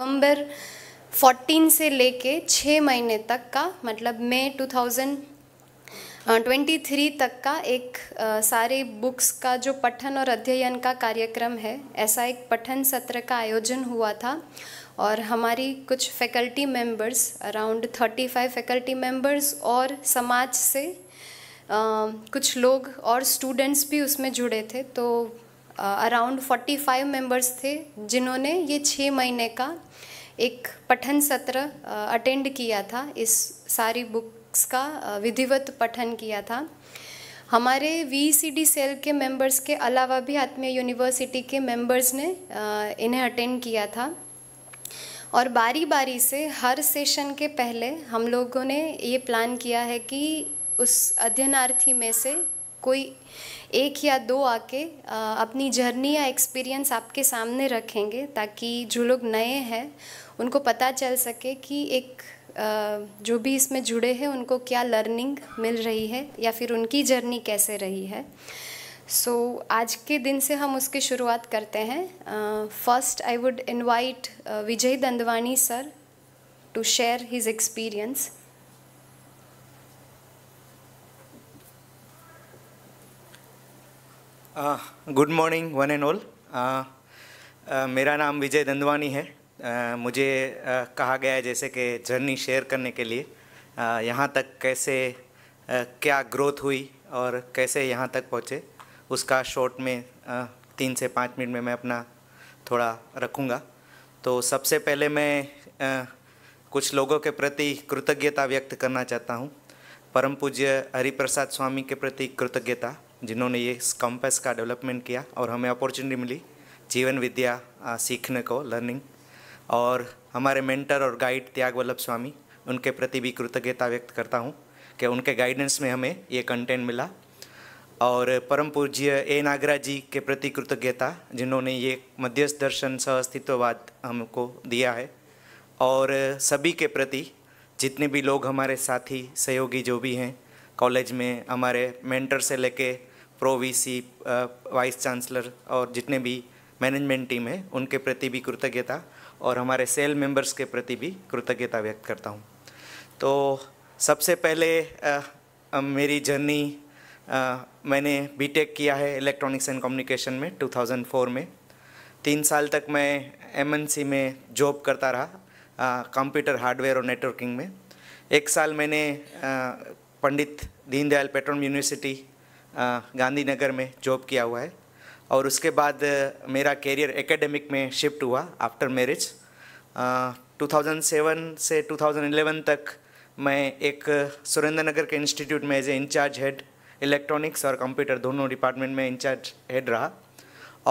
नवंबर 14 से लेके छः महीने तक का मतलब मई 2023 तक का एक सारे बुक्स का जो पठन और अध्ययन का कार्यक्रम है ऐसा एक पठन सत्र का आयोजन हुआ था और हमारी कुछ faculty members around 35 faculty members और समाज से आ, कुछ लोग और स्टूडेंट्स भी उसमें जुड़े थे तो अराउंड फोर्टी फाइव मेम्बर्स थे जिन्होंने ये छः महीने का एक पठन सत्र अटेंड किया था इस सारी बुक्स का विधिवत पठन किया था हमारे वी सेल e के मेंबर्स के अलावा भी आत्मीय यूनिवर्सिटी के मेंबर्स ने इन्हें अटेंड किया था और बारी बारी से हर सेशन के पहले हम लोगों ने ये प्लान किया है कि उस अध्ययनार्थी में से कोई एक या दो आके अपनी जर्नी या एक्सपीरियंस आपके सामने रखेंगे ताकि जो लोग नए हैं उनको पता चल सके कि एक जो भी इसमें जुड़े हैं उनको क्या लर्निंग मिल रही है या फिर उनकी जर्नी कैसे रही है सो so, आज के दिन से हम उसकी शुरुआत करते हैं first I would invite Vijay Dandwani sir to share his experience good morning one and all मेरा नाम विजय दंदवानी है uh, मुझे uh, कहा गया है जैसे कि जर्नी शेयर करने के लिए uh, यहाँ तक कैसे uh, क्या ग्रोथ हुई और कैसे यहाँ तक पहुँचे उसका शॉर्ट में uh, तीन से पाँच मिनट में मैं अपना थोड़ा रखूँगा तो सबसे पहले मैं uh, कुछ लोगों के प्रति कृतज्ञता व्यक्त करना चाहता हूँ परम पूज्य हरिप्रसाद स्वामी के प्रति कृतज्ञता जिन्होंने ये कंपस का डेवलपमेंट किया और हमें अपॉर्चुनिटी मिली जीवन विद्या सीखने को लर्निंग और हमारे मेंटर और गाइड त्याग वल्लभ स्वामी उनके प्रति भी कृतज्ञता व्यक्त करता हूँ कि उनके गाइडेंस में हमें ये कंटेंट मिला और परम पूज्य ए नागरा जी के प्रति कृतज्ञता जिन्होंने ये मध्यस्थ दर्शन सह अस्तित्ववाद हमको दिया है और सभी के प्रति जितने भी लोग हमारे साथी सहयोगी जो भी हैं कॉलेज में हमारे मेंटर से लेके प्रो वीसी वाइस चांसलर और जितने भी मैनेजमेंट टीम है उनके प्रति भी कृतज्ञता और हमारे सेल मेंबर्स के प्रति भी कृतज्ञता व्यक्त करता हूँ तो सबसे पहले आ, uh, मेरी जर्नी आ, uh, मैंने बीटेक किया है इलेक्ट्रॉनिक्स एंड कम्युनिकेशन में 2004 में तीन साल तक मैं एमएनसी में जॉब करता रहा कंप्यूटर uh, हार्डवेयर और नेटवर्किंग में एक साल मैंने आ, पंडित दीनदयाल पेट्रोम यूनिवर्सिटी गांधीनगर में जॉब किया हुआ है और उसके बाद मेरा कैरियर एकेडमिक में शिफ्ट हुआ आफ्टर मैरिज 2007 से 2011 तक मैं एक सुरेंद्रनगर के इंस्टीट्यूट में as a incharge head electronics और कंप्यूटर दोनों डिपार्टमेंट में इंचार्ज हेड रहा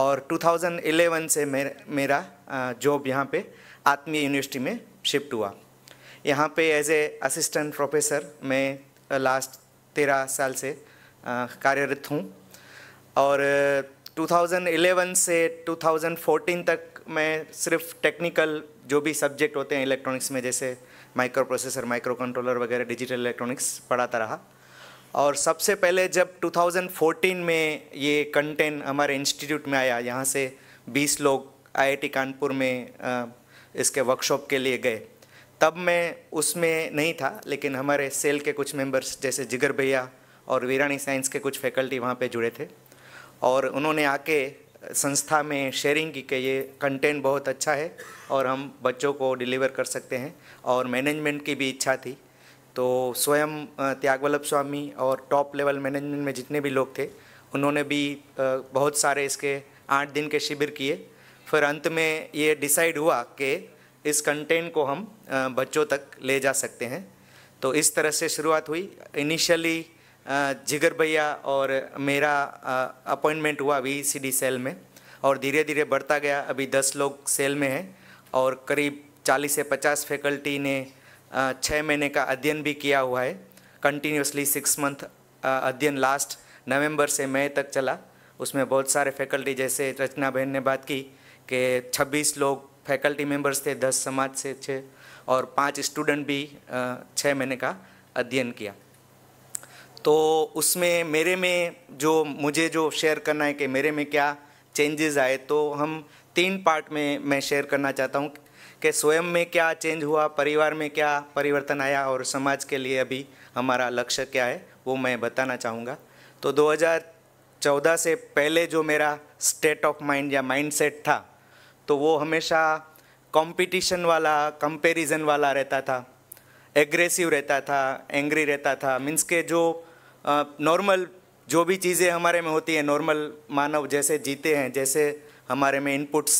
और 2011 से मेर, मेरा जॉब यहाँ पे आत्मीय यूनिवर्सिटी में शिफ्ट हुआ यहाँ पे एज ए असिस्टेंट प्रोफेसर मैं लास्ट तेरह साल से कार्यरत हूँ और 2011 से 2014 तक मैं सिर्फ टेक्निकल जो भी सब्जेक्ट होते हैं इलेक्ट्रॉनिक्स में जैसे माइक्रो प्रोसेसर माइक्रो कंट्रोलर वगैरह डिजिटल इलेक्ट्रॉनिक्स पढ़ाता रहा और सबसे पहले जब 2014 में ये कंटेंट हमारे इंस्टीट्यूट में आया यहाँ से 20 लोग आईआईटी कानपुर में इसके वर्कशॉप के लिए गए तब मैं उसमें नहीं था लेकिन हमारे सेल के कुछ मेंबर्स जैसे जिगर भैया और वीरानी साइंस के कुछ फैकल्टी वहाँ पे जुड़े थे और उन्होंने आके संस्था में शेयरिंग की कि ये कंटेंट बहुत अच्छा है और हम बच्चों को डिलीवर कर सकते हैं और मैनेजमेंट की भी इच्छा थी तो स्वयं त्यागवल्लभ स्वामी और टॉप लेवल मैनेजमेंट में जितने भी लोग थे उन्होंने भी बहुत सारे इसके आठ दिन के शिविर किए फिर अंत में ये डिसाइड हुआ कि इस कंटेंट को हम बच्चों तक ले जा सकते हैं तो इस तरह से शुरुआत हुई इनिशियली जिगर भैया और मेरा अपॉइंटमेंट हुआ वी सी सेल में और धीरे धीरे बढ़ता गया अभी दस लोग सेल में हैं और करीब चालीस से पचास फैकल्टी ने छः महीने का अध्ययन भी किया हुआ है कंटिन्यूसली सिक्स मंथ अध्ययन लास्ट नवंबर से मई तक चला उसमें बहुत सारे फैकल्टी जैसे रचना बहन ने बात की कि 26 लोग फैकल्टी मेंबर्स थे 10 समाज से छः और पांच स्टूडेंट भी छः महीने का अध्ययन किया तो उसमें मेरे में जो मुझे जो शेयर करना है कि मेरे में क्या चेंजेस आए तो हम तीन पार्ट में मैं शेयर करना चाहता हूँ कि स्वयं में क्या चेंज हुआ परिवार में क्या परिवर्तन आया और समाज के लिए अभी हमारा लक्ष्य क्या है वो मैं बताना चाहूँगा तो 2014 से पहले जो मेरा स्टेट ऑफ माइंड या माइंडसेट था तो वो हमेशा कंपटीशन वाला कंपैरिजन वाला रहता था एग्रेसिव रहता था एंग्री रहता था मीन्स के जो नॉर्मल जो भी चीज़ें हमारे में होती हैं नॉर्मल मानव जैसे जीते हैं जैसे हमारे में इनपुट्स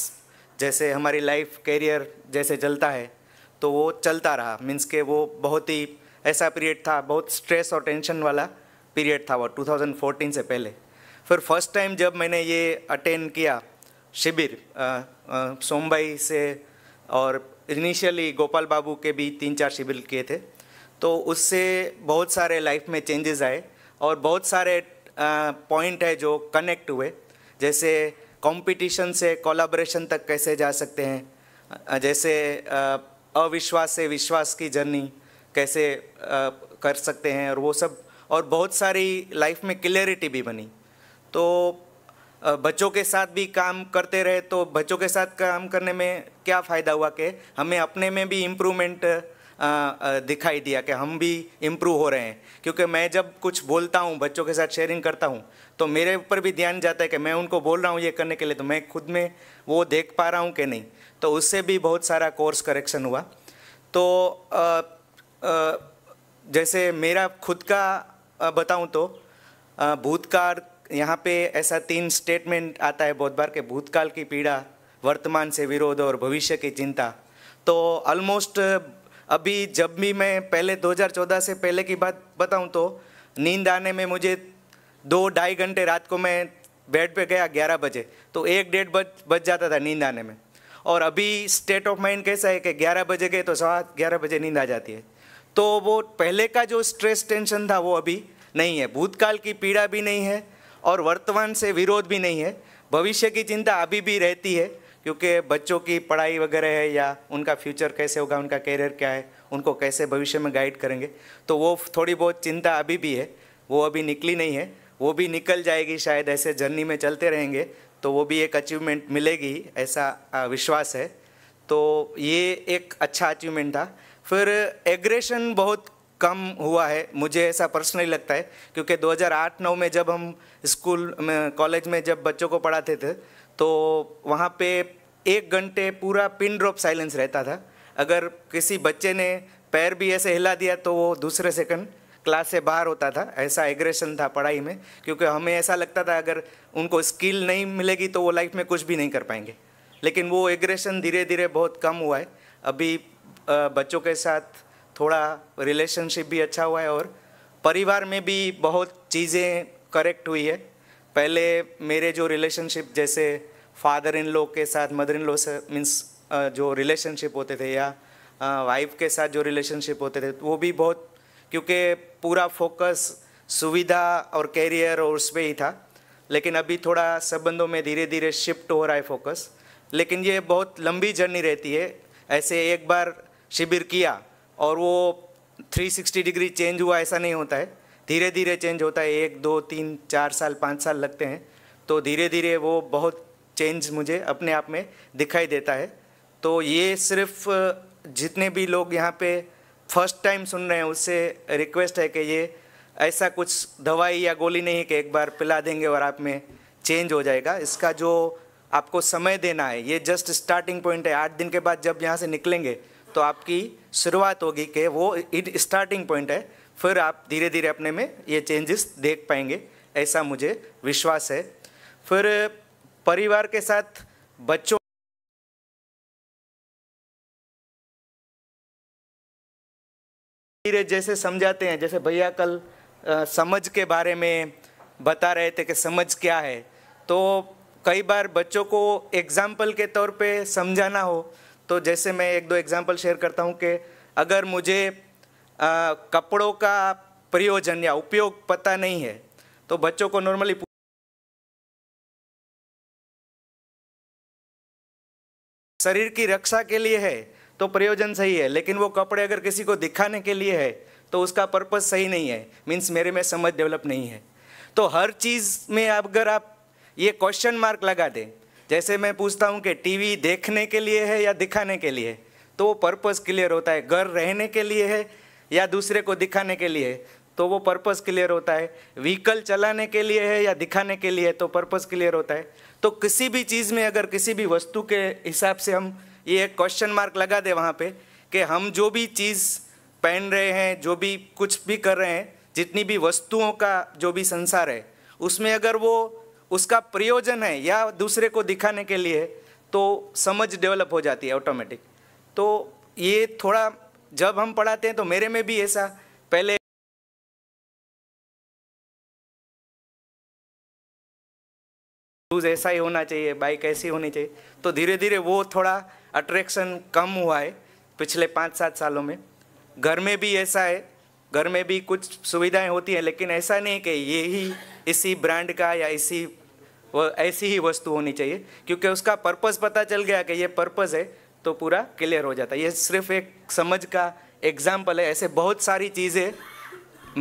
जैसे हमारी लाइफ कैरियर जैसे चलता है तो वो चलता रहा मीन्स के वो बहुत ही ऐसा पीरियड था बहुत स्ट्रेस और टेंशन वाला पीरियड था वो 2014 से पहले फिर फर्स्ट टाइम जब मैंने ये अटेंड किया शिविर सोमबाई से और इनिशियली गोपाल बाबू के भी तीन चार शिविर किए थे तो उससे बहुत सारे लाइफ में चेंजेस आए और बहुत सारे पॉइंट है जो कनेक्ट हुए जैसे कंपटीशन से कोलाब्रेशन तक कैसे जा सकते हैं जैसे अविश्वास से विश्वास की जर्नी कैसे कर सकते हैं और वो सब और बहुत सारी लाइफ में क्लियरिटी भी बनी तो बच्चों के साथ भी काम करते रहे तो बच्चों के साथ काम करने में क्या फ़ायदा हुआ कि हमें अपने में भी इम्प्रूवमेंट दिखाई दिया कि हम भी इम्प्रूव हो रहे हैं क्योंकि मैं जब कुछ बोलता हूँ बच्चों के साथ शेयरिंग करता हूँ तो मेरे ऊपर भी ध्यान जाता है कि मैं उनको बोल रहा हूँ ये करने के लिए तो मैं खुद में वो देख पा रहा हूँ कि नहीं तो उससे भी बहुत सारा कोर्स करेक्शन हुआ तो आ, आ, जैसे मेरा खुद का बताऊँ तो भूतकाल यहाँ पे ऐसा तीन स्टेटमेंट आता है बहुत बार कि भूतकाल की पीड़ा वर्तमान से विरोध और भविष्य की चिंता तो ऑलमोस्ट अभी जब भी मैं पहले 2014 से पहले की बात बताऊं तो नींद आने में मुझे दो ढाई घंटे रात को मैं बेड पे गया ग्यारह बजे तो एक डेढ़ बज बच जाता था नींद आने में और अभी स्टेट ऑफ माइंड कैसा है कि ग्यारह बजे गए तो सवा ग्यारह बजे नींद आ जाती है तो वो पहले का जो स्ट्रेस टेंशन था वो अभी नहीं है भूतकाल की पीड़ा भी नहीं है और वर्तमान से विरोध भी नहीं है भविष्य की चिंता अभी भी रहती है क्योंकि बच्चों की पढ़ाई वगैरह है या उनका फ्यूचर कैसे होगा उनका कैरियर क्या है उनको कैसे भविष्य में गाइड करेंगे तो वो थोड़ी बहुत चिंता अभी भी है वो अभी निकली नहीं है वो भी निकल जाएगी शायद ऐसे जर्नी में चलते रहेंगे तो वो भी एक अचीवमेंट मिलेगी ऐसा विश्वास है तो ये एक अच्छा अचीवमेंट था फिर एग्रेशन बहुत कम हुआ है मुझे ऐसा पर्सनली लगता है क्योंकि 2008-9 में जब हम स्कूल में कॉलेज में जब बच्चों को पढ़ाते थे, थे तो वहाँ पे एक घंटे पूरा पिन ड्रॉप साइलेंस रहता था अगर किसी बच्चे ने पैर भी ऐसे हिला दिया तो वो दूसरे सेकंड क्लास से बाहर होता था ऐसा एग्रेशन था पढ़ाई में क्योंकि हमें ऐसा लगता था अगर उनको स्किल नहीं मिलेगी तो वो लाइफ में कुछ भी नहीं कर पाएंगे लेकिन वो एग्रेशन धीरे धीरे बहुत कम हुआ है अभी बच्चों के साथ थोड़ा रिलेशनशिप भी अच्छा हुआ है और परिवार में भी बहुत चीज़ें करेक्ट हुई है पहले मेरे जो रिलेशनशिप जैसे फादर इन लॉ के साथ मदर इन लॉ से मीन्स जो रिलेशनशिप होते थे या वाइफ के साथ जो रिलेशनशिप होते थे वो भी बहुत क्योंकि पूरा फोकस सुविधा और कैरियर और उस पर ही था लेकिन अभी थोड़ा संबंधों में धीरे धीरे शिफ्ट हो रहा है फोकस लेकिन ये बहुत लंबी जर्नी रहती है ऐसे एक बार शिविर किया और वो 360 डिग्री चेंज हुआ ऐसा नहीं होता है धीरे धीरे चेंज होता है एक दो तीन चार साल पाँच साल लगते हैं तो धीरे धीरे वो बहुत चेंज मुझे अपने आप में दिखाई देता है तो ये सिर्फ जितने भी लोग यहाँ पे फर्स्ट टाइम सुन रहे हैं उससे रिक्वेस्ट है कि ये ऐसा कुछ दवाई या गोली नहीं कि एक बार पिला देंगे और आप में चेंज हो जाएगा इसका जो आपको समय देना है ये जस्ट स्टार्टिंग पॉइंट है आठ दिन के बाद जब यहाँ से निकलेंगे तो आपकी शुरुआत होगी कि वो स्टार्टिंग पॉइंट है फिर आप धीरे धीरे अपने में ये चेंजेस देख पाएंगे ऐसा मुझे विश्वास है फिर परिवार के साथ बच्चों धीरे जैसे समझाते हैं जैसे भैया कल आ, समझ के बारे में बता रहे थे कि समझ क्या है तो कई बार बच्चों को एग्जाम्पल के तौर पे समझाना हो तो जैसे मैं एक दो एग्जाम्पल शेयर करता हूँ कि अगर मुझे आ, कपड़ों का प्रयोजन या उपयोग पता नहीं है तो बच्चों को नॉर्मली शरीर की रक्षा के लिए है तो प्रयोजन सही है लेकिन वो कपड़े अगर किसी को दिखाने के लिए है तो उसका पर्पज़ सही नहीं है मीन्स मेरे में समझ डेवलप नहीं है तो हर चीज़ में अगर आप ये क्वेश्चन मार्क लगा दें जैसे मैं पूछता हूँ कि टीवी देखने के लिए है या दिखाने के लिए तो वो पर्पज़ क्लियर होता है घर रहने के लिए है या दूसरे को दिखाने के लिए तो वो पर्पस क्लियर होता है व्हीकल चलाने के लिए है या दिखाने के लिए तो पर्पस क्लियर होता है तो किसी भी चीज़ में अगर किसी भी वस्तु के हिसाब से हम ये एक क्वेश्चन मार्क लगा दें वहाँ पे कि हम जो भी चीज़ पहन रहे हैं जो भी कुछ भी कर रहे हैं जितनी भी वस्तुओं का जो भी संसार है उसमें अगर वो उसका प्रयोजन है या दूसरे को दिखाने के लिए तो समझ डेवलप हो जाती है ऑटोमेटिक तो ये थोड़ा जब हम पढ़ाते हैं तो मेरे में भी ऐसा पहले शूज़ ऐसा ही होना चाहिए बाइक ऐसी होनी चाहिए तो धीरे धीरे वो थोड़ा अट्रैक्शन कम हुआ है पिछले पाँच सात सालों में घर में भी ऐसा है घर में भी कुछ सुविधाएं होती हैं लेकिन ऐसा नहीं कि ये ही इसी ब्रांड का या इसी ऐसी ही वस्तु होनी चाहिए क्योंकि उसका पर्पज़ पता चल गया कि ये पर्पज़ है तो पूरा क्लियर हो जाता है ये सिर्फ एक समझ का एग्जाम्पल है ऐसे बहुत सारी चीज़ें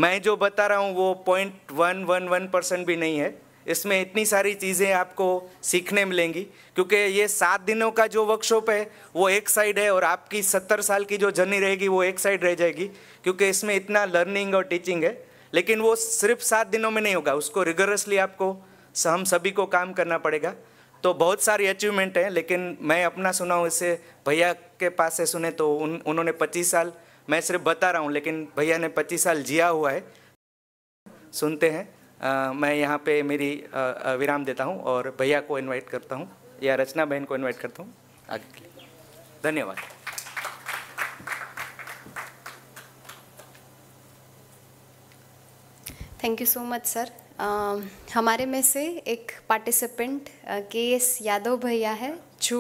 मैं जो बता रहा हूँ वो point one one one percent भी नहीं है इसमें इतनी सारी चीज़ें आपको सीखने मिलेंगी क्योंकि ये सात दिनों का जो वर्कशॉप है वो एक साइड है और आपकी सत्तर साल की जो जर्नी रहेगी वो एक साइड रह जाएगी क्योंकि इसमें इतना लर्निंग और टीचिंग है लेकिन वो सिर्फ सात दिनों में नहीं होगा उसको रिगरसली आपको हम सभी को काम करना पड़ेगा तो बहुत सारी अचीवमेंट है लेकिन मैं अपना सुना हूँ इसे भैया के पास से सुने तो उन उन्होंने पच्चीस साल मैं सिर्फ बता रहा हूँ लेकिन भैया ने पच्चीस साल जिया हुआ है सुनते हैं आ, मैं यहाँ पे मेरी आ, विराम देता हूँ और भैया को इनवाइट करता हूँ या रचना बहन को इनवाइट करता हूँ आगे के लिए धन्यवाद thank you so much sir हमारे में से एक पार्टिसिपेंट के एस यादव भैया है जो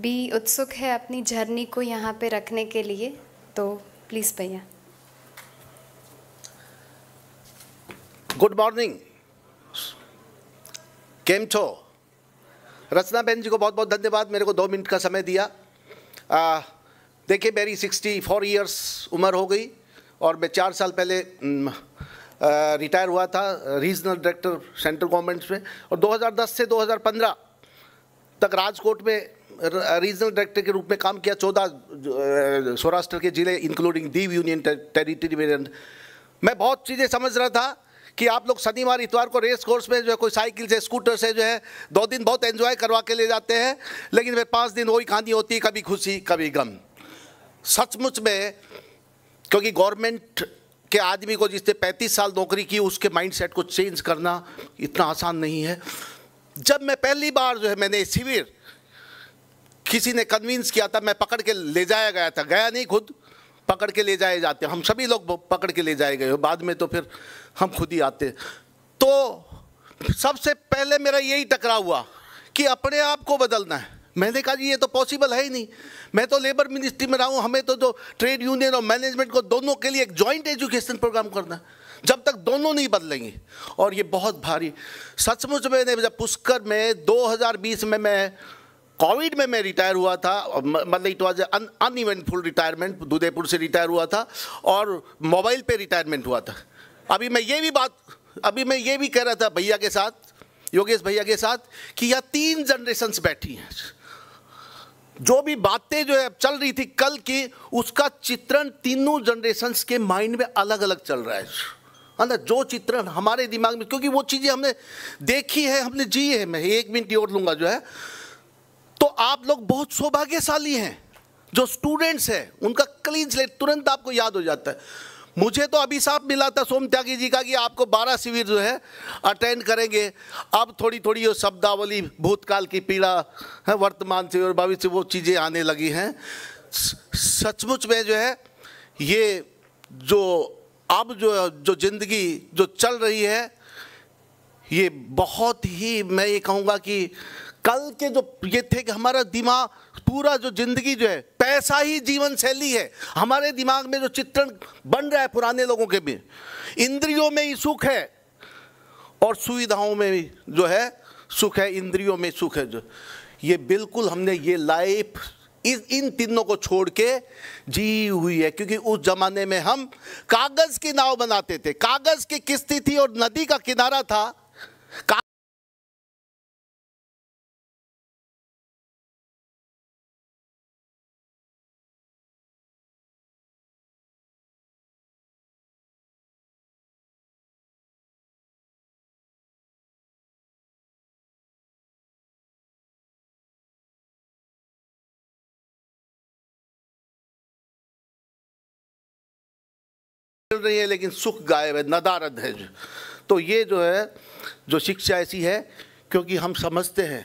भी उत्सुक है अपनी जर्नी को यहाँ पे रखने के लिए तो प्लीज़ भैया गुड मॉर्निंग केम छो रचना बहन जी को बहुत बहुत धन्यवाद मेरे को दो मिनट का समय दिया देखिए मेरी 64 ईयर्स उम्र हो गई और मैं चार साल पहले रिटायर हुआ था रीजनल डायरेक्टर सेंट्रल गवर्नमेंट्स में और 2010 से 2015 तक राजकोट में रीजनल डायरेक्टर के रूप में काम किया चौदह सौराष्ट्र के जिले इंक्लूडिंग दीव यूनियन टेरिटरी में मैं बहुत चीज़ें समझ रहा था कि आप लोग शनिवार इतवार को रेस कोर्स में जो है कोई साइकिल से स्कूटर से जो है दो दिन बहुत एंजॉय करवा के ले जाते हैं लेकिन फिर पाँच दिन वही कहानी होती है कभी खुशी कभी गम सचमुच में क्योंकि गवर्नमेंट के आदमी को जिसने 35 साल नौकरी की उसके माइंडसेट को चेंज करना इतना आसान नहीं है जब मैं पहली बार जो है मैंने शिविर किसी ने कन्विंस किया था मैं पकड़ के ले जाया गया था गया नहीं खुद पकड़ के ले जाए जाते हम सभी लोग पकड़ के ले जाए गए हो बाद में तो फिर हम खुद ही आते तो सबसे पहले मेरा यही टकराव हुआ कि अपने आप को बदलना है मैंने कहा जी ये तो पॉसिबल है ही नहीं मैं तो लेबर मिनिस्ट्री में रहा हूँ हमें तो जो ट्रेड यूनियन और मैनेजमेंट को दोनों के लिए एक जॉइंट एजुकेशन प्रोग्राम करना जब तक दोनों नहीं बदलेंगे और ये बहुत भारी सचमुच मैंने जब पुष्कर में 2020 में मैं कोविड में मैं रिटायर हुआ था मतलब it was uneventful retirement Udaipur से रिटायर हुआ था और मोबाइल पे रिटायरमेंट हुआ था अभी मैं ये भी बात अभी मैं ये भी कह रहा था भैया के साथ योगेश भैया के साथ कि यह तीन जनरेशन्स बैठी हैं जो भी बातें जो है चल रही थी कल की उसका चित्रण तीनों जनरेशन के माइंड में अलग अलग चल रहा है है ना जो चित्रण हमारे दिमाग में क्योंकि वो चीज़ें हमने देखी है हमने जी है मैं एक मिनट और लूंगा जो है तो आप लोग बहुत सौभाग्यशाली हैं जो स्टूडेंट्स हैं उनका क्लीन स्लेट तुरंत आपको याद हो जाता है मुझे तो अभिशाप मिला था सोम त्यागी जी का कि आपको बारह शिविर जो है अटेंड करेंगे अब थोड़ी थोड़ी ये शब्दावली भूतकाल की पीड़ा है वर्तमान से और भविष्य वो चीज़ें आने लगी हैं सचमुच में जो है ये जो अब जो जो जिंदगी जो चल रही है ये बहुत ही मैं ये कहूँगा कि कल के जो ये थे कि हमारा दिमाग पूरा जो जिंदगी जो है पैसा ही जीवन शैली है हमारे दिमाग में जो चित्रण बन रहा है पुराने लोगों के भी इंद्रियों में ही सुख है और सुविधाओं में भी जो है सुख है इंद्रियों में सुख है जो ये बिल्कुल हमने ये लाइफ इस इन तीनों को छोड़ के जी हुई है क्योंकि उस जमाने में हम कागज की नाव बनाते थे कागज की किस्ती थी और नदी का किनारा था रही है लेकिन सुख गायब है नदारद है जो तो ये जो है जो शिक्षा ऐसी है क्योंकि हम समझते हैं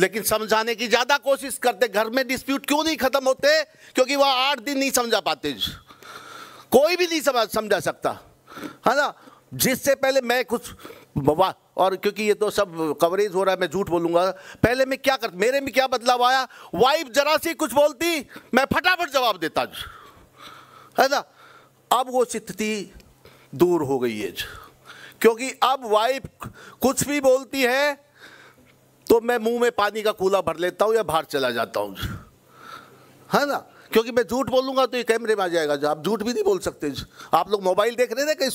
लेकिन समझाने की ज़्यादा कोशिश करते घर में डिस्प्यूट क्यों नहीं ख़त्म होते क्योंकि वह आठ दिन नहीं समझा पाते कोई भी नहीं समझ समझा सकता है ना जिससे पहले मैं कुछ वाह और क्योंकि ये तो सब कवरेज हो रहा है मैं झूठ बोलूँगा पहले मैं क्या कर मेरे में क्या बदलाव आया वाइफ जरा सी कुछ बोलती मैं फटाफट जवाब देता है ना अब वो स्थिति दूर हो गई है क्योंकि अब वाइफ कुछ भी बोलती है तो मैं मुंह में पानी का कूला भर लेता हूँ या बाहर चला जाता हूँ है ना क्योंकि मैं झूठ बोलूंगा तो ये कैमरे में आ जाएगा जो आप झूठ भी नहीं बोल सकते आप लोग मोबाइल देख रहे थे कहीं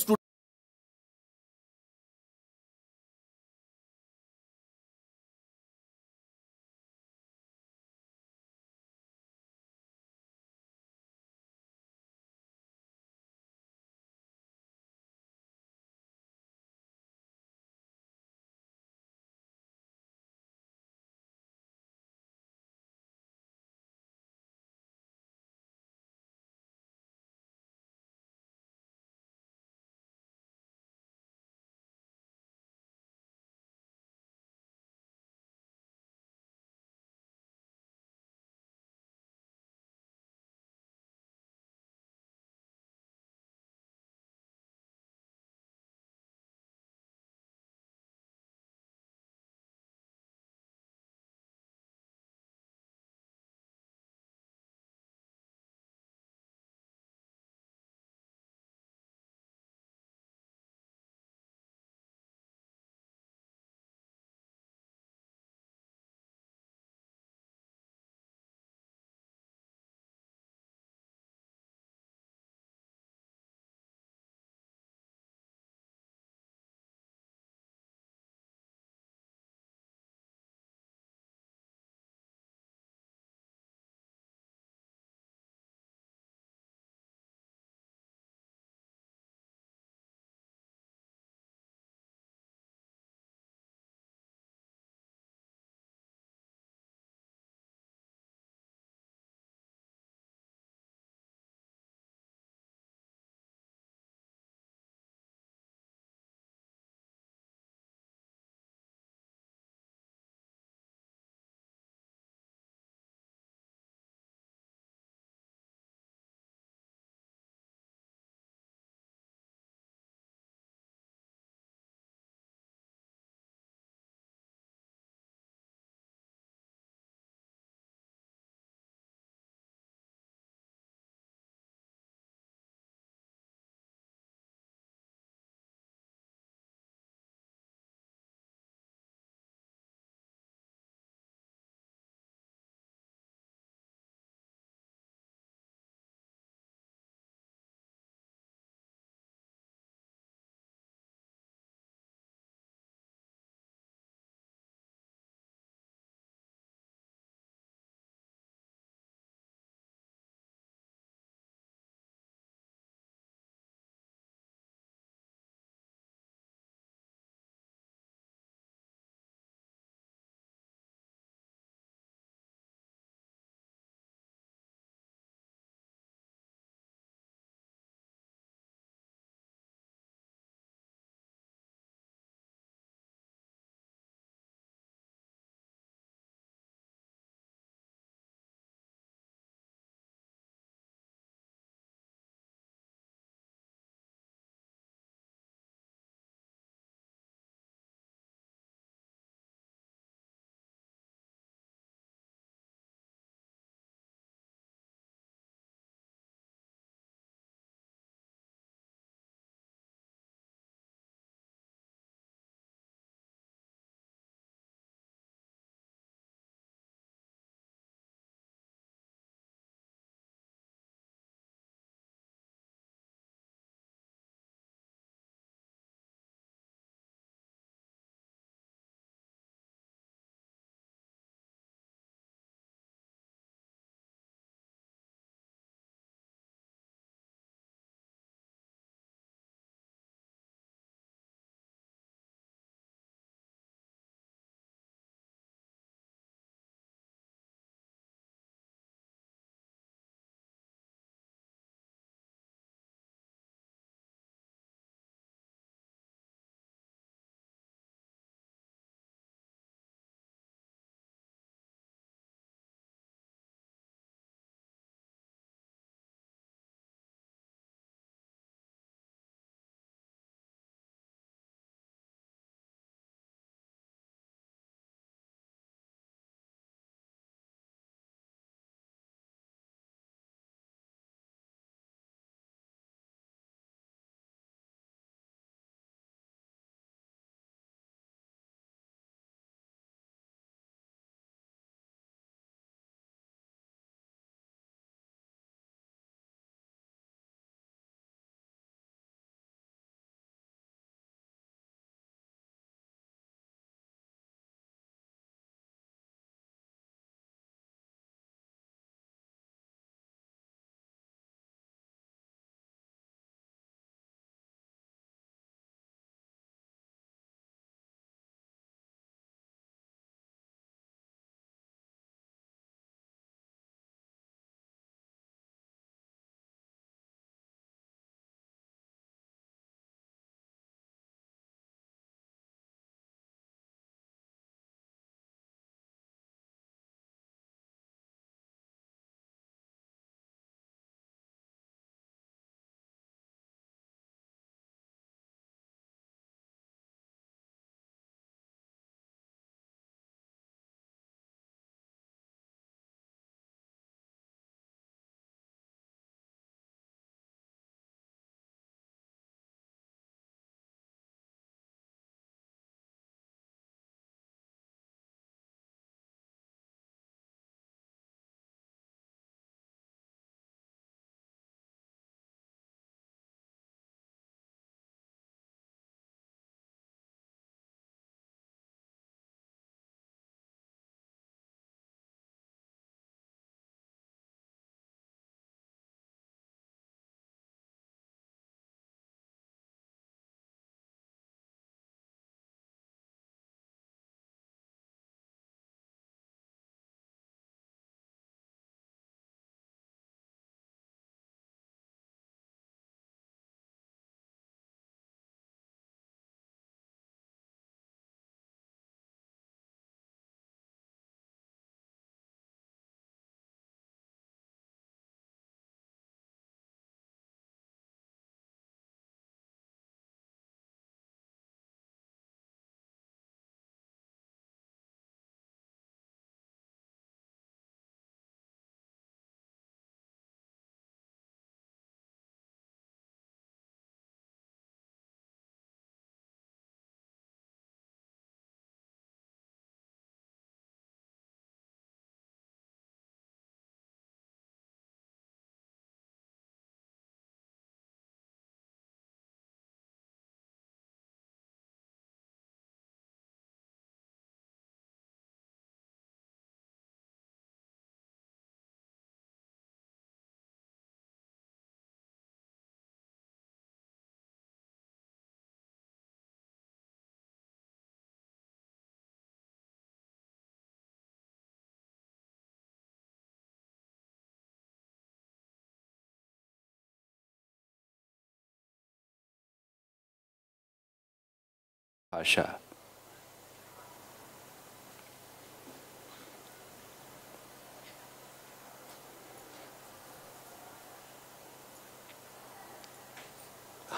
भाषा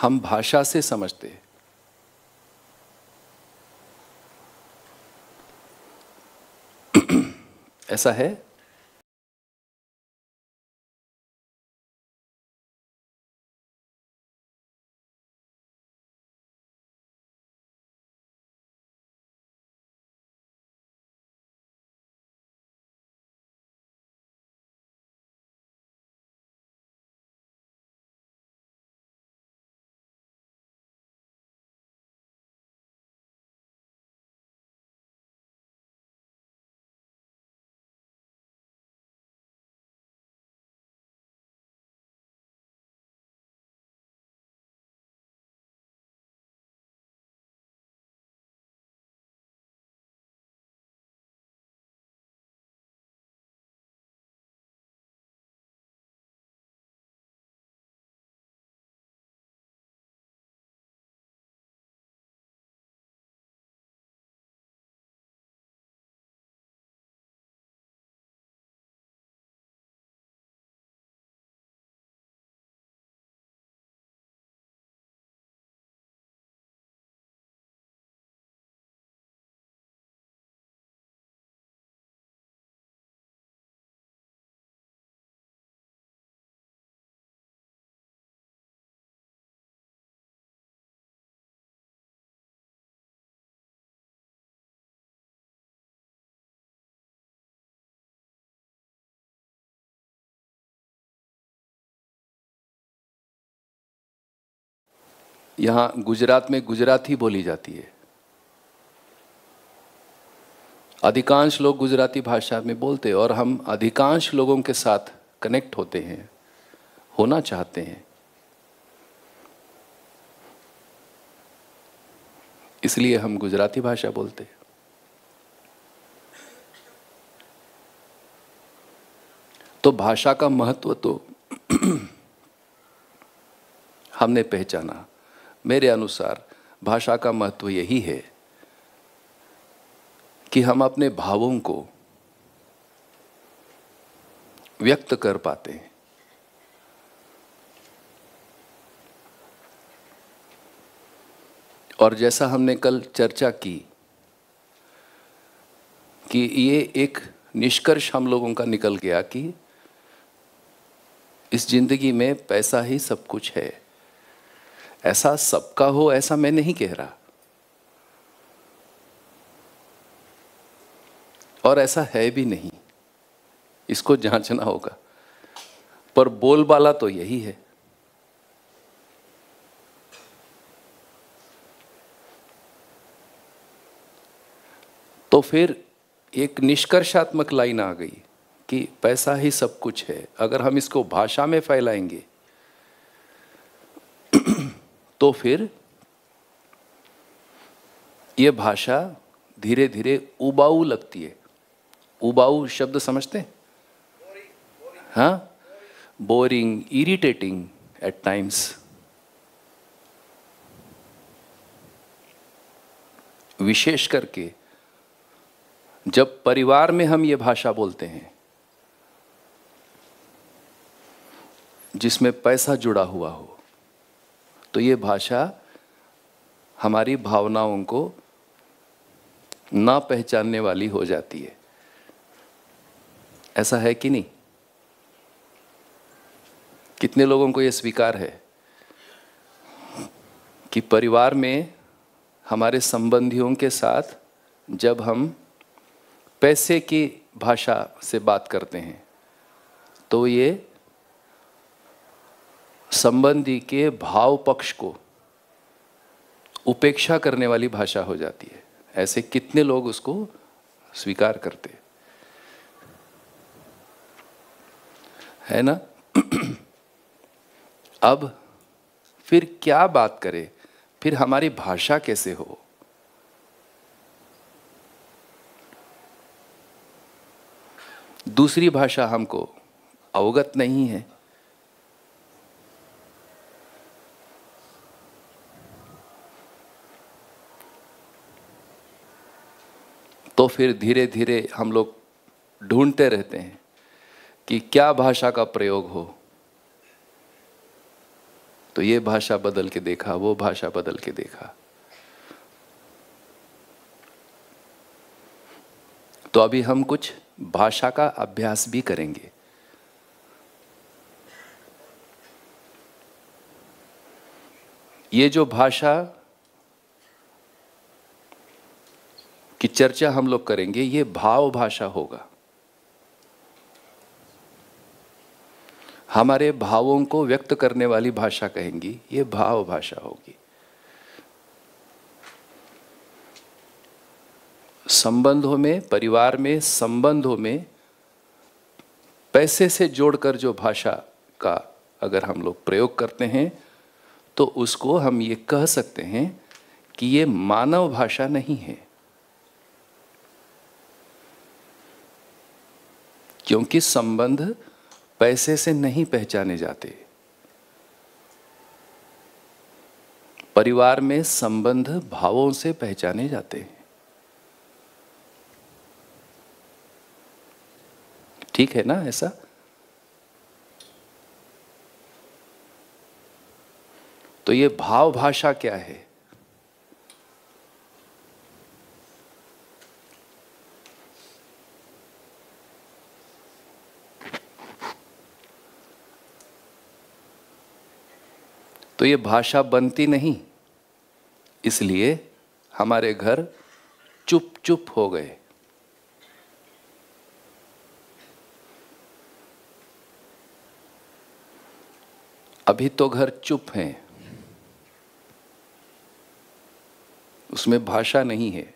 हम भाषा से समझते हैं ऐसा है यहाँ गुजरात में गुजराती बोली जाती है अधिकांश लोग गुजराती भाषा में बोलते हैं और हम अधिकांश लोगों के साथ कनेक्ट होते हैं होना चाहते हैं इसलिए हम गुजराती भाषा बोलते हैं तो भाषा का महत्व तो हमने पहचाना मेरे अनुसार भाषा का महत्व यही है कि हम अपने भावों को व्यक्त कर पाते हैं और जैसा हमने कल चर्चा की कि ये एक निष्कर्ष हम लोगों का निकल गया कि इस जिंदगी में पैसा ही सब कुछ है ऐसा सबका हो ऐसा मैं नहीं कह रहा और ऐसा है भी नहीं इसको जांचना होगा पर बोलबाला तो यही है तो फिर एक निष्कर्षात्मक लाइन आ गई कि पैसा ही सब कुछ है अगर हम इसको भाषा में फैलाएंगे तो फिर ये भाषा धीरे धीरे उबाऊ लगती है उबाऊ शब्द समझते हैं हाँ बोरिंग इरिटेटिंग एट टाइम्स विशेष करके जब परिवार में हम ये भाषा बोलते हैं जिसमें पैसा जुड़ा हुआ हो तो ये भाषा हमारी भावनाओं को ना पहचानने वाली हो जाती है ऐसा है कि नहीं कितने लोगों को यह स्वीकार है कि परिवार में हमारे संबंधियों के साथ जब हम पैसे की भाषा से बात करते हैं तो ये संबंधी के भाव पक्ष को उपेक्षा करने वाली भाषा हो जाती है ऐसे कितने लोग उसको स्वीकार करते है ना अब फिर क्या बात करें फिर हमारी भाषा कैसे हो दूसरी भाषा हमको अवगत नहीं है तो फिर धीरे धीरे हम लोग ढूंढते रहते हैं कि क्या भाषा का प्रयोग हो तो ये भाषा बदल के देखा वो भाषा बदल के देखा तो अभी हम कुछ भाषा का अभ्यास भी करेंगे ये जो भाषा की चर्चा हम लोग करेंगे ये भाव भाषा होगा हमारे भावों को व्यक्त करने वाली भाषा कहेंगी ये भाव भाषा होगी संबंधों में परिवार में संबंधों में पैसे से जोड़कर जो भाषा का अगर हम लोग प्रयोग करते हैं तो उसको हम ये कह सकते हैं कि ये मानव भाषा नहीं है क्योंकि संबंध पैसे से नहीं पहचाने जाते परिवार में संबंध भावों से पहचाने जाते हैं ठीक है ना ऐसा तो ये भाव भाषा क्या है तो ये भाषा बनती नहीं इसलिए हमारे घर चुप चुप हो गए अभी तो घर चुप हैं उसमें भाषा नहीं है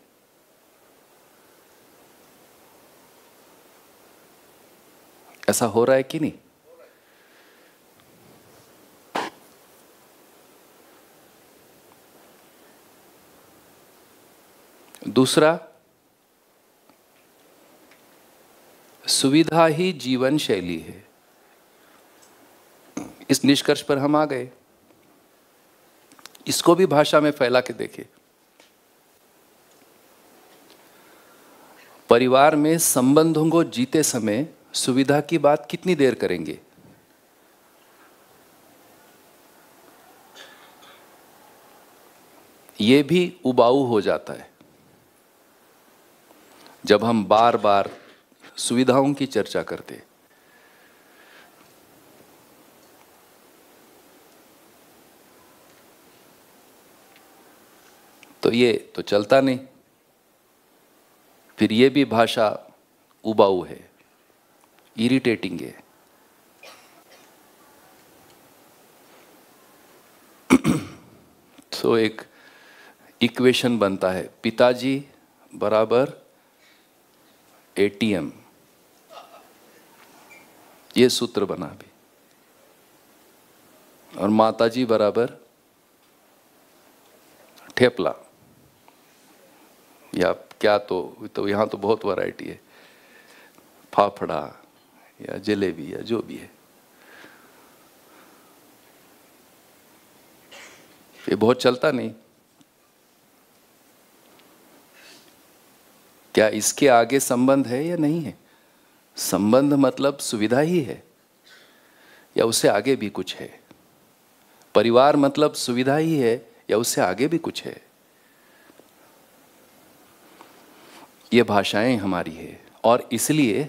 ऐसा हो रहा है कि नहीं दूसरा सुविधा ही जीवन शैली है इस निष्कर्ष पर हम आ गए इसको भी भाषा में फैला के देखे परिवार में संबंधों को जीते समय सुविधा की बात कितनी देर करेंगे ये भी उबाऊ हो जाता है जब हम बार बार सुविधाओं की चर्चा करते तो ये तो चलता नहीं फिर ये भी भाषा उबाऊ है इरिटेटिंग है सो तो एक इक्वेशन बनता है पिताजी बराबर एटीएम ये सूत्र बना भी और माताजी बराबर ठेपला या क्या तो तो यहां तो बहुत वैरायटी है फाफड़ा या जलेबी या जो भी है ये बहुत चलता नहीं क्या इसके आगे संबंध है या नहीं है संबंध मतलब सुविधा ही है या उससे आगे भी कुछ है परिवार मतलब सुविधा ही है या उससे आगे भी कुछ है ये भाषाएं हमारी है और इसलिए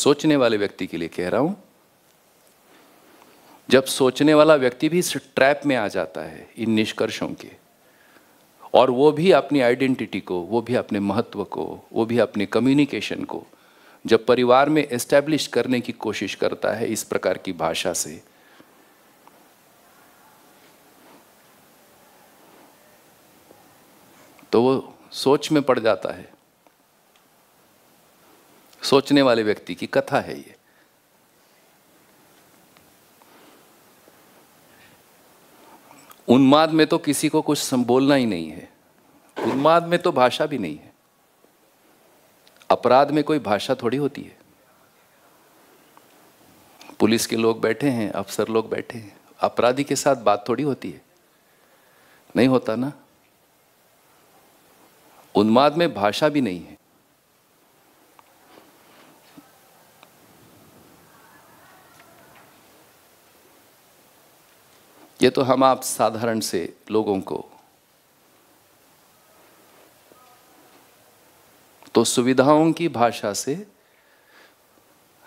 सोचने वाले व्यक्ति के लिए कह रहा हूं जब सोचने वाला व्यक्ति भी इस ट्रैप में आ जाता है इन निष्कर्षों के और वो भी अपनी आइडेंटिटी को वो भी अपने महत्व को वो भी अपने कम्युनिकेशन को जब परिवार में एस्टैब्लिश करने की कोशिश करता है इस प्रकार की भाषा से तो वो सोच में पड़ जाता है सोचने वाले व्यक्ति की कथा है ये उन्माद में तो किसी को कुछ बोलना ही नहीं है उन्माद में तो भाषा भी नहीं है अपराध में कोई भाषा थोड़ी होती है पुलिस के लोग बैठे हैं अफसर लोग बैठे हैं अपराधी के साथ बात थोड़ी होती है नहीं होता ना उन्माद में भाषा भी नहीं है ये तो हम आप साधारण से लोगों को तो सुविधाओं की भाषा से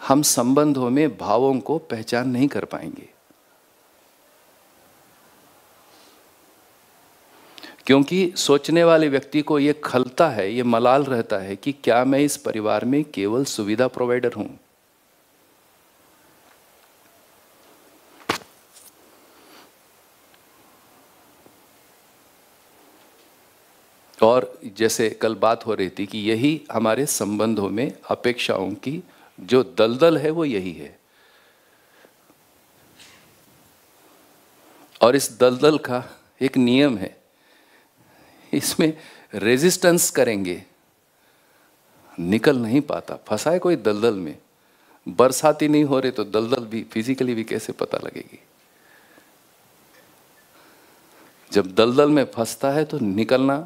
हम संबंधों में भावों को पहचान नहीं कर पाएंगे क्योंकि सोचने वाले व्यक्ति को ये खलता है ये मलाल रहता है कि क्या मैं इस परिवार में केवल सुविधा प्रोवाइडर हूं और जैसे कल बात हो रही थी कि यही हमारे संबंधों में अपेक्षाओं की जो दलदल है वो यही है और इस दलदल का एक नियम है इसमें रेजिस्टेंस करेंगे निकल नहीं पाता फंसा है कोई दलदल में बरसाती नहीं हो रही तो दलदल भी फिजिकली भी कैसे पता लगेगी जब दलदल में फंसता है तो निकलना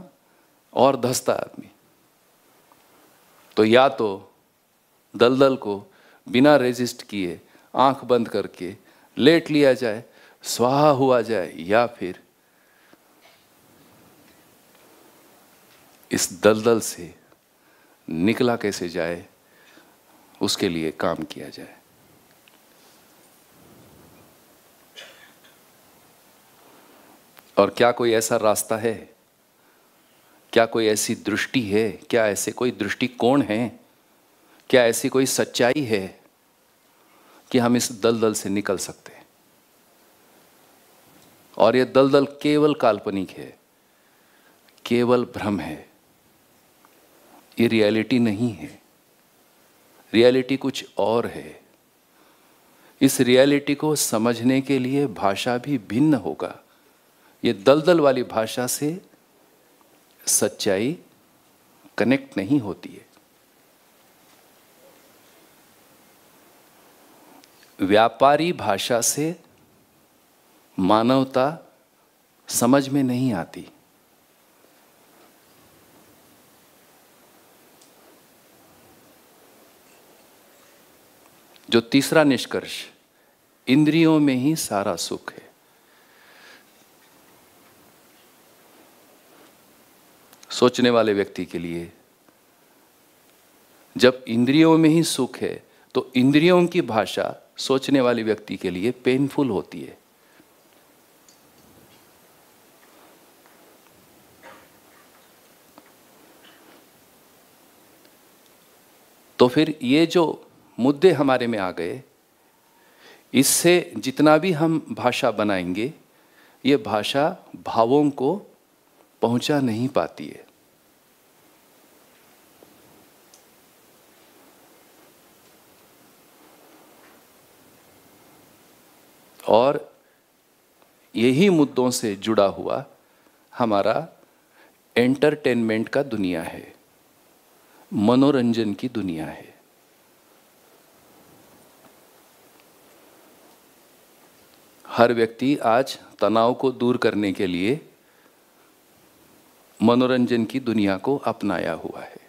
और धसता आदमी तो या तो दलदल को बिना रेजिस्ट किए आंख बंद करके लेट लिया जाए स्वाहा हुआ जाए या फिर इस दलदल से निकला कैसे जाए उसके लिए काम किया जाए और क्या कोई ऐसा रास्ता है क्या कोई ऐसी दृष्टि है क्या ऐसे कोई दृष्टिकोण है क्या ऐसी कोई सच्चाई है कि हम इस दलदल से निकल सकते और यह दलदल केवल काल्पनिक है केवल भ्रम है ये रियलिटी नहीं है रियलिटी कुछ और है इस रियलिटी को समझने के लिए भाषा भी भिन्न होगा ये दलदल वाली भाषा से सच्चाई कनेक्ट नहीं होती है व्यापारी भाषा से मानवता समझ में नहीं आती जो तीसरा निष्कर्ष इंद्रियों में ही सारा सुख है सोचने वाले व्यक्ति के लिए जब इंद्रियों में ही सुख है तो इंद्रियों की भाषा सोचने वाले व्यक्ति के लिए पेनफुल होती है तो फिर ये जो मुद्दे हमारे में आ गए इससे जितना भी हम भाषा बनाएंगे ये भाषा भावों को पहुंचा नहीं पाती है और यही मुद्दों से जुड़ा हुआ हमारा एंटरटेनमेंट का दुनिया है मनोरंजन की दुनिया है हर व्यक्ति आज तनाव को दूर करने के लिए मनोरंजन की दुनिया को अपनाया हुआ है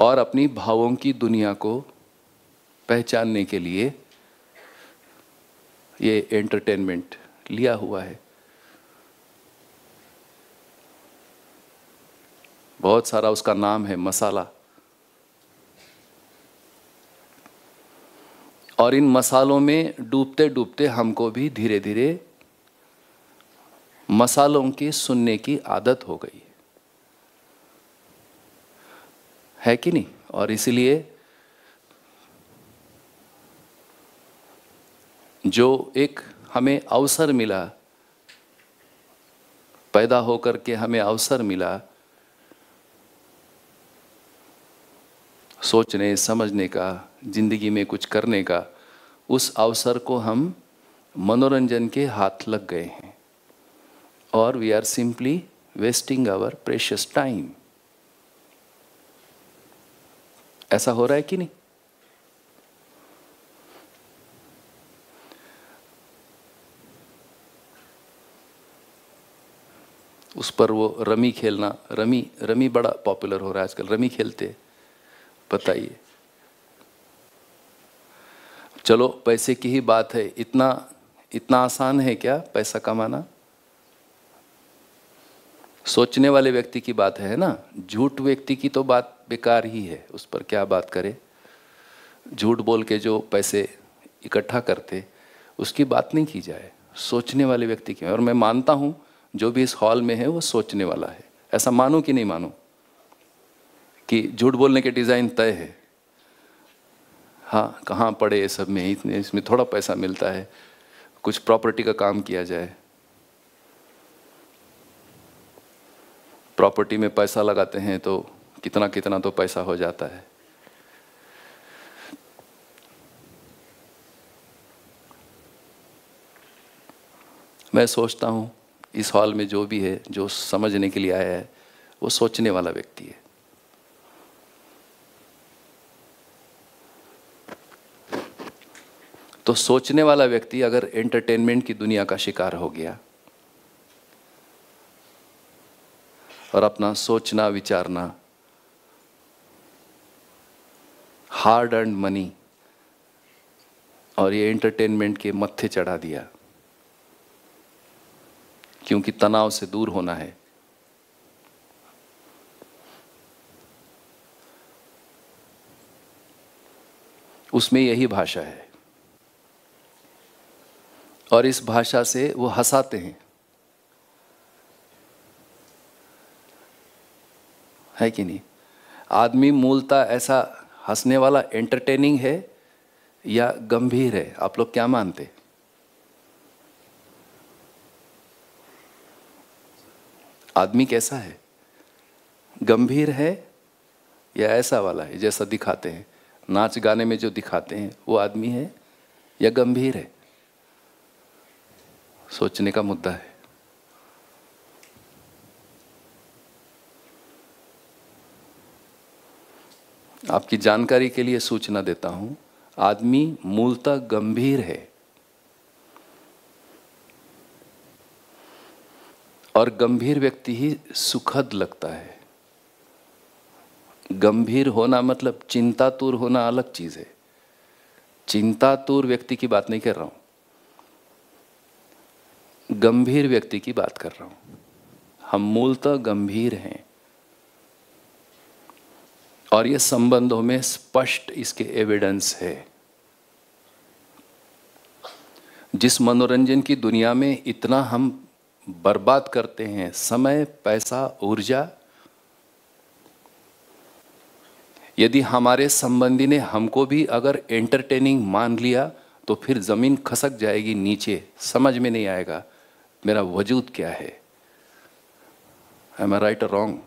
और अपनी भावों की दुनिया को पहचानने के लिए ये एंटरटेनमेंट लिया हुआ है बहुत सारा उसका नाम है मसाला और इन मसालों में डूबते डूबते हमको भी धीरे धीरे मसालों के सुनने की आदत हो गई है कि नहीं और इसीलिए जो एक हमें अवसर मिला पैदा होकर के हमें अवसर मिला सोचने समझने का जिंदगी में कुछ करने का उस अवसर को हम मनोरंजन के हाथ लग गए हैं और we are simply wasting our precious time ऐसा हो रहा है कि नहीं उस पर वो रमी खेलना रमी रमी बड़ा पॉपुलर हो रहा है आजकल रमी खेलते बताइए चलो पैसे की ही बात है इतना इतना आसान है क्या पैसा कमाना सोचने वाले व्यक्ति की बात है ना झूठ व्यक्ति की तो बात बेकार ही है उस पर क्या बात करें झूठ बोल के जो पैसे इकट्ठा करते उसकी बात नहीं की जाए सोचने वाले व्यक्ति की और मैं मानता हूँ जो भी इस हॉल में है वो सोचने वाला है ऐसा मानो कि नहीं मानो कि झूठ बोलने के डिज़ाइन तय है हाँ कहाँ पड़े ये सब में इतने इसमें थोड़ा पैसा मिलता है कुछ प्रॉपर्टी का काम किया जाए प्रॉपर्टी में पैसा लगाते हैं तो कितना कितना तो पैसा हो जाता है मैं सोचता हूं इस हॉल में जो भी है जो समझने के लिए आया है वो सोचने वाला व्यक्ति है तो सोचने वाला व्यक्ति अगर एंटरटेनमेंट की दुनिया का शिकार हो गया और अपना सोचना विचारना हार्ड अर्न मनी और ये एंटरटेनमेंट के मत्थे चढ़ा दिया क्योंकि तनाव से दूर होना है उसमें यही भाषा है और इस भाषा से वो हंसाते हैं है कि नहीं आदमी मूलता ऐसा हंसने वाला एंटरटेनिंग है या गंभीर है आप लोग क्या मानते आदमी कैसा है गंभीर है या ऐसा वाला है जैसा दिखाते हैं नाच गाने में जो दिखाते हैं वो आदमी है या गंभीर है सोचने का मुद्दा है आपकी जानकारी के लिए सूचना देता हूं आदमी मूलतः गंभीर है और गंभीर व्यक्ति ही सुखद लगता है गंभीर होना मतलब चिंतातुर होना अलग चीज है चिंतातुर व्यक्ति की बात नहीं कर रहा हूं गंभीर व्यक्ति की बात कर रहा हूं हम मूलतः गंभीर हैं और ये संबंधों में स्पष्ट इसके एविडेंस है जिस मनोरंजन की दुनिया में इतना हम बर्बाद करते हैं समय पैसा ऊर्जा यदि हमारे संबंधी ने हमको भी अगर एंटरटेनिंग मान लिया तो फिर ज़मीन खसक जाएगी नीचे समझ में नहीं आएगा मेरा वजूद क्या है आई एम राइट रॉन्ग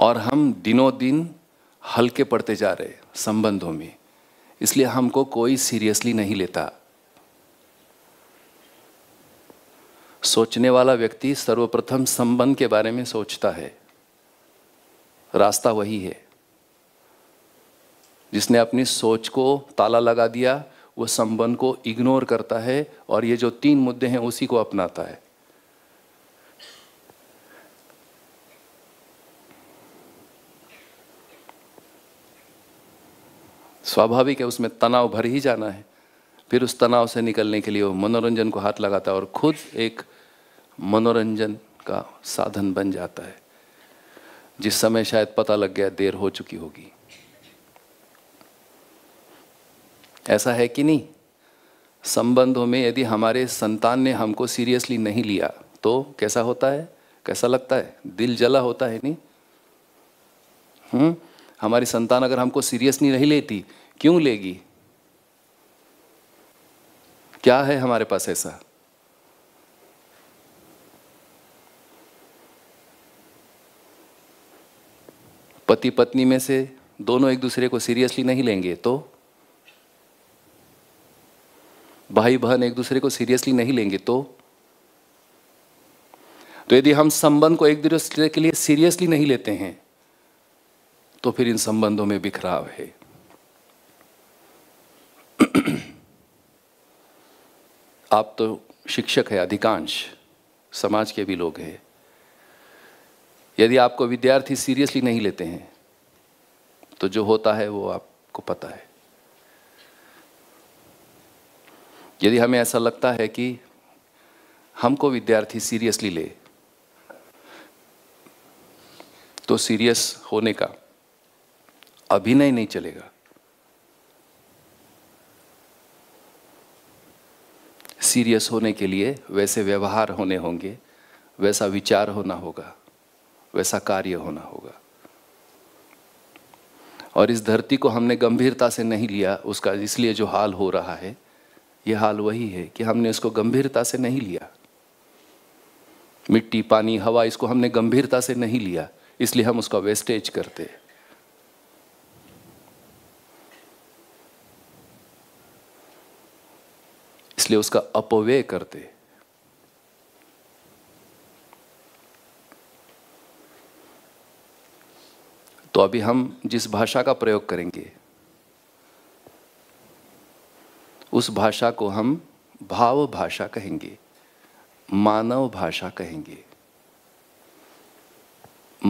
और हम दिनों दिन हल्के पड़ते जा रहे संबंधों में इसलिए हमको कोई सीरियसली नहीं लेता सोचने वाला व्यक्ति सर्वप्रथम संबंध के बारे में सोचता है रास्ता वही है जिसने अपनी सोच को ताला लगा दिया वो संबंध को इग्नोर करता है और ये जो तीन मुद्दे हैं उसी को अपनाता है स्वाभाविक है उसमें तनाव भर ही जाना है फिर उस तनाव से निकलने के लिए वो मनोरंजन को हाथ लगाता है और खुद एक मनोरंजन का साधन बन जाता है जिस समय शायद पता लग गया देर हो चुकी होगी ऐसा है कि नहीं संबंधों में यदि हमारे संतान ने हमको सीरियसली नहीं लिया तो कैसा होता है कैसा लगता है दिल जला होता है नहीं हम्म हमारी संतान अगर हमको सीरियसली नहीं लेती क्यों लेगी क्या है हमारे पास ऐसा पति पत्नी में से दोनों एक दूसरे को सीरियसली नहीं लेंगे तो भाई बहन एक दूसरे को सीरियसली नहीं लेंगे तो तो यदि हम संबंध को एक दूसरे के लिए सीरियसली नहीं लेते हैं तो फिर इन संबंधों में बिखराव है आप तो शिक्षक है अधिकांश समाज के भी लोग हैं यदि आपको विद्यार्थी सीरियसली नहीं लेते हैं तो जो होता है वो आपको पता है यदि हमें ऐसा लगता है कि हमको विद्यार्थी सीरियसली ले तो सीरियस होने का अभिनय नहीं चलेगा सीरियस होने के लिए वैसे व्यवहार होने होंगे वैसा विचार होना होगा वैसा कार्य होना होगा और इस धरती को हमने गंभीरता से नहीं लिया उसका इसलिए जो हाल हो रहा है यह हाल वही है कि हमने इसको गंभीरता से नहीं लिया मिट्टी पानी हवा इसको हमने गंभीरता से नहीं लिया इसलिए हम उसका वेस्टेज करते हैं इसलिए उसका अपव्यय करते तो अभी हम जिस भाषा का प्रयोग करेंगे उस भाषा को हम भाव भाषा कहेंगे मानव भाषा कहेंगे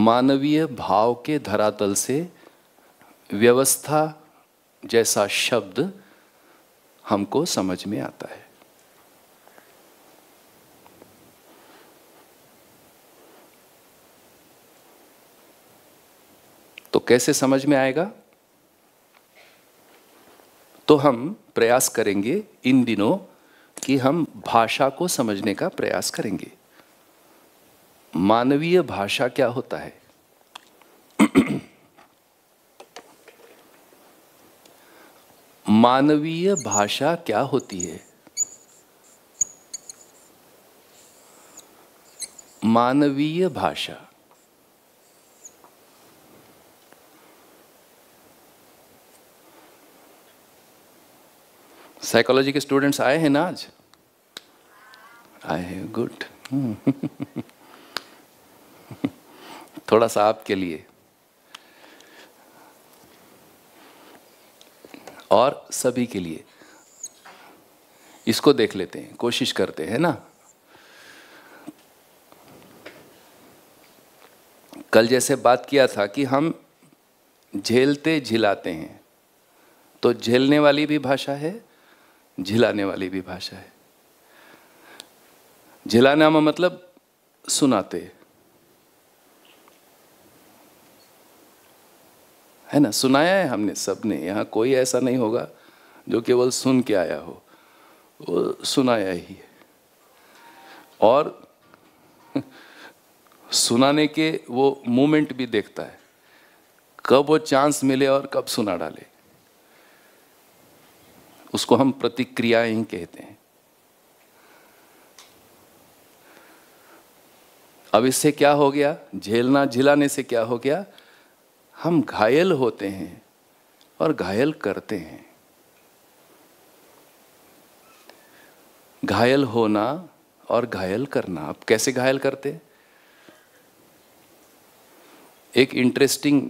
मानवीय भाव के धरातल से व्यवस्था जैसा शब्द हमको समझ में आता है तो कैसे समझ में आएगा तो हम प्रयास करेंगे इन दिनों कि हम भाषा को समझने का प्रयास करेंगे मानवीय भाषा क्या होता है मानवीय भाषा क्या होती है मानवीय भाषा साइकोलॉजी के स्टूडेंट्स आए हैं ना आज आए हैं गुड थोड़ा सा आपके लिए और सभी के लिए इसको देख लेते हैं कोशिश करते हैं ना कल जैसे बात किया था कि हम झेलते झिलाते हैं तो झेलने वाली भी भाषा है झिलाने वाली भी भाषा है झिलाना में मतलब सुनाते है ना सुनाया है हमने सबने यहां कोई ऐसा नहीं होगा जो केवल सुन के आया हो वो सुनाया ही है और सुनाने के वो मोमेंट भी देखता है कब वो चांस मिले और कब सुना डाले उसको हम प्रतिक्रियाएं कहते हैं अब इससे क्या हो गया झेलना झिलाने से क्या हो गया हम घायल होते हैं और घायल करते हैं घायल होना और घायल करना आप कैसे घायल करते एक इंटरेस्टिंग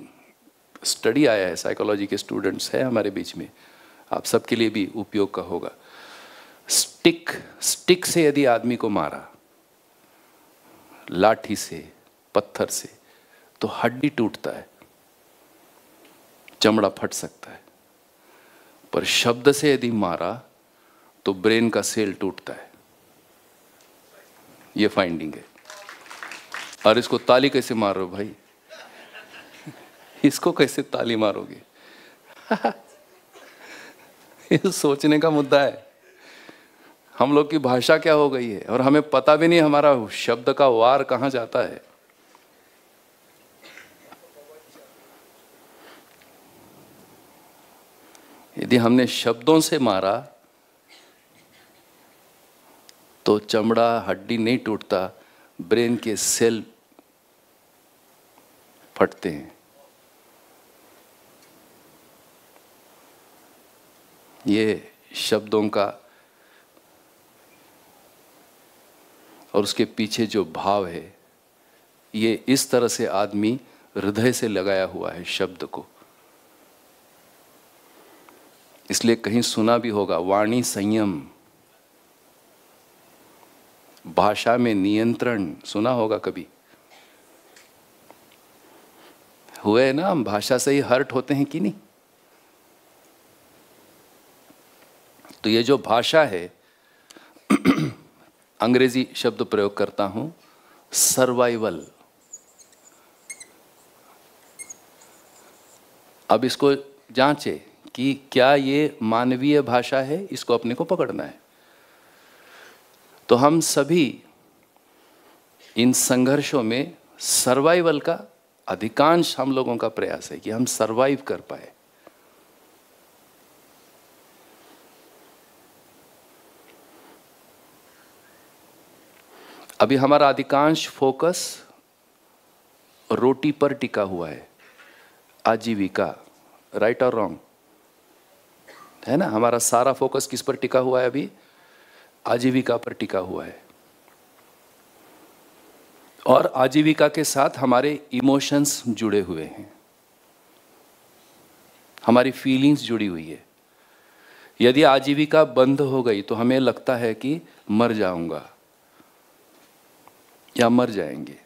स्टडी आया है साइकोलॉजी के स्टूडेंट्स है हमारे बीच में आप सबके लिए भी उपयोग का होगा स्टिक स्टिक से यदि आदमी को मारा लाठी से पत्थर से तो हड्डी टूटता है चमड़ा फट सकता है पर शब्द से यदि मारा तो ब्रेन का सेल टूटता है यह फाइंडिंग है और इसको ताली कैसे मार रहे हो भाई इसको कैसे ताली मारोगे सोचने का मुद्दा है हम लोग की भाषा क्या हो गई है और हमें पता भी नहीं हमारा शब्द का वार कहां जाता है यदि हमने शब्दों से मारा तो चमड़ा हड्डी नहीं टूटता ब्रेन के सेल फटते हैं ये शब्दों का और उसके पीछे जो भाव है ये इस तरह से आदमी हृदय से लगाया हुआ है शब्द को इसलिए कहीं सुना भी होगा वाणी संयम भाषा में नियंत्रण सुना होगा कभी हुए ना हम भाषा से ही हर्ट होते हैं कि नहीं तो ये जो भाषा है अंग्रेजी शब्द प्रयोग करता हूं सर्वाइवल अब इसको जांचे कि क्या ये मानवीय भाषा है इसको अपने को पकड़ना है तो हम सभी इन संघर्षों में सर्वाइवल का अधिकांश हम लोगों का प्रयास है कि हम सर्वाइव कर पाए अभी हमारा अधिकांश फोकस रोटी पर टिका हुआ है आजीविका राइट और रॉन्ग है ना हमारा सारा फोकस किस पर टिका हुआ है अभी आजीविका पर टिका हुआ है और आजीविका के साथ हमारे इमोशंस जुड़े हुए हैं हमारी फीलिंग्स जुड़ी हुई है यदि आजीविका बंद हो गई तो हमें लगता है कि मर जाऊंगा या मर जाएंगे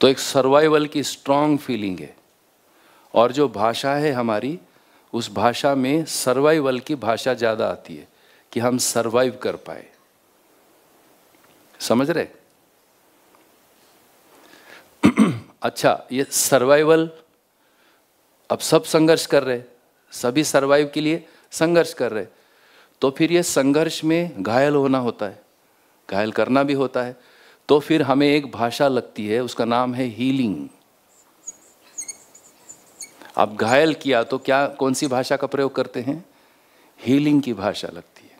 तो एक सर्वाइवल की स्ट्रांग फीलिंग है और जो भाषा है हमारी उस भाषा में सर्वाइवल की भाषा ज़्यादा आती है कि हम सर्वाइव कर पाए समझ रहे अच्छा ये सर्वाइवल अब सब संघर्ष कर रहे सभी सर्वाइव के लिए संघर्ष कर रहे तो फिर ये संघर्ष में घायल होना होता है घायल करना भी होता है तो फिर हमें एक भाषा लगती है उसका नाम है हीलिंग आप घायल किया तो क्या कौन सी भाषा का प्रयोग करते हैं हीलिंग की भाषा लगती है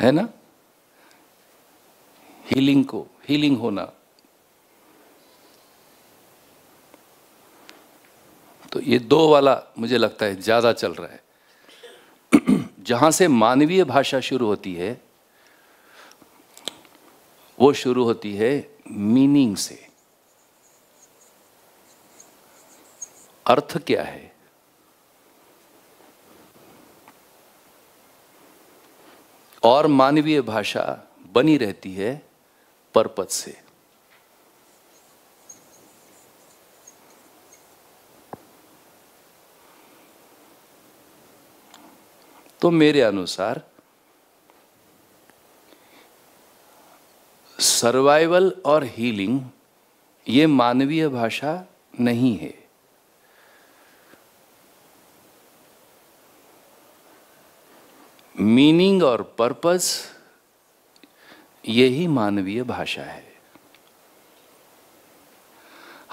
है ना हीलिंग को हीलिंग होना तो ये दो वाला मुझे लगता है ज़्यादा चल रहा है जहां से मानवीय भाषा शुरू होती है वो शुरू होती है मीनिंग से अर्थ क्या है और मानवीय भाषा बनी रहती है परपत से तो मेरे अनुसार सर्वाइवल और हीलिंग ये मानवीय भाषा नहीं है मीनिंग और पर्पस यही मानवीय भाषा है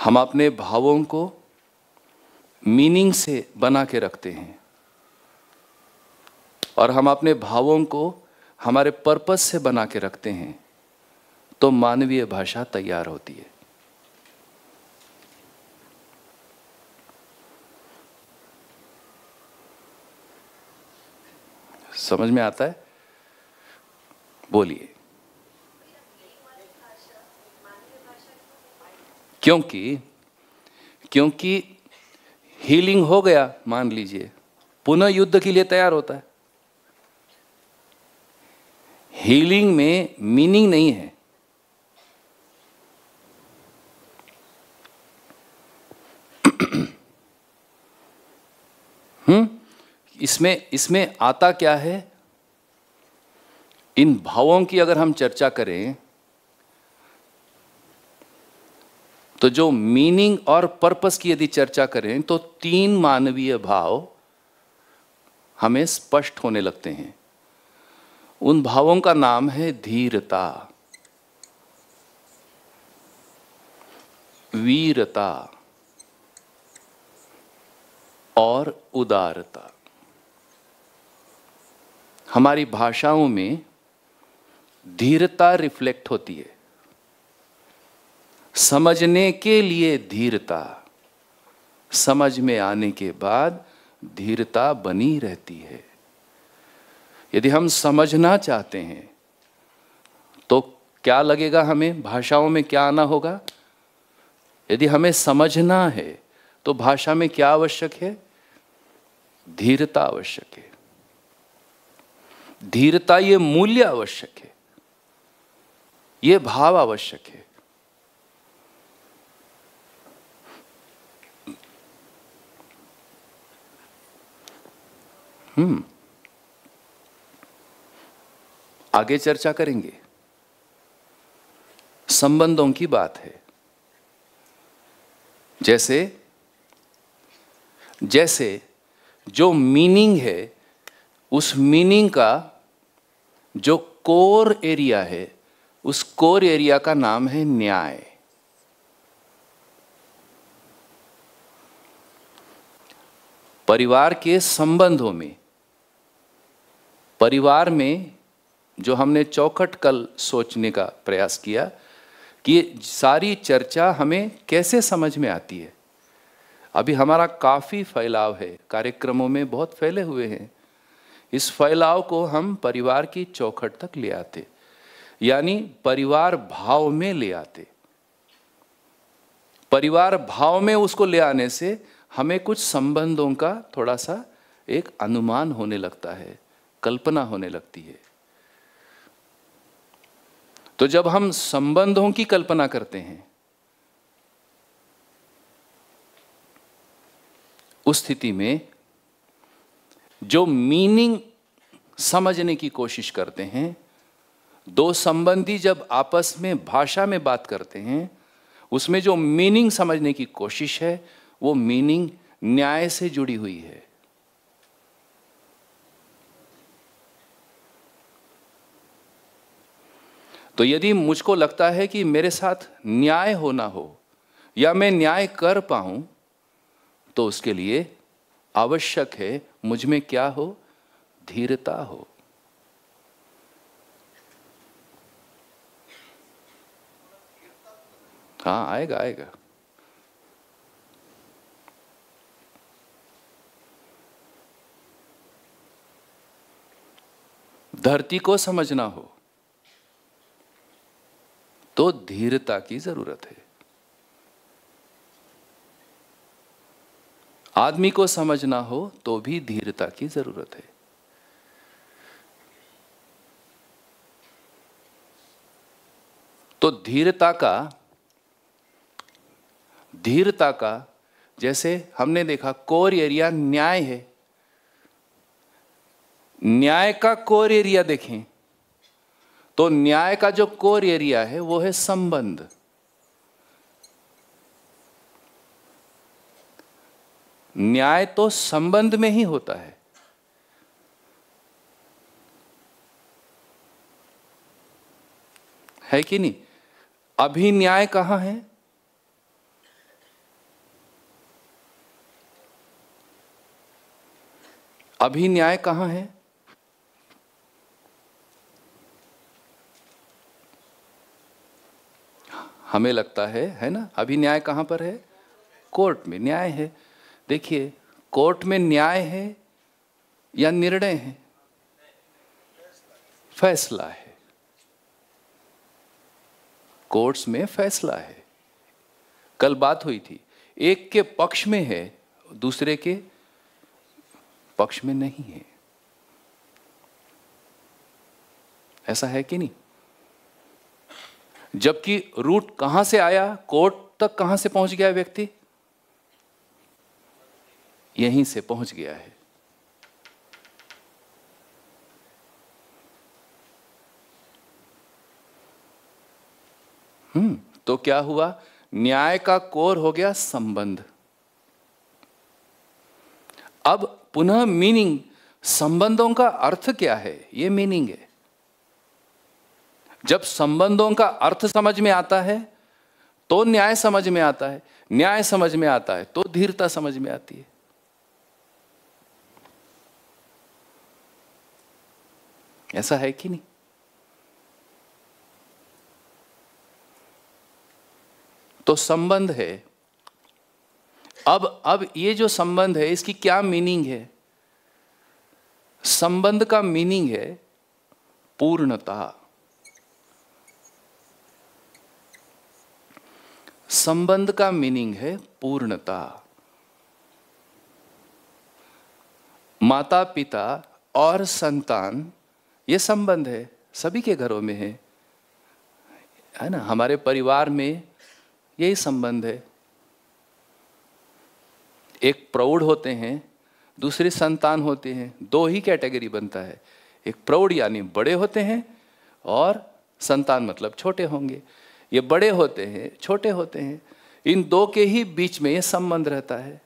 हम अपने भावों को मीनिंग से बना के रखते हैं और हम अपने भावों को हमारे पर्पस से बना के रखते हैं तो मानवीय भाषा तैयार होती है समझ में आता है बोलिए क्योंकि क्योंकि हीलिंग हो गया मान लीजिए पुनः युद्ध के लिए तैयार होता है हीलिंग में मीनिंग नहीं है हम्म इसमें इसमें आता क्या है इन भावों की अगर हम चर्चा करें तो जो मीनिंग और पर्पस की यदि चर्चा करें तो तीन मानवीय भाव हमें स्पष्ट होने लगते हैं उन भावों का नाम है धीरता वीरता और उदारता हमारी भाषाओं में धीरता रिफ्लेक्ट होती है समझने के लिए धीरता समझ में आने के बाद धीरता बनी रहती है यदि हम समझना चाहते हैं तो क्या लगेगा हमें भाषाओं में क्या आना होगा यदि हमें समझना है तो भाषा में क्या आवश्यक है धीरता आवश्यक है धीरता ये मूल्य आवश्यक है ये भाव आवश्यक है हम्म आगे चर्चा करेंगे संबंधों की बात है जैसे जैसे जो मीनिंग है उस मीनिंग का जो कोर एरिया है उस कोर एरिया का नाम है न्याय परिवार के संबंधों में परिवार में जो हमने चौखट कल सोचने का प्रयास किया कि सारी चर्चा हमें कैसे समझ में आती है अभी हमारा काफ़ी फैलाव है कार्यक्रमों में बहुत फैले हुए हैं इस फैलाव को हम परिवार की चौखट तक ले आते यानी परिवार भाव में ले आते परिवार भाव में उसको ले आने से हमें कुछ संबंधों का थोड़ा सा एक अनुमान होने लगता है कल्पना होने लगती है तो जब हम संबंधों की कल्पना करते हैं उस स्थिति में जो मीनिंग समझने की कोशिश करते हैं दो संबंधी जब आपस में भाषा में बात करते हैं उसमें जो मीनिंग समझने की कोशिश है वो मीनिंग न्याय से जुड़ी हुई है तो यदि मुझको लगता है कि मेरे साथ न्याय होना हो या मैं न्याय कर पाऊं तो उसके लिए आवश्यक है मुझ में क्या हो धीरता हो हाँ आएगा आएगा धरती को समझना हो तो धीरता की जरूरत है आदमी को समझना हो तो भी धीरता की जरूरत है तो धीरता का धीरता का जैसे हमने देखा कोर एरिया न्याय है न्याय का कोर एरिया देखें तो न्याय का जो कोर एरिया है वो है संबंध न्याय तो संबंध में ही होता है है कि नहीं अभी न्याय कहां है अभी न्याय कहां है हमें लगता है है ना अभी न्याय कहाँ पर है कोर्ट में न्याय है देखिए कोर्ट में न्याय है या निर्णय है फैसला है कोर्ट्स में फैसला है कल बात हुई थी एक के पक्ष में है दूसरे के पक्ष में नहीं है ऐसा है कि नहीं जबकि रूट कहां से आया कोर्ट तक कहां से पहुंच गया व्यक्ति यहीं से पहुंच गया है हम्म तो क्या हुआ न्याय का कोर हो गया संबंध अब पुनः मीनिंग संबंधों का अर्थ क्या है यह मीनिंग है जब संबंधों का अर्थ समझ में आता है तो न्याय समझ में आता है न्याय समझ में आता है तो धीरता समझ में आती है ऐसा है कि नहीं तो संबंध है अब अब ये जो संबंध है इसकी क्या मीनिंग है संबंध का मीनिंग है पूर्णता संबंध का मीनिंग है पूर्णता माता पिता और संतान ये संबंध है सभी के घरों में है है ना हमारे परिवार में यही संबंध है एक प्रौढ़ होते हैं दूसरे संतान होते हैं दो ही कैटेगरी बनता है एक प्रौढ़ यानी बड़े होते हैं और संतान मतलब छोटे होंगे ये बड़े होते हैं छोटे होते हैं इन दो के ही बीच में ये संबंध रहता है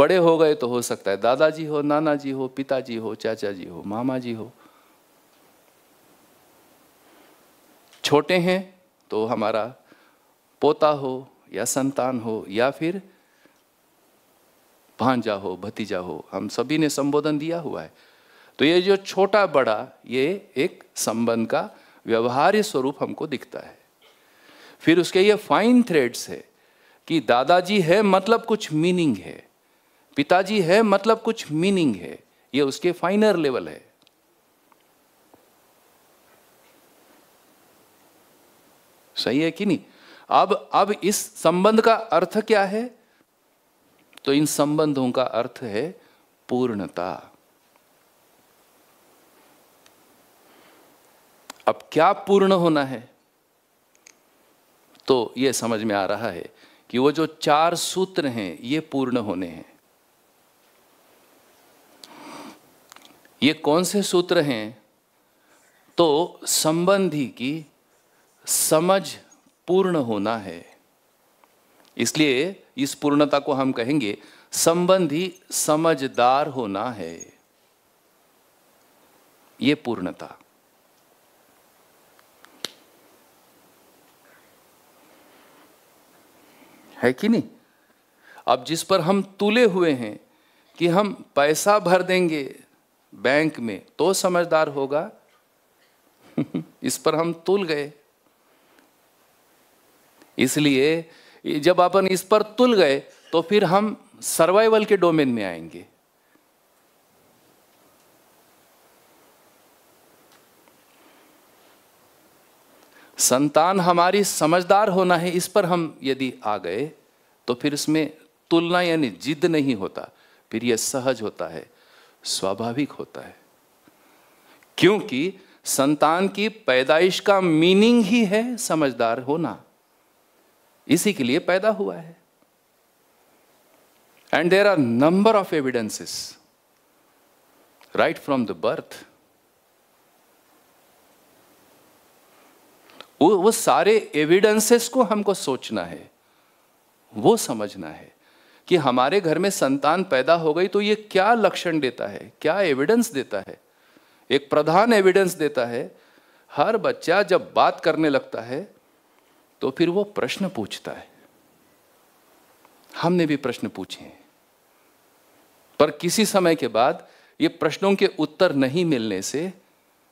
बड़े हो गए तो हो सकता है दादाजी हो नाना जी हो पिताजी हो चाचा जी हो मामा जी हो छोटे हैं तो हमारा पोता हो या संतान हो या फिर भांजा हो भतीजा हो हम सभी ने संबोधन दिया हुआ है तो ये जो छोटा बड़ा ये एक संबंध का व्यवहार्य स्वरूप हमको दिखता है फिर उसके ये फाइन थ्रेड्स है कि दादाजी है मतलब कुछ मीनिंग है पिताजी है मतलब कुछ मीनिंग है ये उसके फाइनर लेवल है सही है कि नहीं अब अब इस संबंध का अर्थ क्या है तो इन संबंधों का अर्थ है पूर्णता अब क्या पूर्ण होना है तो ये समझ में आ रहा है कि वो जो चार सूत्र हैं ये पूर्ण होने हैं ये कौन से सूत्र हैं तो संबंधी की समझ पूर्ण होना है इसलिए इस पूर्णता को हम कहेंगे संबंधी समझदार होना है ये पूर्णता है कि नहीं अब जिस पर हम तुले हुए हैं कि हम पैसा भर देंगे बैंक में तो समझदार होगा इस पर हम तुल गए इसलिए जब अपन इस पर तुल गए तो फिर हम सर्वाइवल के डोमेन में आएंगे संतान हमारी समझदार होना है इस पर हम यदि आ गए तो फिर इसमें तुलना यानी जिद नहीं होता फिर यह सहज होता है स्वाभाविक होता है क्योंकि संतान की पैदाइश का मीनिंग ही है समझदार होना इसी के लिए पैदा हुआ है and there are number of evidences right from the birth वो वो सारे एविडेंसेस को हमको सोचना है वो समझना है कि हमारे घर में संतान पैदा हो गई तो ये क्या लक्षण देता है क्या एविडेंस देता है एक प्रधान एविडेंस देता है हर बच्चा जब बात करने लगता है तो फिर वो प्रश्न पूछता है हमने भी प्रश्न पूछे हैं पर किसी समय के बाद ये प्रश्नों के उत्तर नहीं मिलने से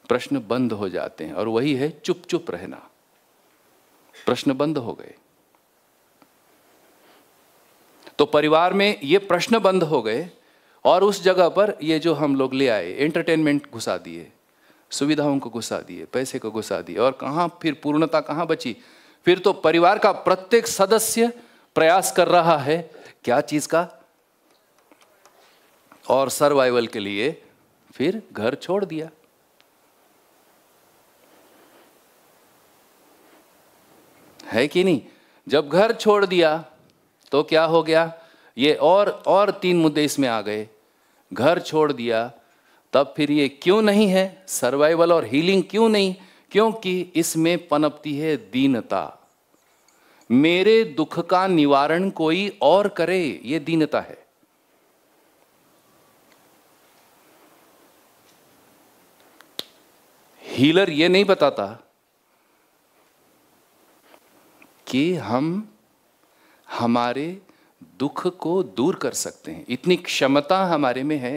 प्रश्न बंद हो जाते हैं और वही है चुप चुप रहना प्रश्न बंद हो गए तो परिवार में ये प्रश्न बंद हो गए और उस जगह पर ये जो हम लोग ले आए एंटरटेनमेंट घुसा दिए सुविधाओं को घुसा दिए पैसे को घुसा दिए और कहाँ फिर पूर्णता कहाँ बची फिर तो परिवार का प्रत्येक सदस्य प्रयास कर रहा है क्या चीज़ का और सर्वाइवल के लिए फिर घर छोड़ दिया है कि नहीं जब घर छोड़ दिया तो क्या हो गया ये और और तीन मुद्दे इसमें आ गए घर छोड़ दिया तब फिर ये क्यों नहीं है सर्वाइवल और हीलिंग क्यों नहीं क्योंकि इसमें पनपती है दीनता मेरे दुख का निवारण कोई और करे ये दीनता है हीलर ये नहीं बताता कि हम हमारे दुख को दूर कर सकते हैं इतनी क्षमता हमारे में है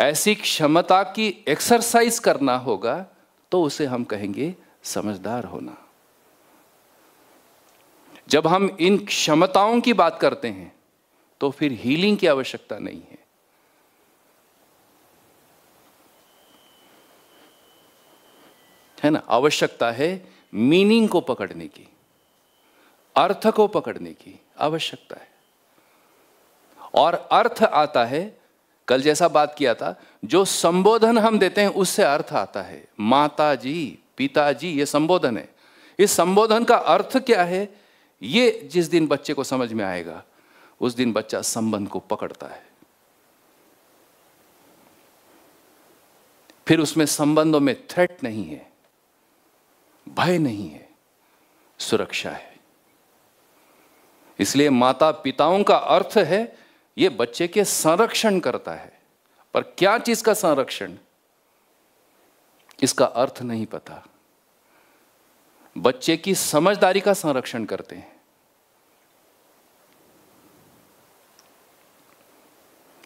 ऐसी क्षमता की एक्सरसाइज करना होगा तो उसे हम कहेंगे समझदार होना जब हम इन क्षमताओं की बात करते हैं तो फिर हीलिंग की आवश्यकता नहीं है है ना आवश्यकता है मीनिंग को पकड़ने की अर्थ को पकड़ने की आवश्यकता है और अर्थ आता है कल जैसा बात किया था जो संबोधन हम देते हैं उससे अर्थ आता है माता जी पिताजी ये संबोधन है इस संबोधन का अर्थ क्या है ये जिस दिन बच्चे को समझ में आएगा उस दिन बच्चा संबंध को पकड़ता है फिर उसमें संबंधों में थ्रेट नहीं है भय नहीं है सुरक्षा है इसलिए माता पिताओं का अर्थ है ये बच्चे के संरक्षण करता है पर क्या चीज का संरक्षण इसका अर्थ नहीं पता बच्चे की समझदारी का संरक्षण करते हैं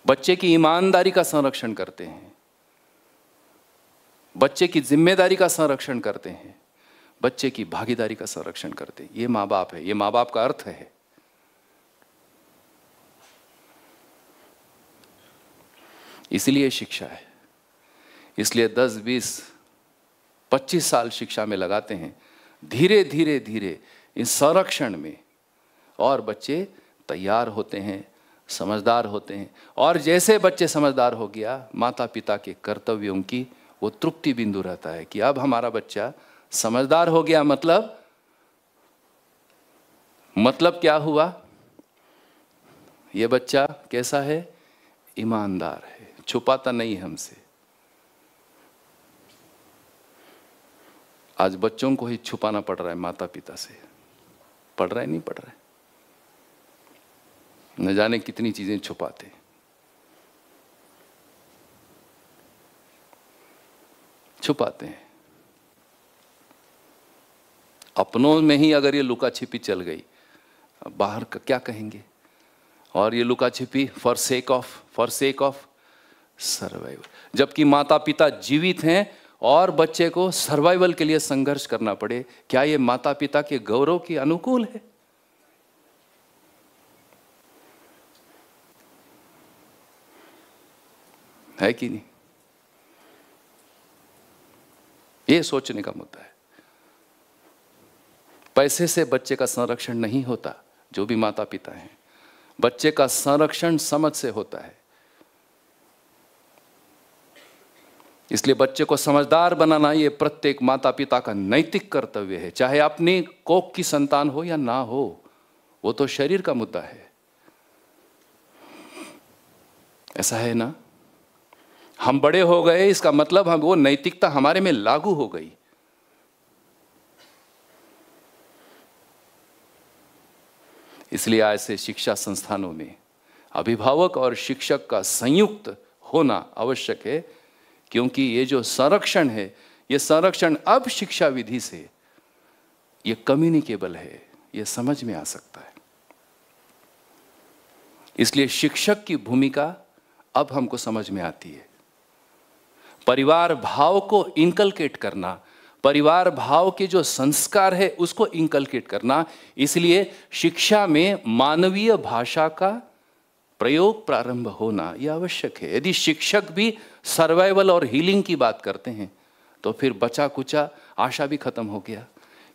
बच्चे की ईमानदारी का संरक्षण करते हैं बच्चे की जिम्मेदारी का संरक्षण करते हैं बच्चे की भागीदारी का संरक्षण करते ये माँ बाप है ये माँ बाप का अर्थ है इसलिए शिक्षा है इसलिए 10, 20, 25 साल शिक्षा में लगाते हैं धीरे धीरे धीरे इस संरक्षण में और बच्चे तैयार होते हैं समझदार होते हैं और जैसे बच्चे समझदार हो गया माता पिता के कर्तव्यों की वो तृप्ति बिंदु रहता है कि अब हमारा बच्चा समझदार हो गया मतलब मतलब क्या हुआ ये बच्चा कैसा है ईमानदार है छुपाता नहीं हमसे आज बच्चों को ही छुपाना पड़ रहा है माता पिता से पढ़ रहा है नहीं पढ़ रहा है न जाने कितनी चीजें छुपाते छुपाते हैं अपनों में ही अगर ये लुका छिपी चल गई बाहर का क्या कहेंगे और ये लुका छिपी for sake of for sake of survival जबकि माता पिता जीवित हैं और बच्चे को सर्वाइवल के लिए संघर्ष करना पड़े क्या ये माता पिता के गौरव के अनुकूल है है कि नहीं ये सोचने का मुद्दा है पैसे से बच्चे का संरक्षण नहीं होता जो भी माता पिता हैं बच्चे का संरक्षण समझ से होता है इसलिए बच्चे को समझदार बनाना ये प्रत्येक माता पिता का नैतिक कर्तव्य है चाहे अपनी कोख की संतान हो या ना हो वो तो शरीर का मुद्दा है ऐसा है ना हम बड़े हो गए इसका मतलब हम वो नैतिकता हमारे में लागू हो गई इसलिए ऐसे शिक्षा संस्थानों में अभिभावक और शिक्षक का संयुक्त होना आवश्यक है क्योंकि ये जो संरक्षण है ये संरक्षण अब शिक्षा विधि से ये कम्युनिकेबल है ये समझ में आ सकता है इसलिए शिक्षक की भूमिका अब हमको समझ में आती है परिवार भाव को इनकलकेट करना परिवार भाव के जो संस्कार है उसको इंकल्केट करना इसलिए शिक्षा में मानवीय भाषा का प्रयोग प्रारंभ होना यह आवश्यक है यदि शिक्षक भी सर्वाइवल और हीलिंग की बात करते हैं तो फिर बचा कुचा आशा भी खत्म हो गया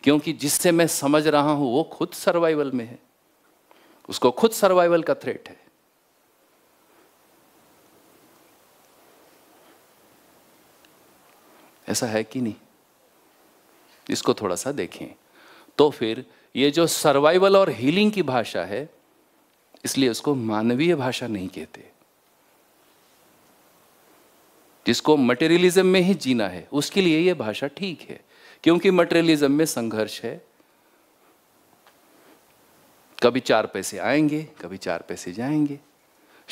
क्योंकि जिससे मैं समझ रहा हूं वो खुद सर्वाइवल में है उसको खुद सर्वाइवल का थ्रेट है ऐसा है कि नहीं इसको थोड़ा सा देखें तो फिर ये जो सर्वाइवल और हीलिंग की भाषा है इसलिए उसको मानवीय भाषा नहीं कहते जिसको मटेरियलिज्म में ही जीना है उसके लिए यह भाषा ठीक है क्योंकि मटेरियलिज्म में संघर्ष है कभी चार पैसे आएंगे कभी चार पैसे जाएंगे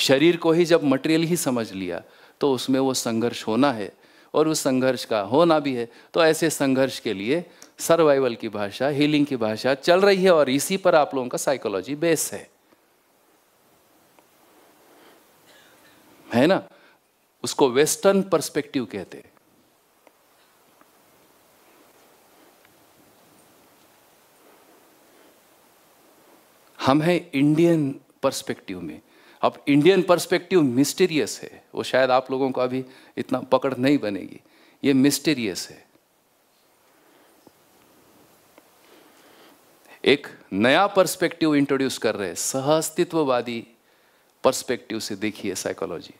शरीर को ही जब मटेरियल ही समझ लिया तो उसमें वो संघर्ष होना है और उस संघर्ष का होना भी है तो ऐसे संघर्ष के लिए सर्वाइवल की भाषा हीलिंग की भाषा चल रही है और इसी पर आप लोगों का साइकोलॉजी बेस है है ना उसको वेस्टर्न पर्सपेक्टिव कहते हैं हम हैं इंडियन पर्सपेक्टिव में अब इंडियन पर्सपेक्टिव मिस्टीरियस है वो शायद आप लोगों को अभी इतना पकड़ नहीं बनेगी ये मिस्टीरियस है एक नया पर्सपेक्टिव इंट्रोड्यूस कर रहे हैं सहअस्तित्ववादी पर्सपेक्टिव से देखिए साइकोलॉजी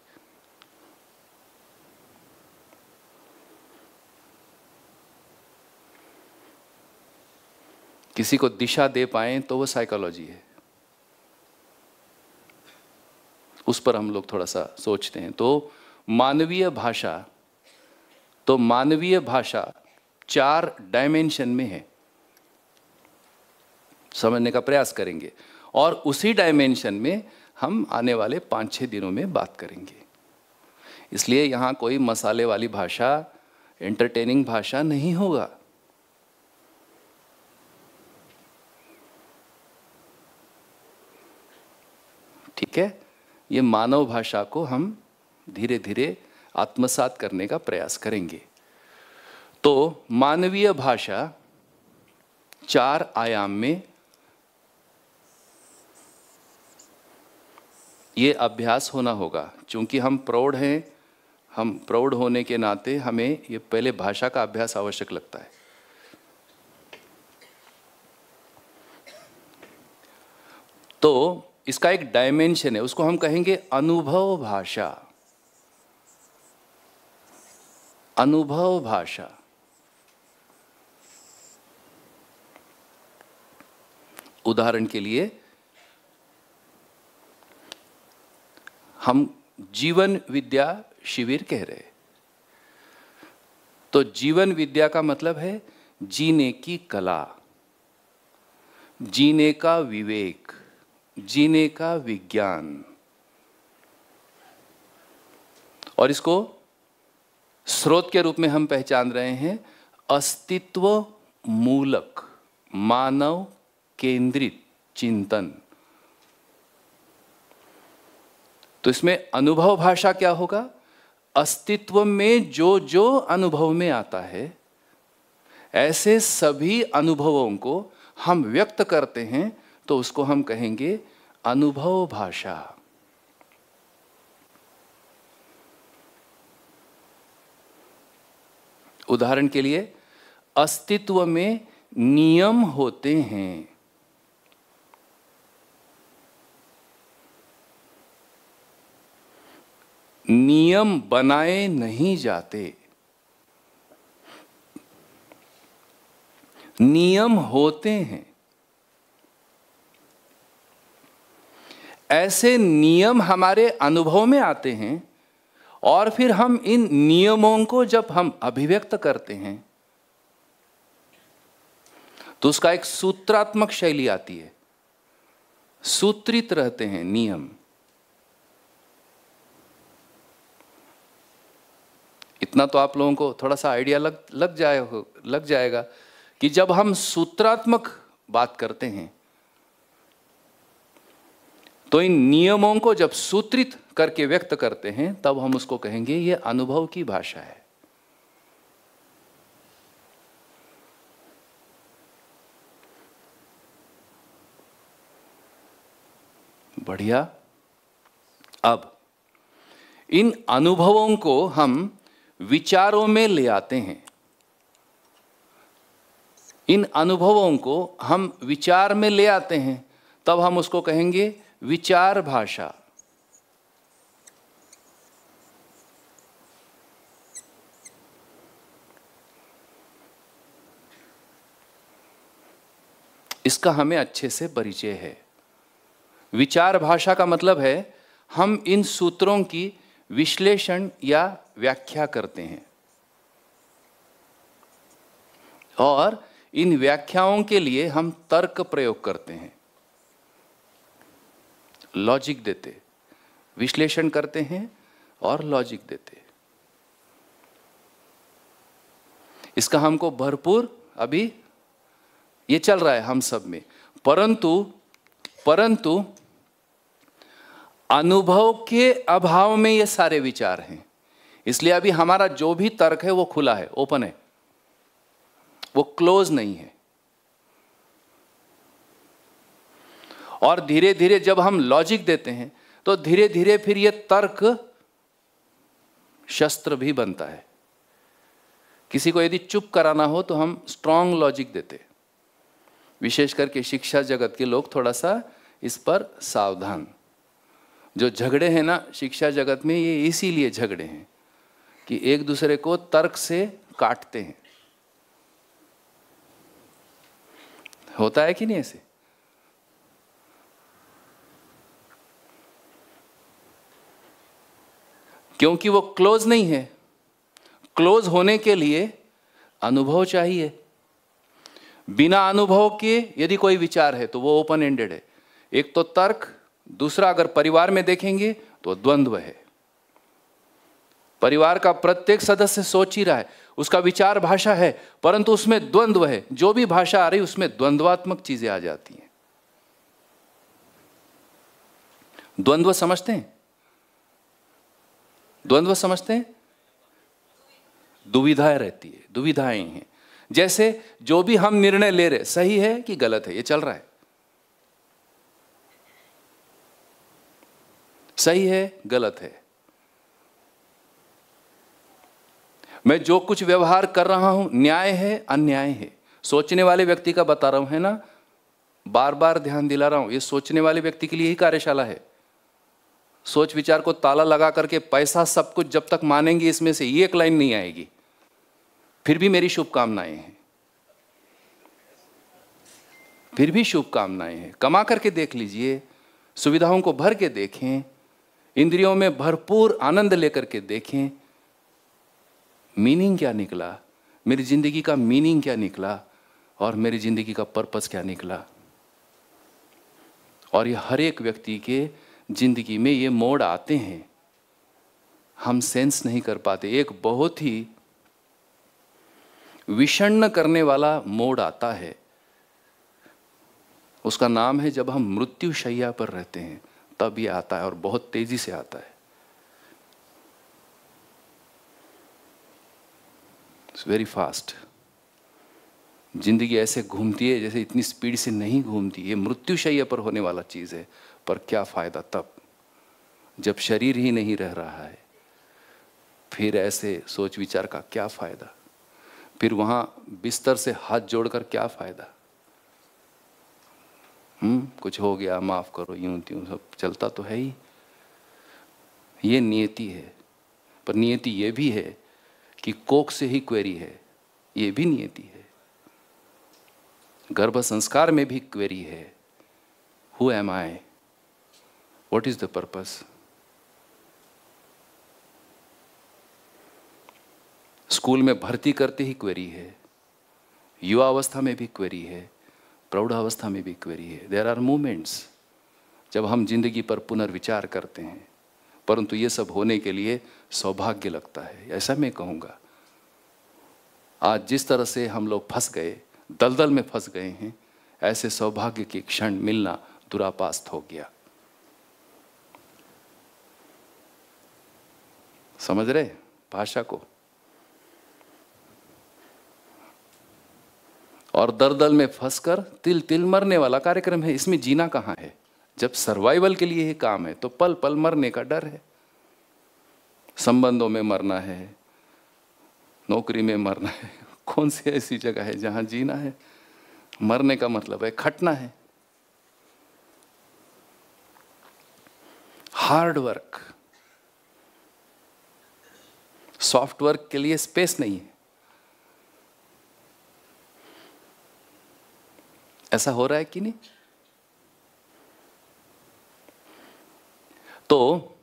किसी को दिशा दे पाए तो वो साइकोलॉजी है उस पर हम लोग थोड़ा सा सोचते हैं तो मानवीय भाषा तो मानवीय भाषा चार डायमेंशन में है समझने का प्रयास करेंगे और उसी डायमेंशन में हम आने वाले पाँच छः दिनों में बात करेंगे इसलिए यहाँ कोई मसाले वाली भाषा एंटरटेनिंग भाषा नहीं होगा ठीक है ये मानव भाषा को हम धीरे धीरे आत्मसात करने का प्रयास करेंगे तो मानवीय भाषा चार आयाम में ये अभ्यास होना होगा क्योंकि हम प्रौढ़ हैं हम प्रौढ़ होने के नाते हमें ये पहले भाषा का अभ्यास आवश्यक लगता है तो इसका एक डायमेंशन है उसको हम कहेंगे अनुभव भाषा अनुभव भाषा उदाहरण के लिए हम जीवन विद्या शिविर कह रहे तो जीवन विद्या का मतलब है जीने की कला जीने का विवेक जीने का विज्ञान और इसको स्रोत के रूप में हम पहचान रहे हैं अस्तित्व मूलक मानव केंद्रित चिंतन तो इसमें अनुभव भाषा क्या होगा अस्तित्व में जो जो अनुभव में आता है ऐसे सभी अनुभवों को हम व्यक्त करते हैं तो उसको हम कहेंगे अनुभव भाषा उदाहरण के लिए अस्तित्व में नियम होते हैं नियम बनाए नहीं जाते नियम होते हैं ऐसे नियम हमारे अनुभव में आते हैं और फिर हम इन नियमों को जब हम अभिव्यक्त करते हैं तो उसका एक सूत्रात्मक शैली आती है सूत्रित रहते हैं नियम इतना तो आप लोगों को थोड़ा सा आइडिया लग लग जाए लग जाएगा कि जब हम सूत्रात्मक बात करते हैं तो इन नियमों को जब सूत्रित करके व्यक्त करते हैं तब हम उसको कहेंगे ये अनुभव की भाषा है बढ़िया अब इन अनुभवों को हम विचारों में ले आते हैं इन अनुभवों को हम विचार में ले आते हैं तब हम उसको कहेंगे विचार भाषा इसका हमें अच्छे से परिचय है विचार भाषा का मतलब है हम इन सूत्रों की विश्लेषण या व्याख्या करते हैं और इन व्याख्याओं के लिए हम तर्क प्रयोग करते हैं लॉजिक देते विश्लेषण करते हैं और लॉजिक देते इसका हमको भरपूर अभी ये चल रहा है हम सब में परंतु परंतु अनुभव के अभाव में ये सारे विचार हैं इसलिए अभी हमारा जो भी तर्क है वो खुला है ओपन है वो क्लोज नहीं है और धीरे धीरे जब हम लॉजिक देते हैं तो धीरे धीरे फिर यह तर्क शस्त्र भी बनता है किसी को यदि चुप कराना हो तो हम स्ट्रांग लॉजिक देते विशेष करके शिक्षा जगत के लोग थोड़ा सा इस पर सावधान जो झगड़े हैं ना शिक्षा जगत में ये इसीलिए झगड़े हैं कि एक दूसरे को तर्क से काटते हैं होता है कि नहीं ऐसे क्योंकि वो क्लोज नहीं है क्लोज होने के लिए अनुभव चाहिए बिना अनुभव के यदि कोई विचार है तो वो ओपन एंडेड है एक तो तर्क दूसरा अगर परिवार में देखेंगे तो द्वंद्व है परिवार का प्रत्येक सदस्य सोच ही रहा है उसका विचार भाषा है परंतु उसमें द्वंद्व है जो भी भाषा आ रही उसमें द्वंद्वात्मक चीजें आ जाती हैं द्वंद्व समझते हैं द्वंद्व समझते हैं दुविधाएं रहती है दुविधाएं हैं जैसे जो भी हम निर्णय ले रहे सही है कि गलत है ये चल रहा है सही है गलत है मैं जो कुछ व्यवहार कर रहा हूं न्याय है अन्याय है सोचने वाले व्यक्ति का बता रहा हूं है ना बार बार ध्यान दिला रहा हूं ये सोचने वाले व्यक्ति के लिए ही कार्यशाला है सोच विचार को ताला लगा करके पैसा सब कुछ जब तक मानेंगे इसमें से एक लाइन नहीं आएगी फिर भी मेरी शुभकामनाएं हैं फिर भी शुभकामनाएं हैं कमा करके देख लीजिए सुविधाओं को भर के देखें इंद्रियों में भरपूर आनंद लेकर के देखें मीनिंग क्या निकला मेरी जिंदगी का मीनिंग क्या निकला और मेरी जिंदगी का पर्पस क्या निकला और ये हर एक व्यक्ति के जिंदगी में ये मोड़ आते हैं हम सेंस नहीं कर पाते एक बहुत ही विषण करने वाला मोड़ आता है उसका नाम है जब हम मृत्यु शैया पर रहते हैं तब ये आता है और बहुत तेजी से आता है वेरी फास्ट जिंदगी ऐसे घूमती है जैसे इतनी स्पीड से नहीं घूमती ये मृत्युशैया पर होने वाला चीज़ है पर क्या फ़ायदा तब जब शरीर ही नहीं रह रहा है फिर ऐसे सोच विचार का क्या फ़ायदा फिर वहां बिस्तर से हाथ जोड़कर क्या फ़ायदा हम्म, कुछ हो गया माफ़ करो यूं त्यूं सब चलता तो है ही ये नियति है पर नियति ये भी है कि कोक से ही क्वेरी है ये भी नियति है गर्भ संस्कार में भी क्वेरी है who am I What is the purpose? School में भर्ती करते ही क्वेरी है युवा अवस्था में भी क्वेरी है प्रौढ़ावस्था में भी क्वेरी है देर आर मोमेंट्स जब हम जिंदगी पर पुनर्विचार करते हैं परंतु ये सब होने के लिए सौभाग्य लगता है ऐसा मैं कहूँगा आज जिस तरह से हम लोग फंस गए दलदल में फंस गए हैं ऐसे सौभाग्य के क्षण मिलना दुरापास्त हो गया समझ रहे भाषा को और दरदल में फंसकर तिल तिल मरने वाला कार्यक्रम है इसमें जीना कहां है जब सर्वाइवल के लिए ही काम है तो पल पल मरने का डर है संबंधों में मरना है नौकरी में मरना है कौन सी ऐसी जगह है जहां जीना है मरने का मतलब है खटना है हार्ड वर्क सॉफ्ट वर्क के लिए स्पेस नहीं है ऐसा हो रहा है कि नहीं तो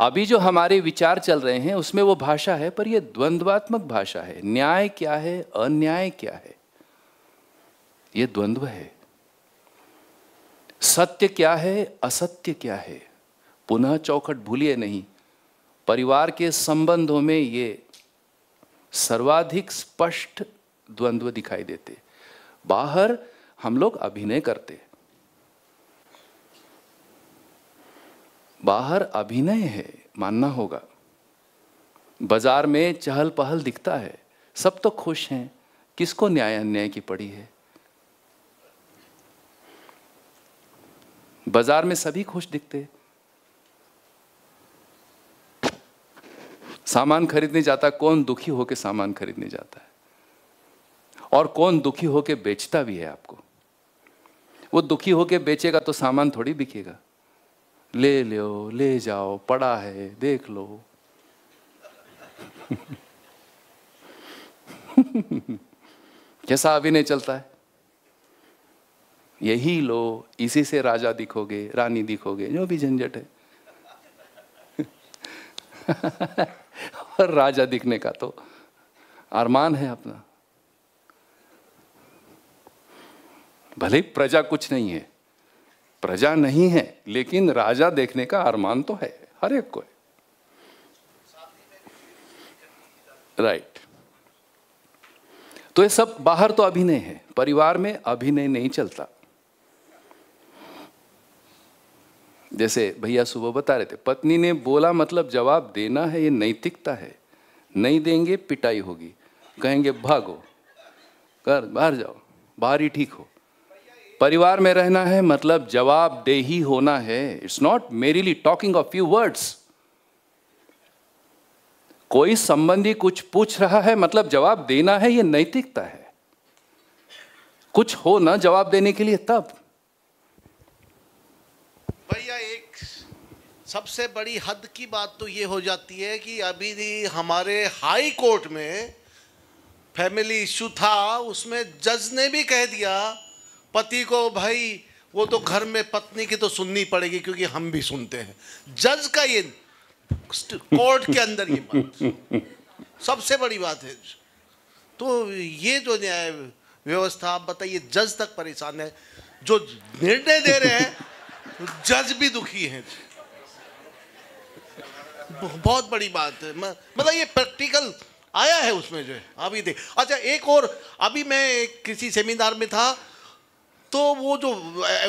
अभी जो हमारे विचार चल रहे हैं उसमें वो भाषा है पर ये द्वंद्वात्मक भाषा है न्याय क्या है अन्याय क्या है ये द्वंद्व है सत्य क्या है असत्य क्या है पुनः चौखट भूलिए नहीं परिवार के संबंधों में ये सर्वाधिक स्पष्ट द्वंद्व दिखाई देते बाहर हम लोग अभिनय करते बाहर अभिनय है मानना होगा बाजार में चहल पहल दिखता है सब तो खुश हैं किसको न्याय अन्याय की पड़ी है बाजार में सभी खुश दिखते हैं सामान खरीदने जाता कौन दुखी होकर सामान खरीदने जाता है और कौन दुखी होकर बेचता भी है आपको वो दुखी होकर बेचेगा तो सामान थोड़ी बिकेगा ले लो ले जाओ पड़ा है देख लो कैसा अभिनय चलता है यही लो इसी से राजा दिखोगे रानी दिखोगे जो भी झंझट है और राजा दिखने का तो अरमान है अपना भले प्रजा कुछ नहीं है प्रजा नहीं है लेकिन राजा देखने का अरमान तो है हर एक को है राइट तो ये सब बाहर तो अभिनय है परिवार में अभिनय नहीं चलता जैसे भैया सुबह बता रहे थे पत्नी ने बोला मतलब जवाब देना है ये नैतिकता है नहीं देंगे पिटाई होगी कहेंगे भागो कर बाहर जाओ बाहर ही ठीक हो परिवार में रहना है मतलब जवाब दे ही होना है it's not merely talking of you words कोई संबंधी कुछ पूछ रहा है मतलब जवाब देना है ये नैतिकता है कुछ हो ना जवाब देने के लिए तब सबसे बड़ी हद की बात तो ये हो जाती है कि अभी भी हमारे हाई कोर्ट में फैमिली इशू था उसमें जज ने भी कह दिया पति को भाई वो तो घर में पत्नी की तो सुननी पड़ेगी क्योंकि हम भी सुनते हैं जज का ये कोर्ट के अंदर ये बात सबसे बड़ी बात है तो ये जो न्याय व्यवस्था आप बताइए जज तक परेशान है जो निर्णय दे रहे हैं जज भी दुखी हैं बहुत बड़ी बात है मतलब ये प्रैक्टिकल आया है उसमें जो है अभी देख अच्छा एक और अभी मैं किसी सेमिनार में था तो वो जो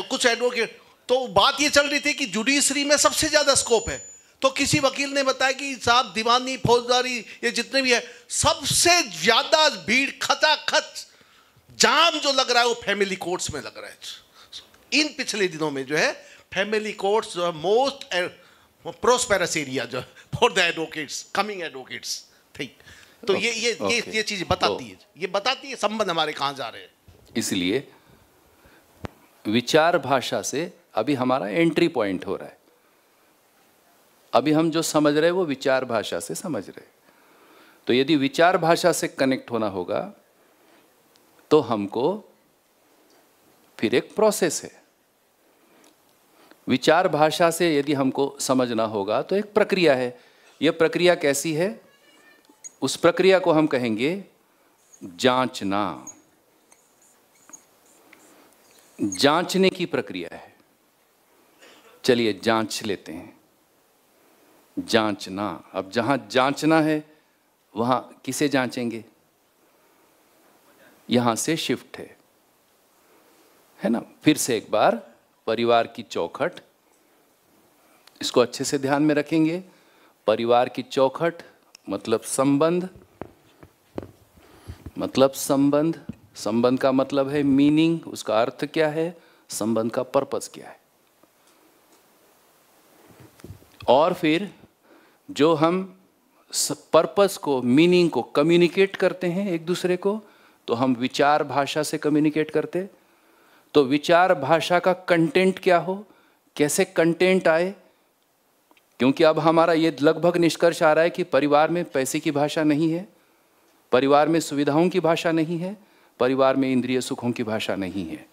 कुछ एडवोकेट तो बात ये चल रही थी कि जुडिशरी में सबसे ज़्यादा स्कोप है तो किसी वकील ने बताया कि साहब दीवानी फौजदारी ये जितने भी है सबसे ज़्यादा भीड़ खच जाम जो लग रहा है वो फैमिली कोर्ट्स में लग रहा है इन पिछले दिनों में जो है family courts most prosperous area जो for the advocates coming advocates ठीक तो ये ये ये ये चीज़ बताती है ये बताती है संबंध हमारे कहाँ जा रहे हैं इसलिए विचार भाषा से अभी हमारा एंट्री पॉइंट हो रहा है अभी हम जो समझ रहे हैं वो विचार भाषा से समझ रहे हैं तो यदि विचार भाषा से कनेक्ट होना होगा तो हमको फिर एक प्रोसेस है विचार भाषा से यदि हमको समझना होगा तो एक प्रक्रिया है यह प्रक्रिया कैसी है उस प्रक्रिया को हम कहेंगे जांचना जांचने की प्रक्रिया है चलिए जांच लेते हैं जांचना अब जहां जांचना है वहां किसे जांचेंगे यहां से शिफ्ट है है ना फिर से एक बार परिवार की चौखट इसको अच्छे से ध्यान में रखेंगे परिवार की चौखट मतलब संबंध मतलब संबंध संबंध का मतलब है मीनिंग उसका अर्थ क्या है संबंध का पर्पस क्या है और फिर जो हम पर्पस को मीनिंग को कम्युनिकेट करते हैं एक दूसरे को तो हम विचार भाषा से कम्युनिकेट करते हैं तो विचार भाषा का कंटेंट क्या हो कैसे कंटेंट आए क्योंकि अब हमारा ये लगभग निष्कर्ष आ रहा है कि परिवार में पैसे की भाषा नहीं है परिवार में सुविधाओं की भाषा नहीं है परिवार में इंद्रिय सुखों की भाषा नहीं है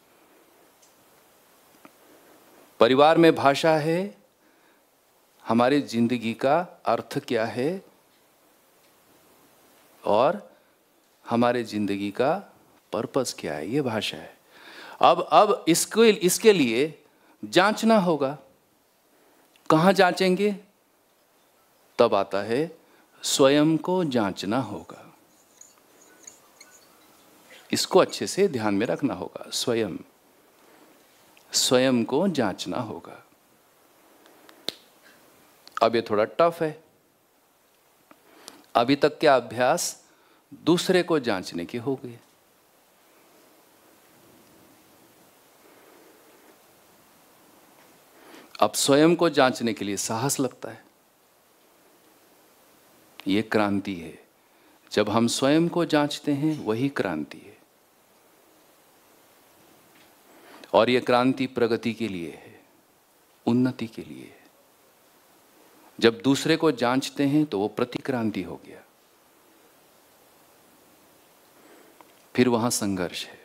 परिवार में भाषा है हमारे जिंदगी का अर्थ क्या है और हमारे जिंदगी का पर्पस क्या है ये भाषा है अब अब इसको इसके लिए जांचना होगा कहाँ जांचेंगे तब आता है स्वयं को जांचना होगा इसको अच्छे से ध्यान में रखना होगा स्वयं स्वयं को जांचना होगा अब ये थोड़ा टफ है अभी तक क्या अभ्यास दूसरे को जांचने की हो गई अब स्वयं को जांचने के लिए साहस लगता है ये क्रांति है जब हम स्वयं को जांचते हैं वही क्रांति है और यह क्रांति प्रगति के लिए है उन्नति के लिए है जब दूसरे को जांचते हैं तो वो प्रतिक्रांति हो गया फिर वहां संघर्ष है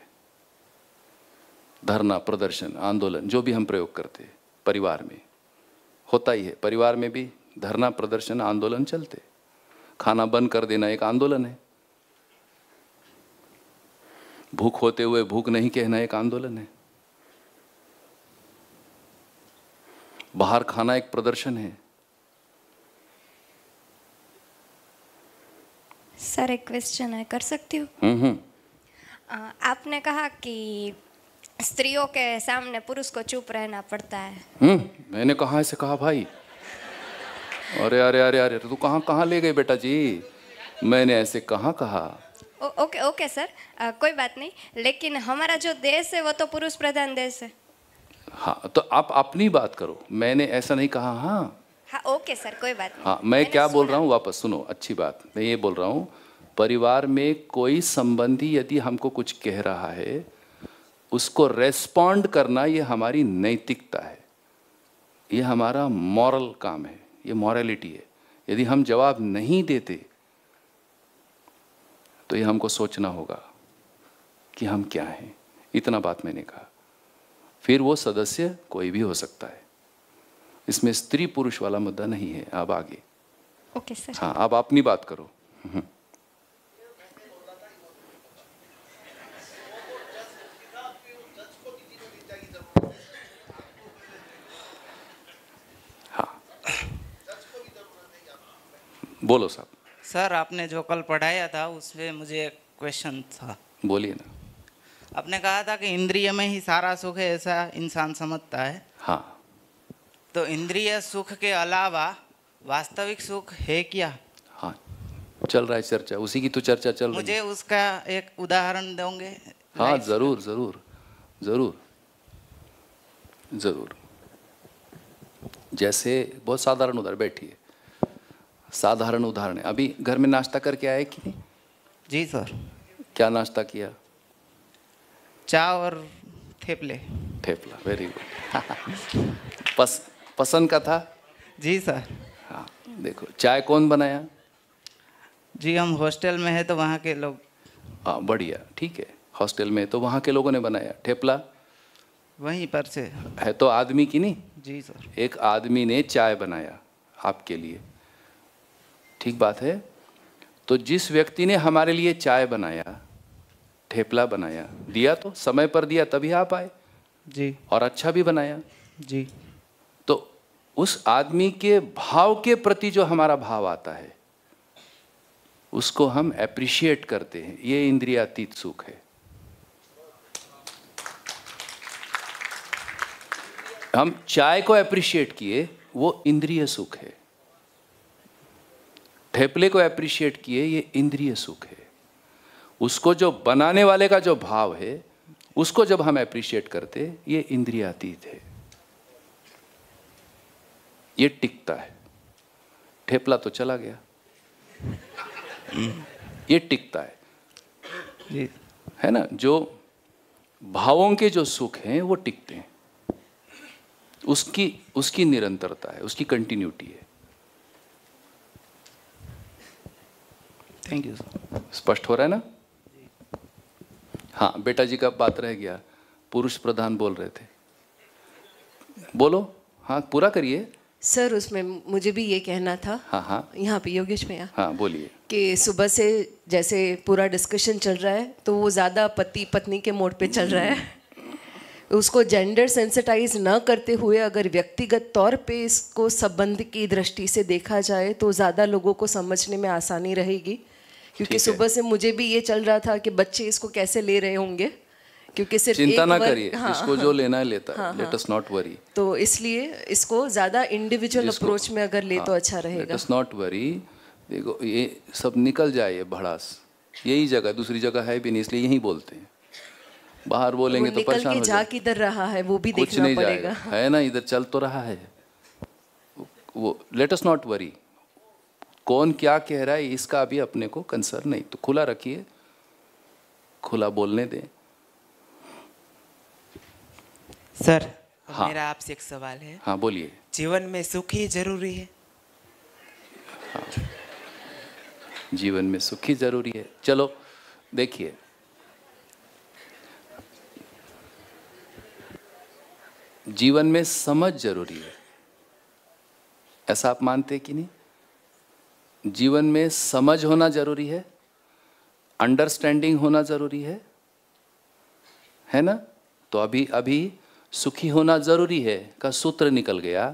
धरना प्रदर्शन आंदोलन जो भी हम प्रयोग करते हैं परिवार में होता ही है परिवार में भी धरना प्रदर्शन आंदोलन चलते खाना बंद कर देना एक आंदोलन है भूख होते हुए भूख नहीं कहना एक आंदोलन है बाहर खाना एक प्रदर्शन है सर एक क्वेश्चन है कर सकती हूँ हम्म, हम्म। आपने कहा कि स्त्रियों के सामने पुरुष को चुप रहना पड़ता है हम्म मैंने कहा ऐसे कहा भाई अरे अरे अरे अरे तो तू कहाँ कहाँ ले गए बेटा जी मैंने ऐसे कहाँ कहा ओ, ओके ओके सर आ, कोई बात नहीं लेकिन हमारा जो देश है वो तो पुरुष प्रधान देश है हाँ तो आप अपनी बात करो मैंने ऐसा नहीं कहा हाँ हाँ ओके सर कोई बात नहीं हाँ मैं क्या बोल रहा हूँ वापस सुनो अच्छी बात मैं ये बोल रहा हूँ परिवार में कोई संबंधी यदि हमको कुछ कह रहा है उसको रेस्पॉन्ड करना ये हमारी नैतिकता है ये हमारा मॉरल काम है ये मॉरलिटी है यदि हम जवाब नहीं देते तो ये हमको सोचना होगा कि हम क्या हैं इतना बात मैंने कहा फिर वो सदस्य कोई भी हो सकता है इसमें स्त्री पुरुष वाला मुद्दा नहीं है अब आगे ओके okay, सर हाँ अब अपनी बात करो हम्म। बोलो साहब सर आपने जो कल पढ़ाया था उसमें मुझे एक क्वेश्चन था बोलिए ना आपने कहा था कि इंद्रिय में ही सारा सुख है ऐसा इंसान समझता है हाँ तो इंद्रिय सुख के अलावा वास्तविक सुख है क्या हाँ चल रहा है चर्चा उसी की तो चर्चा चल मुझे रही मुझे उसका एक उदाहरण दोगे हाँ जरूर जरूर जरूर जरूर जैसे बहुत साधारण उधर बैठिए साधारण उदाहरण है अभी घर में नाश्ता करके आए कि नहीं जी सर क्या नाश्ता किया चाय और थेपले थेपला वेरी गुड पस पसंद का था जी सर हाँ देखो चाय कौन बनाया जी हम हॉस्टल में है तो वहाँ के लोग हाँ बढ़िया ठीक है हॉस्टल में तो वहाँ के लोगों ने बनाया ठेपला वहीं पर से है तो आदमी की नहीं जी सर एक आदमी ने चाय बनाया आपके लिए ठीक बात है तो जिस व्यक्ति ने हमारे लिए चाय बनाया ठेपला बनाया दिया तो समय पर दिया तभी आप आए जी और अच्छा भी बनाया जी तो उस आदमी के भाव के प्रति जो हमारा भाव आता है उसको हम एप्रिशिएट करते हैं ये इंद्रियातीत सुख है हम चाय को एप्रिशिएट किए वो इंद्रिय सुख है ठेपले को अप्रिशिएट किए ये इंद्रिय सुख है उसको जो बनाने वाले का जो भाव है उसको जब हम अप्रिशिएट करते ये इंद्रियातीत है ये टिकता है ठेपला तो चला गया ये टिकता है है ना जो भावों के जो सुख हैं वो टिकते हैं उसकी उसकी निरंतरता है उसकी कंटिन्यूटी है थैंक यू स्पष्ट हो रहा है ना हाँ बेटा जी का बात रह गया पुरुष प्रधान बोल रहे थे बोलो हाँ पूरा करिए सर उसमें मुझे भी ये कहना था हाँ हाँ यहाँ पे योगेश भैया हाँ बोलिए कि सुबह से जैसे पूरा डिस्कशन चल रहा है तो वो ज़्यादा पति पत्नी के मोड पे चल रहा है उसको जेंडर सेंसिटाइज ना करते हुए अगर व्यक्तिगत तौर पे इसको संबंध की दृष्टि से देखा जाए तो ज़्यादा लोगों को समझने में आसानी रहेगी क्योंकि सुबह से मुझे भी ये चल रहा था कि बच्चे इसको कैसे ले रहे होंगे क्योंकि सिर्फ चिंता ना करिए हाँ, इसको हाँ, जो लेना है लेता है लेट अस नॉट वरी तो इसलिए इसको ज्यादा इंडिविजुअल अप्रोच में अगर ले तो हाँ, तो अच्छा रहेगा लेट अस नॉट वरी देखो ये सब निकल जाए भड़ास यही जगह दूसरी जगह है भी नहीं इसलिए यही बोलते हैं बाहर बोलेंगे तो परेशान जा किधर रहा है वो भी देखना पड़ेगा है ना इधर चल तो रहा है वो लेट अस नॉट वरी कौन क्या कह रहा है इसका अभी अपने को कंसर्न नहीं तो खुला रखिए खुला बोलने दें सर हाँ, मेरा आपसे एक सवाल है हाँ बोलिए जीवन में सुख ही जरूरी है हाँ, जीवन में सुख ही जरूरी है चलो देखिए जीवन में समझ जरूरी है ऐसा आप मानते कि नहीं जीवन में समझ होना जरूरी है अंडरस्टैंडिंग होना जरूरी है है ना तो अभी अभी सुखी होना जरूरी है का सूत्र निकल गया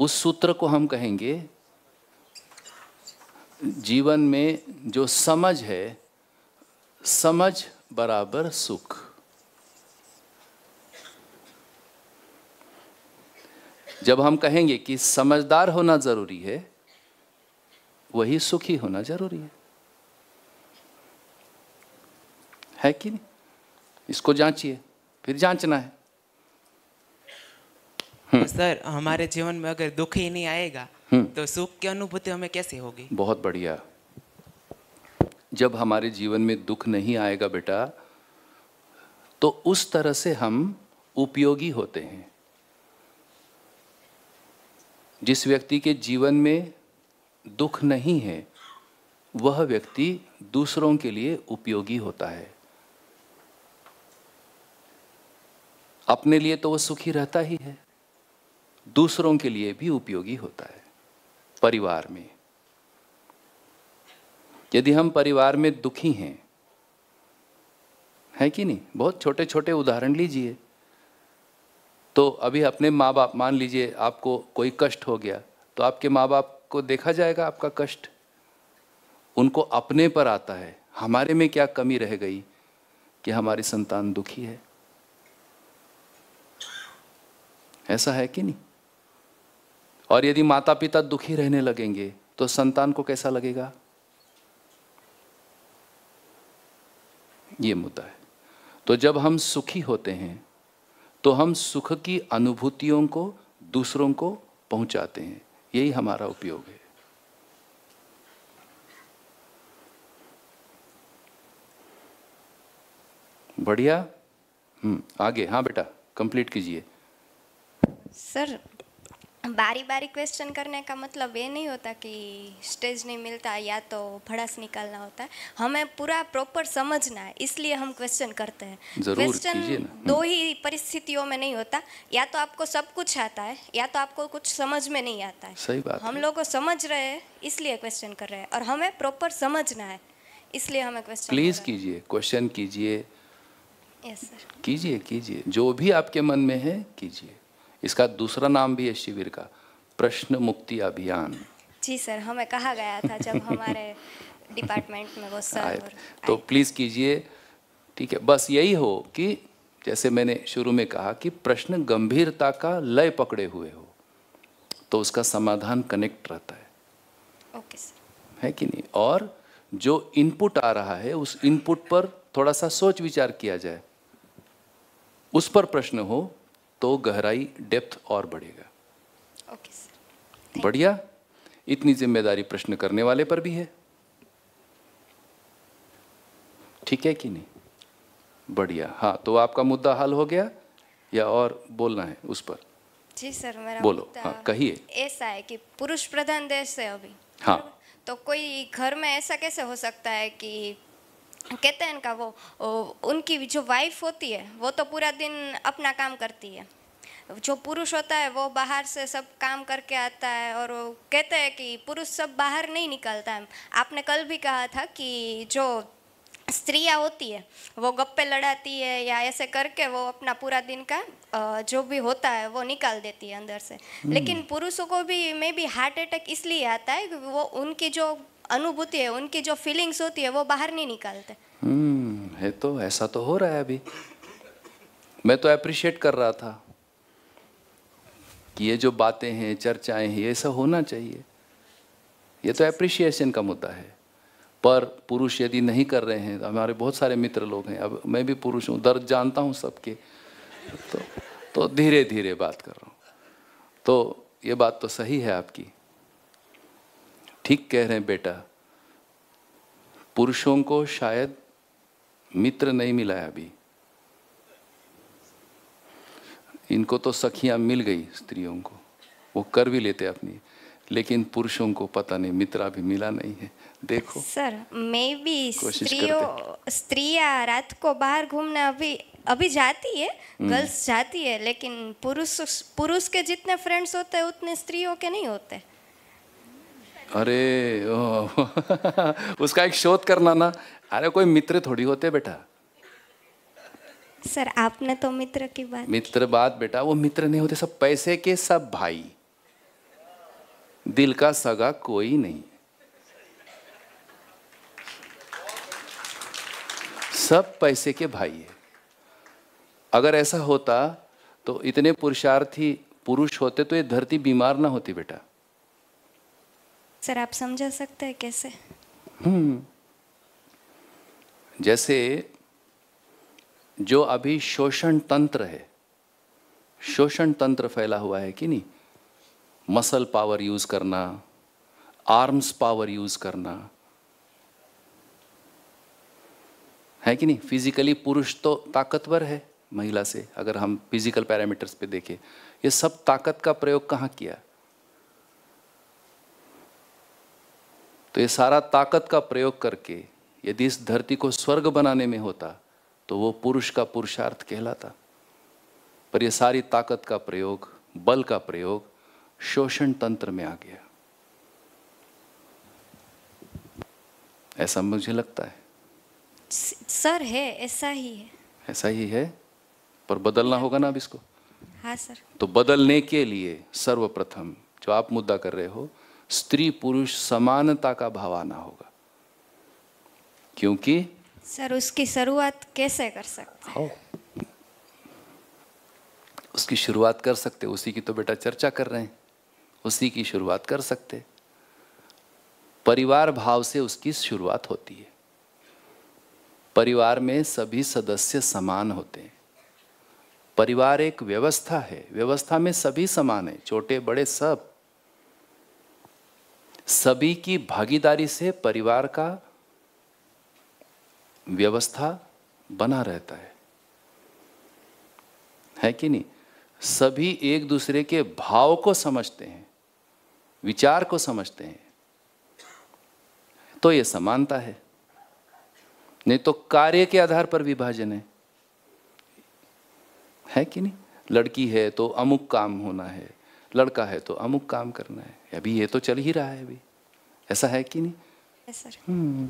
उस सूत्र को हम कहेंगे जीवन में जो समझ है समझ बराबर सुख जब हम कहेंगे कि समझदार होना जरूरी है वही सुखी होना जरूरी है है कि नहीं इसको जांचिए फिर जांचना है हम्म। सर हमारे जीवन में अगर दुख ही नहीं आएगा हम्म। तो सुख की अनुभूति हमें कैसे होगी बहुत बढ़िया जब हमारे जीवन में दुख नहीं आएगा बेटा तो उस तरह से हम उपयोगी होते हैं जिस व्यक्ति के जीवन में दुख नहीं है वह व्यक्ति दूसरों के लिए उपयोगी होता है अपने लिए तो वह सुखी रहता ही है दूसरों के लिए भी उपयोगी होता है परिवार में यदि हम परिवार में दुखी हैं है कि नहीं बहुत छोटे छोटे उदाहरण लीजिए तो अभी अपने माँ बाप मान लीजिए आपको कोई कष्ट हो गया तो आपके माँ बाप को देखा जाएगा आपका कष्ट उनको अपने पर आता है हमारे में क्या कमी रह गई कि हमारी संतान दुखी है ऐसा है कि नहीं और यदि माता पिता दुखी रहने लगेंगे तो संतान को कैसा लगेगा ये मुद्दा है तो जब हम सुखी होते हैं तो हम सुख की अनुभूतियों को दूसरों को पहुंचाते हैं यही हमारा उपयोग है बढ़िया हम्म, आगे हाँ बेटा कंप्लीट कीजिए सर बारी बारी क्वेश्चन करने का मतलब ये नहीं होता कि स्टेज नहीं मिलता या तो भड़ास निकालना होता है हमें पूरा प्रॉपर समझना है इसलिए हम क्वेश्चन करते हैं क्वेश्चन दो हम्म। ही परिस्थितियों में नहीं होता या तो आपको सब कुछ आता है या तो आपको कुछ समझ में नहीं आता है सही बात हम लोग को समझ रहे हैं इसलिए क्वेश्चन कर रहे हैं और हमें प्रॉपर समझना है इसलिए हमें क्वेश्चन प्लीज कीजिए क्वेश्चन कीजिए यस सर कीजिए कीजिए जो भी आपके मन में है कीजिए इसका दूसरा नाम भी है शिविर का प्रश्न मुक्ति अभियान जी सर हमें कहा गया था जब हमारे डिपार्टमेंट में वो सर तो प्लीज़ कीजिए ठीक है बस यही हो कि जैसे मैंने शुरू में कहा कि प्रश्न गंभीरता का लय पकड़े हुए हो तो उसका समाधान कनेक्ट रहता है ओके सर है कि नहीं और जो इनपुट आ रहा है उस इनपुट पर थोड़ा सा सोच विचार किया जाए उस पर प्रश्न हो तो गहराई डेप्थ और बढ़ेगा ओके सर बढ़िया इतनी जिम्मेदारी प्रश्न करने वाले पर भी है ठीक है कि नहीं बढ़िया हाँ तो आपका मुद्दा हल हो गया या और बोलना है उस पर जी सर मेरा बोलो हाँ, कहिए ऐसा है कि पुरुष प्रधान देश है अभी हाँ तो कोई घर में ऐसा कैसे हो सकता है कि कहते हैं इनका वो उनकी जो वाइफ होती है वो तो पूरा दिन अपना काम करती है जो पुरुष होता है वो बाहर से सब काम करके आता है और वो कहते हैं कि पुरुष सब बाहर नहीं निकलता है आपने कल भी कहा था कि जो स्त्रियाँ होती है वो गप्पे लड़ाती है या ऐसे करके वो अपना पूरा दिन का जो भी होता है वो निकाल देती है अंदर से लेकिन हम्म। पुरुषों को भी मे भी हार्ट अटैक इसलिए आता है क्योंकि वो उनकी जो अनुभूति है उनकी जो फीलिंग्स होती है वो बाहर नहीं निकालते हम्म है तो ऐसा तो हो रहा है अभी मैं तो अप्रिशिएट कर रहा था कि ये जो बातें हैं चर्चाएं हैं ये सब होना चाहिए ये तो अप्रिशिएशन का मुद्दा है पर पुरुष यदि नहीं कर रहे हैं तो हमारे बहुत सारे मित्र लोग हैं अब मैं भी पुरुष हूँ दर्द जानता हूँ सबके तो तो धीरे धीरे बात कर रहा हूँ तो ये बात तो सही है आपकी ठीक कह रहे हैं बेटा पुरुषों को शायद मित्र नहीं मिला है अभी इनको तो सखियां मिल गई स्त्रियों को वो कर भी लेते अपनी लेकिन पुरुषों को पता नहीं मित्रा भी मिला नहीं है देखो सर मे भी स्त्रियों स्त्रियाँ रात को बाहर घूमना अभी अभी जाती है हम्म। गर्ल्स जाती है लेकिन पुरुष पुरुष के जितने फ्रेंड्स होते हैं उतने स्त्रियों के नहीं होते अरे ओ, उसका एक शोध करना ना अरे कोई मित्र थोड़ी होते बेटा सर आपने तो मित्र की बात मित्र बात बेटा वो मित्र नहीं होते सब पैसे के सब भाई दिल का सगा कोई नहीं सब पैसे के भाई है अगर ऐसा होता तो इतने पुरुषार्थी पुरुष होते तो ये धरती बीमार ना होती बेटा सर आप समझा सकते हैं कैसे हम्म जैसे जो अभी शोषण तंत्र है शोषण तंत्र फैला हुआ है कि नहीं मसल पावर यूज करना आर्म्स पावर यूज करना है कि नहीं फिजिकली पुरुष तो ताकतवर है महिला से अगर हम फिजिकल पैरामीटर्स पे देखें ये सब ताकत का प्रयोग कहाँ किया तो ये सारा ताकत का प्रयोग करके यदि इस धरती को स्वर्ग बनाने में होता तो वो पुरुष का पुरुषार्थ कहलाता पर ये सारी ताकत का प्रयोग बल का प्रयोग शोषण तंत्र में आ गया ऐसा मुझे लगता है सर है ऐसा ही है ऐसा ही है पर बदलना होगा ना अब इसको हाँ सर तो बदलने के लिए सर्वप्रथम जो आप मुद्दा कर रहे हो स्त्री पुरुष समानता का भाव आना होगा क्योंकि सर उसकी शुरुआत कैसे कर सकते हो उसकी शुरुआत कर सकते उसी की तो बेटा चर्चा कर रहे हैं उसी की शुरुआत कर सकते परिवार भाव से उसकी शुरुआत होती है परिवार में सभी सदस्य समान होते हैं परिवार एक व्यवस्था है व्यवस्था में सभी समान है छोटे बड़े सब सभी की भागीदारी से परिवार का व्यवस्था बना रहता है है कि नहीं सभी एक दूसरे के भाव को समझते हैं विचार को समझते हैं तो यह समानता है नहीं तो कार्य के आधार पर विभाजन है है कि नहीं लड़की है तो अमुक काम होना है लड़का है तो अमुक काम करना है अभी ये तो चल ही रहा है अभी ऐसा है कि नहीं सर हम्म।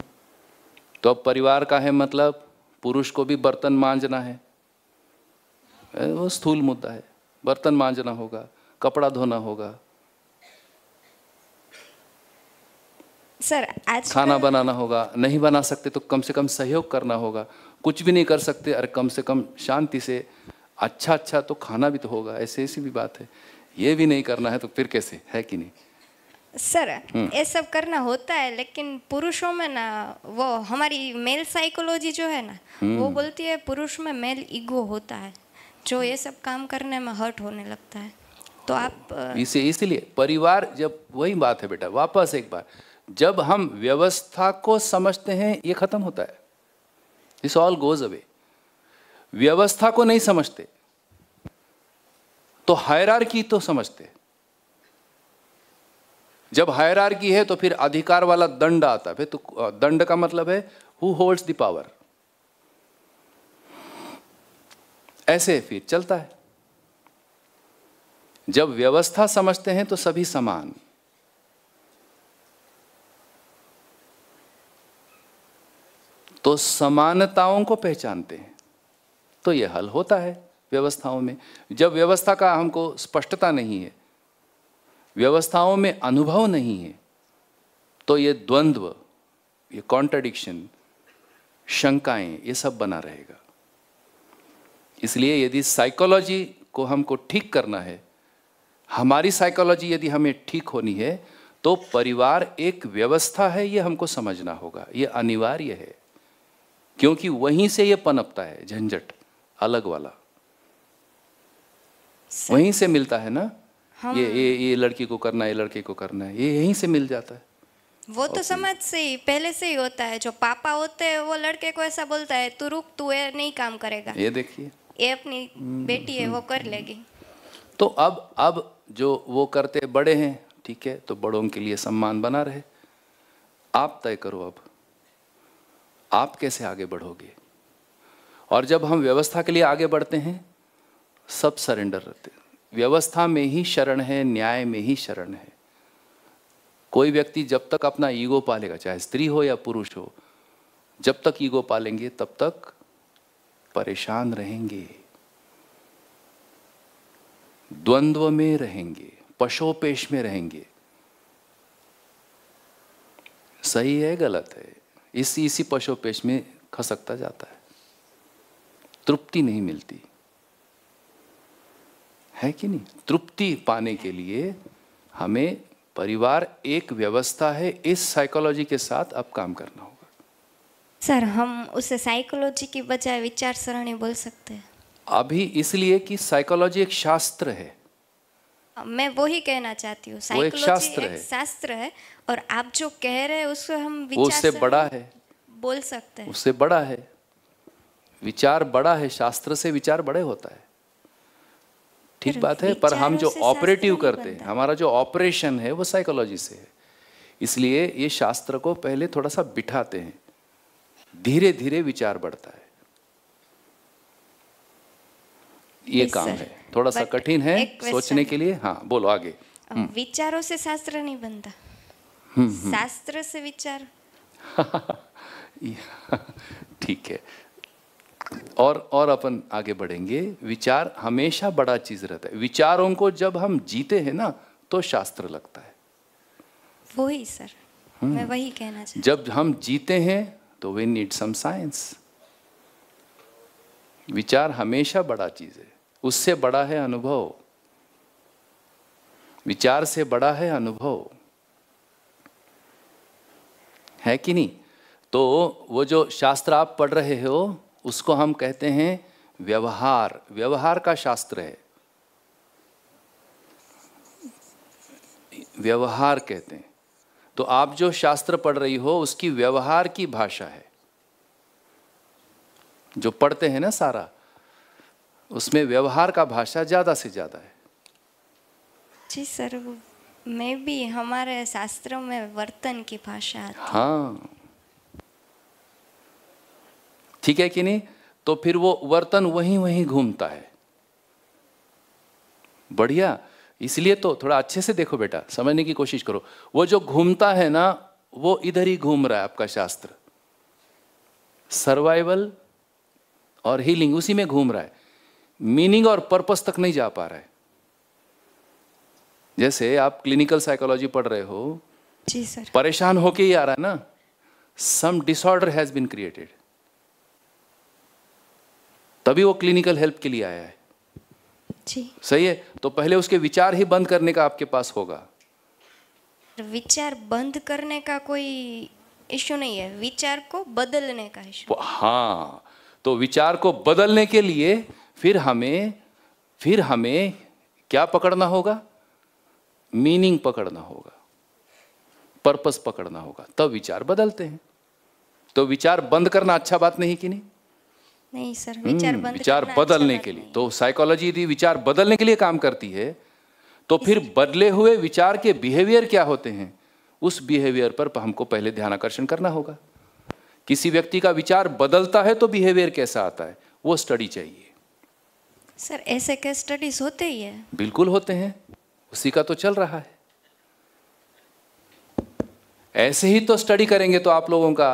तो अब परिवार का है मतलब पुरुष को भी बर्तन मांजना है वो स्थूल मुद्दा है बर्तन मांजना होगा कपड़ा धोना होगा सर आज खाना बनाना होगा नहीं बना सकते तो कम से कम सहयोग करना होगा कुछ भी नहीं कर सकते अरे कम से कम शांति से अच्छा अच्छा तो खाना भी तो होगा ऐसे ऐसी भी बात है ये भी नहीं करना है तो फिर कैसे है कि नहीं सर हम्म। ये सब करना होता है लेकिन पुरुषों में ना वो हमारी मेल साइकोलॉजी जो है ना वो हम्म। बोलती है पुरुष में मेल ईगो होता है जो ये सब काम करने में हर्ट होने लगता है तो आप इसे इसलिए परिवार जब वही बात है बेटा वापस एक बार जब हम व्यवस्था को समझते हैं ये खत्म होता है दिस ऑल गोज अवे व्यवस्था को नहीं समझते तो की तो समझते जब की है तो फिर अधिकार वाला दंड आता है तो दंड का मतलब है हु होल्ड्स द पावर ऐसे फिर चलता है जब व्यवस्था समझते हैं तो सभी समान तो समानताओं को पहचानते हैं तो यह हल होता है व्यवस्थाओं में जब व्यवस्था का हमको स्पष्टता नहीं है व्यवस्थाओं में अनुभव नहीं है तो ये द्वंद्व ये कॉन्ट्रडिक्शन शंकाएं ये सब बना रहेगा इसलिए यदि साइकोलॉजी को हमको ठीक करना है हमारी साइकोलॉजी यदि हमें ठीक होनी है तो परिवार एक व्यवस्था है ये हमको समझना होगा ये अनिवार्य है क्योंकि वहीं से ये पनपता है झंझट अलग वाला वहीं से मिलता है ना हाँ। ये ये ये लड़की को करना है लड़के को करना है ये यहीं से मिल जाता है वो तो समझ से ही पहले से ही होता है जो पापा होते हैं वो लड़के को ऐसा बोलता है तू रुक तू ये नहीं काम करेगा ये देखिए ये अपनी हम्म। बेटी है वो कर लेगी तो अब अब जो वो करते बड़े हैं ठीक है तो बड़ों के लिए सम्मान बना रहे आप तय करो अब आप कैसे आगे बढ़ोगे और जब हम व्यवस्था के लिए आगे बढ़ते हैं सब सरेंडर रहते व्यवस्था में ही शरण है न्याय में ही शरण है कोई व्यक्ति जब तक अपना ईगो पालेगा चाहे स्त्री हो या पुरुष हो जब तक ईगो पालेंगे तब तक परेशान रहेंगे द्वंद्व में रहेंगे पशोपेश में रहेंगे सही है गलत है इसी इसी पशोपेश में खसकता जाता है तृप्ति नहीं मिलती है कि नहीं तृप्ति पाने के लिए हमें परिवार एक व्यवस्था है इस साइकोलॉजी के साथ अब काम करना होगा सर हम उसे साइकोलॉजी की बजाय विचार सरणी बोल सकते हैं अभी इसलिए कि साइकोलॉजी एक शास्त्र है मैं वो ही कहना चाहती हूँ साइकोलॉजी एक शास्त्र एक है शास्त्र है और आप जो कह रहे हैं उसको हम विचार उससे बड़ा है बोल सकते हैं उससे बड़ा है विचार बड़ा है शास्त्र से विचार बड़े होता है ठीक बात है पर हम जो ऑपरेटिव करते हैं हमारा जो ऑपरेशन है वो साइकोलॉजी से है इसलिए ये शास्त्र को पहले थोड़ा सा बिठाते हैं धीरे धीरे विचार बढ़ता है ये काम है थोड़ा सा कठिन है सोचने के लिए हाँ बोलो आगे हम्म। विचारों से शास्त्र नहीं बनता हम्म, हम्म। शास्त्र से विचार ठीक है और और अपन आगे बढ़ेंगे विचार हमेशा बड़ा चीज रहता है विचारों को जब हम जीते हैं ना तो शास्त्र लगता है वो ही सर मैं हम्म। वही कहना जब हम जीते हैं तो वी नीड सम साइंस विचार हमेशा बड़ा चीज है उससे बड़ा है अनुभव विचार से बड़ा है अनुभव है कि नहीं तो वो जो शास्त्र आप पढ़ रहे हो उसको हम कहते हैं व्यवहार व्यवहार का शास्त्र है व्यवहार कहते हैं तो आप जो शास्त्र पढ़ रही हो उसकी व्यवहार की भाषा है जो पढ़ते हैं ना सारा उसमें व्यवहार का भाषा ज़्यादा से ज़्यादा है जी सर मैं भी हमारे शास्त्रों में वर्तन की भाषा हाँ ठीक है कि नहीं तो फिर वो वर्तन वहीं वहीं घूमता है बढ़िया इसलिए तो थोड़ा अच्छे से देखो बेटा समझने की कोशिश करो वो जो घूमता है ना वो इधर ही घूम रहा है आपका शास्त्र सर्वाइवल और हीलिंग उसी में घूम रहा है मीनिंग और पर्पस तक नहीं जा पा रहा है जैसे आप क्लिनिकल साइकोलॉजी पढ़ रहे हो जी सर परेशान होके ही आ रहा है ना some disorder has been created तभी वो क्लिनिकल हेल्प के लिए आया है जी सही है तो पहले उसके विचार ही बंद करने का आपके पास होगा विचार बंद करने का कोई इश्यू नहीं है विचार को बदलने का इशू हाँ तो विचार को बदलने के लिए फिर हमें फिर हमें क्या पकड़ना होगा मीनिंग पकड़ना होगा पर्पस पकड़ना होगा तब तो विचार बदलते हैं तो विचार बंद करना अच्छा बात नहीं कि नहीं नहीं सर हम्म, विचार विचार अच्छा बदलने के लिए तो साइकोलॉजी यदि विचार बदलने के लिए काम करती है तो फिर बदले हुए विचार के बिहेवियर क्या होते हैं उस बिहेवियर पर हमको पहले ध्यान आकर्षण करना होगा किसी व्यक्ति का विचार बदलता है तो बिहेवियर कैसा आता है वो स्टडी चाहिए सर ऐसे के स्टडीज होते ही है बिल्कुल होते हैं उसी का तो चल रहा है ऐसे ही तो स्टडी करेंगे तो आप लोगों का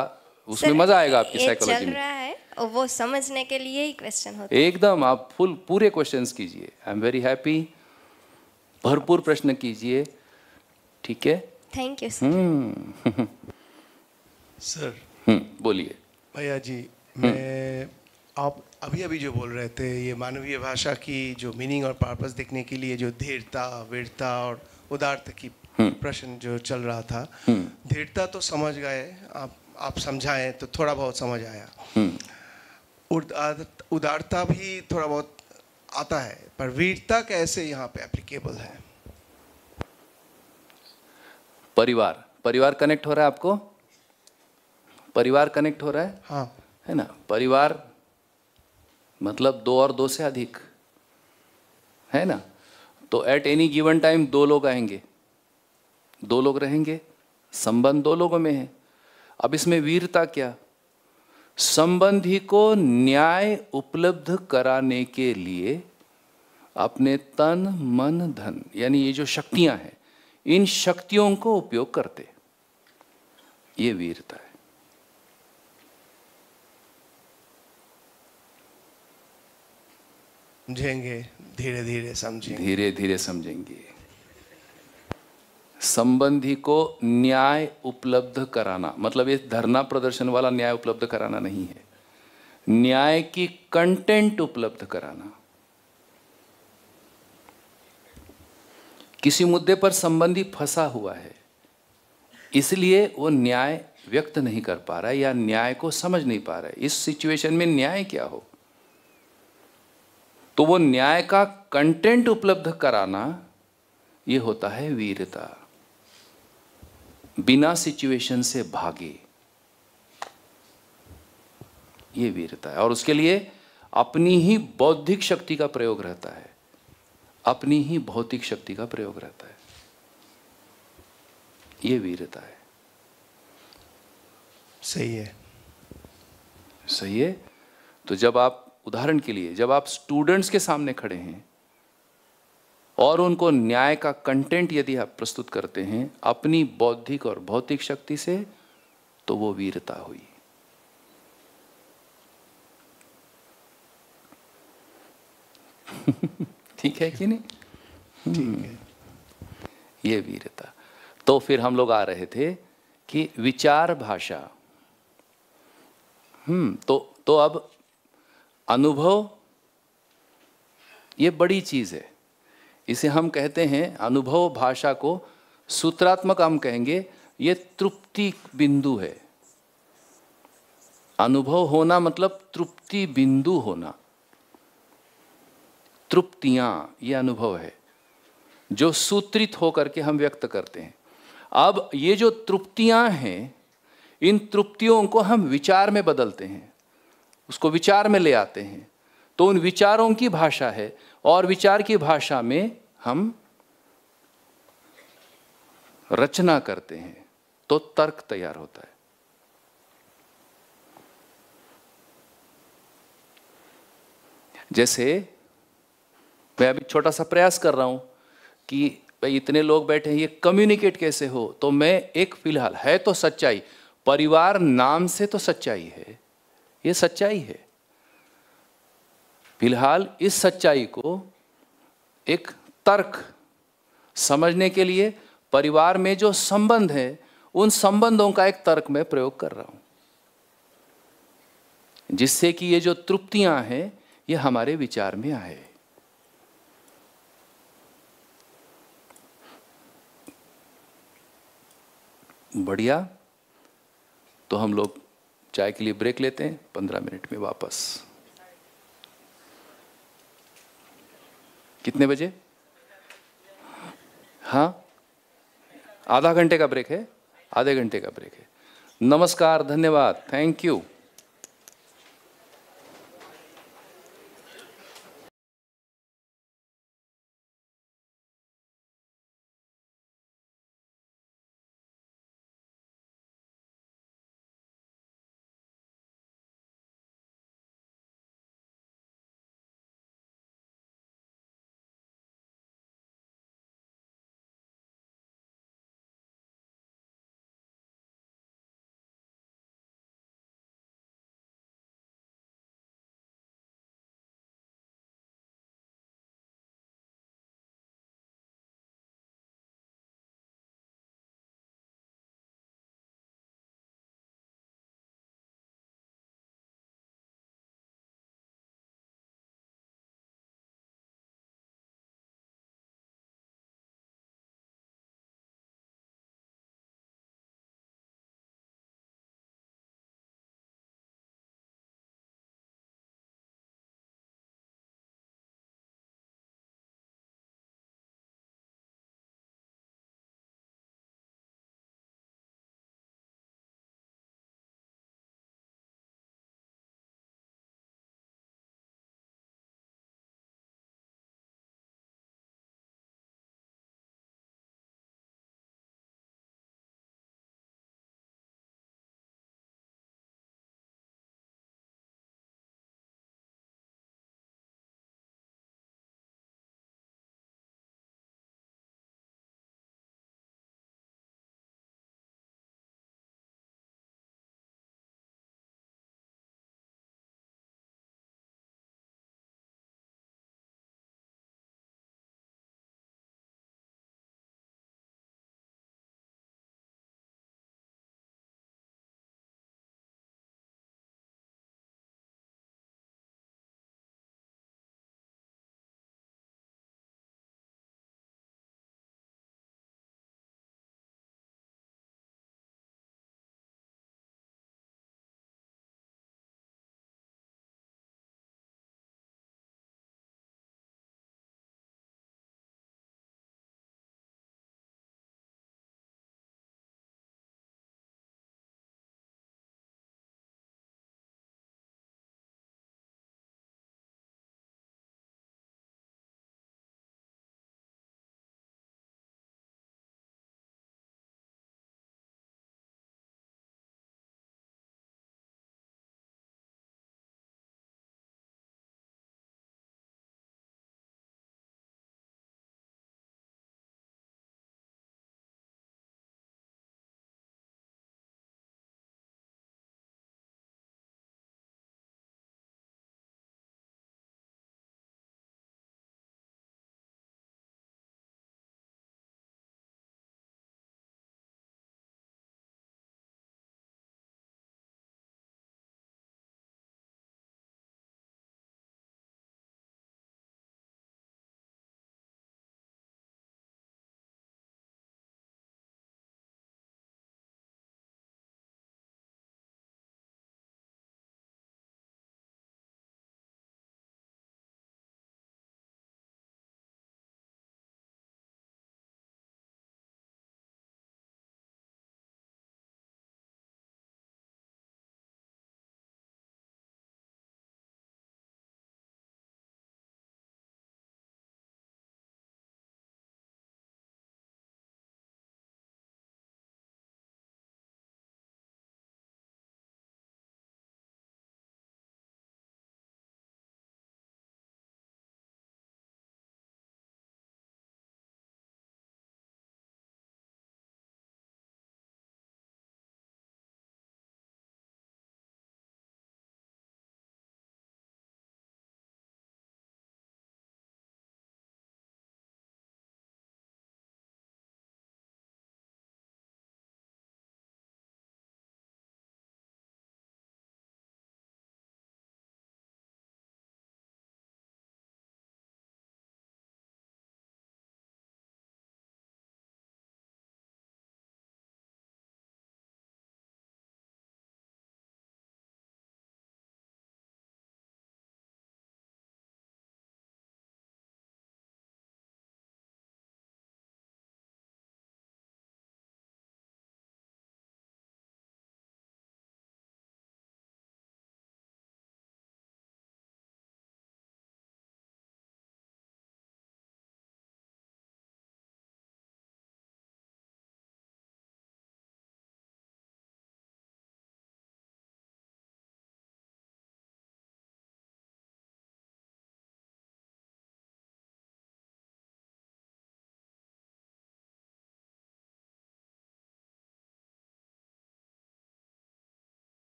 उसमें मजा आएगा आपकी साइकोलॉजी में और वो समझने के लिए ही क्वेश्चन होता है एकदम आप फुल पूरे क्वेश्चंस कीजिए आई एम वेरी हैप्पी भरपूर प्रश्न कीजिए ठीक है थैंक यू सर सर बोलिए भैया जी हम्म। मैं आप अभी अभी जो बोल रहे थे ये मानवीय भाषा की जो मीनिंग और पर्पस देखने के लिए जो धीरता वीरता और उदारता की हम्म। प्रश्न जो चल रहा था हम्म। धीरता तो समझ गए आप आप समझाएं तो थोड़ा बहुत समझ आया उदारता भी थोड़ा बहुत आता है पर वीरता कैसे यहाँ पे एप्लीकेबल है परिवार परिवार कनेक्ट हो रहा है आपको परिवार कनेक्ट हो रहा है हाँ है ना परिवार मतलब दो और दो से अधिक है ना तो एट एनी गिवन टाइम दो लोग आएंगे दो लोग रहेंगे संबंध दो लोगों में है अब इसमें वीरता क्या संबंधी को न्याय उपलब्ध कराने के लिए अपने तन मन धन यानी ये जो शक्तियां हैं इन शक्तियों को उपयोग करते ये वीरता है समझेंगे धीरे धीरे समझेंगे धीरे धीरे समझेंगे संबंधी को न्याय उपलब्ध कराना मतलब ये धरना प्रदर्शन वाला न्याय उपलब्ध कराना नहीं है न्याय की कंटेंट उपलब्ध कराना किसी मुद्दे पर संबंधी फंसा हुआ है इसलिए वो न्याय व्यक्त नहीं कर पा रहा है या न्याय को समझ नहीं पा रहा है इस सिचुएशन में न्याय क्या हो तो वो न्याय का कंटेंट उपलब्ध कराना ये होता है वीरता बिना सिचुएशन से भागे ये वीरता है और उसके लिए अपनी ही बौद्धिक शक्ति का प्रयोग रहता है अपनी ही भौतिक शक्ति का प्रयोग रहता है ये वीरता है सही है सही है तो जब आप उदाहरण के लिए जब आप स्टूडेंट्स के सामने खड़े हैं और उनको न्याय का कंटेंट यदि आप प्रस्तुत करते हैं अपनी बौद्धिक और भौतिक शक्ति से तो वो वीरता हुई ठीक है कि नहीं ठीक है हम्म। ये वीरता तो फिर हम लोग आ रहे थे कि विचार भाषा हम्म तो तो अब अनुभव ये बड़ी चीज है इसे हम कहते हैं अनुभव भाषा को सूत्रात्मक हम कहेंगे ये तृप्ति बिंदु है अनुभव होना मतलब तृप्ति बिंदु होना तृप्तियां ये अनुभव है जो सूत्रित होकर के हम व्यक्त करते हैं अब ये जो तृप्तियां हैं इन तृप्तियों को हम विचार में बदलते हैं उसको विचार में ले आते हैं तो उन विचारों की भाषा है और विचार की भाषा में हम रचना करते हैं तो तर्क तैयार होता है जैसे मैं अभी छोटा सा प्रयास कर रहा हूं कि भाई इतने लोग बैठे हैं ये कम्युनिकेट कैसे हो तो मैं एक फिलहाल है तो सच्चाई परिवार नाम से तो सच्चाई है ये सच्चाई है फिलहाल इस सच्चाई को एक तर्क समझने के लिए परिवार में जो संबंध है उन संबंधों का एक तर्क में प्रयोग कर रहा हूं जिससे कि ये जो तृप्तियां हैं ये हमारे विचार में आए बढ़िया तो हम लोग चाय के लिए ब्रेक लेते हैं पंद्रह मिनट में वापस कितने बजे हाँ आधा घंटे का ब्रेक है आधे घंटे का ब्रेक है नमस्कार धन्यवाद थैंक यू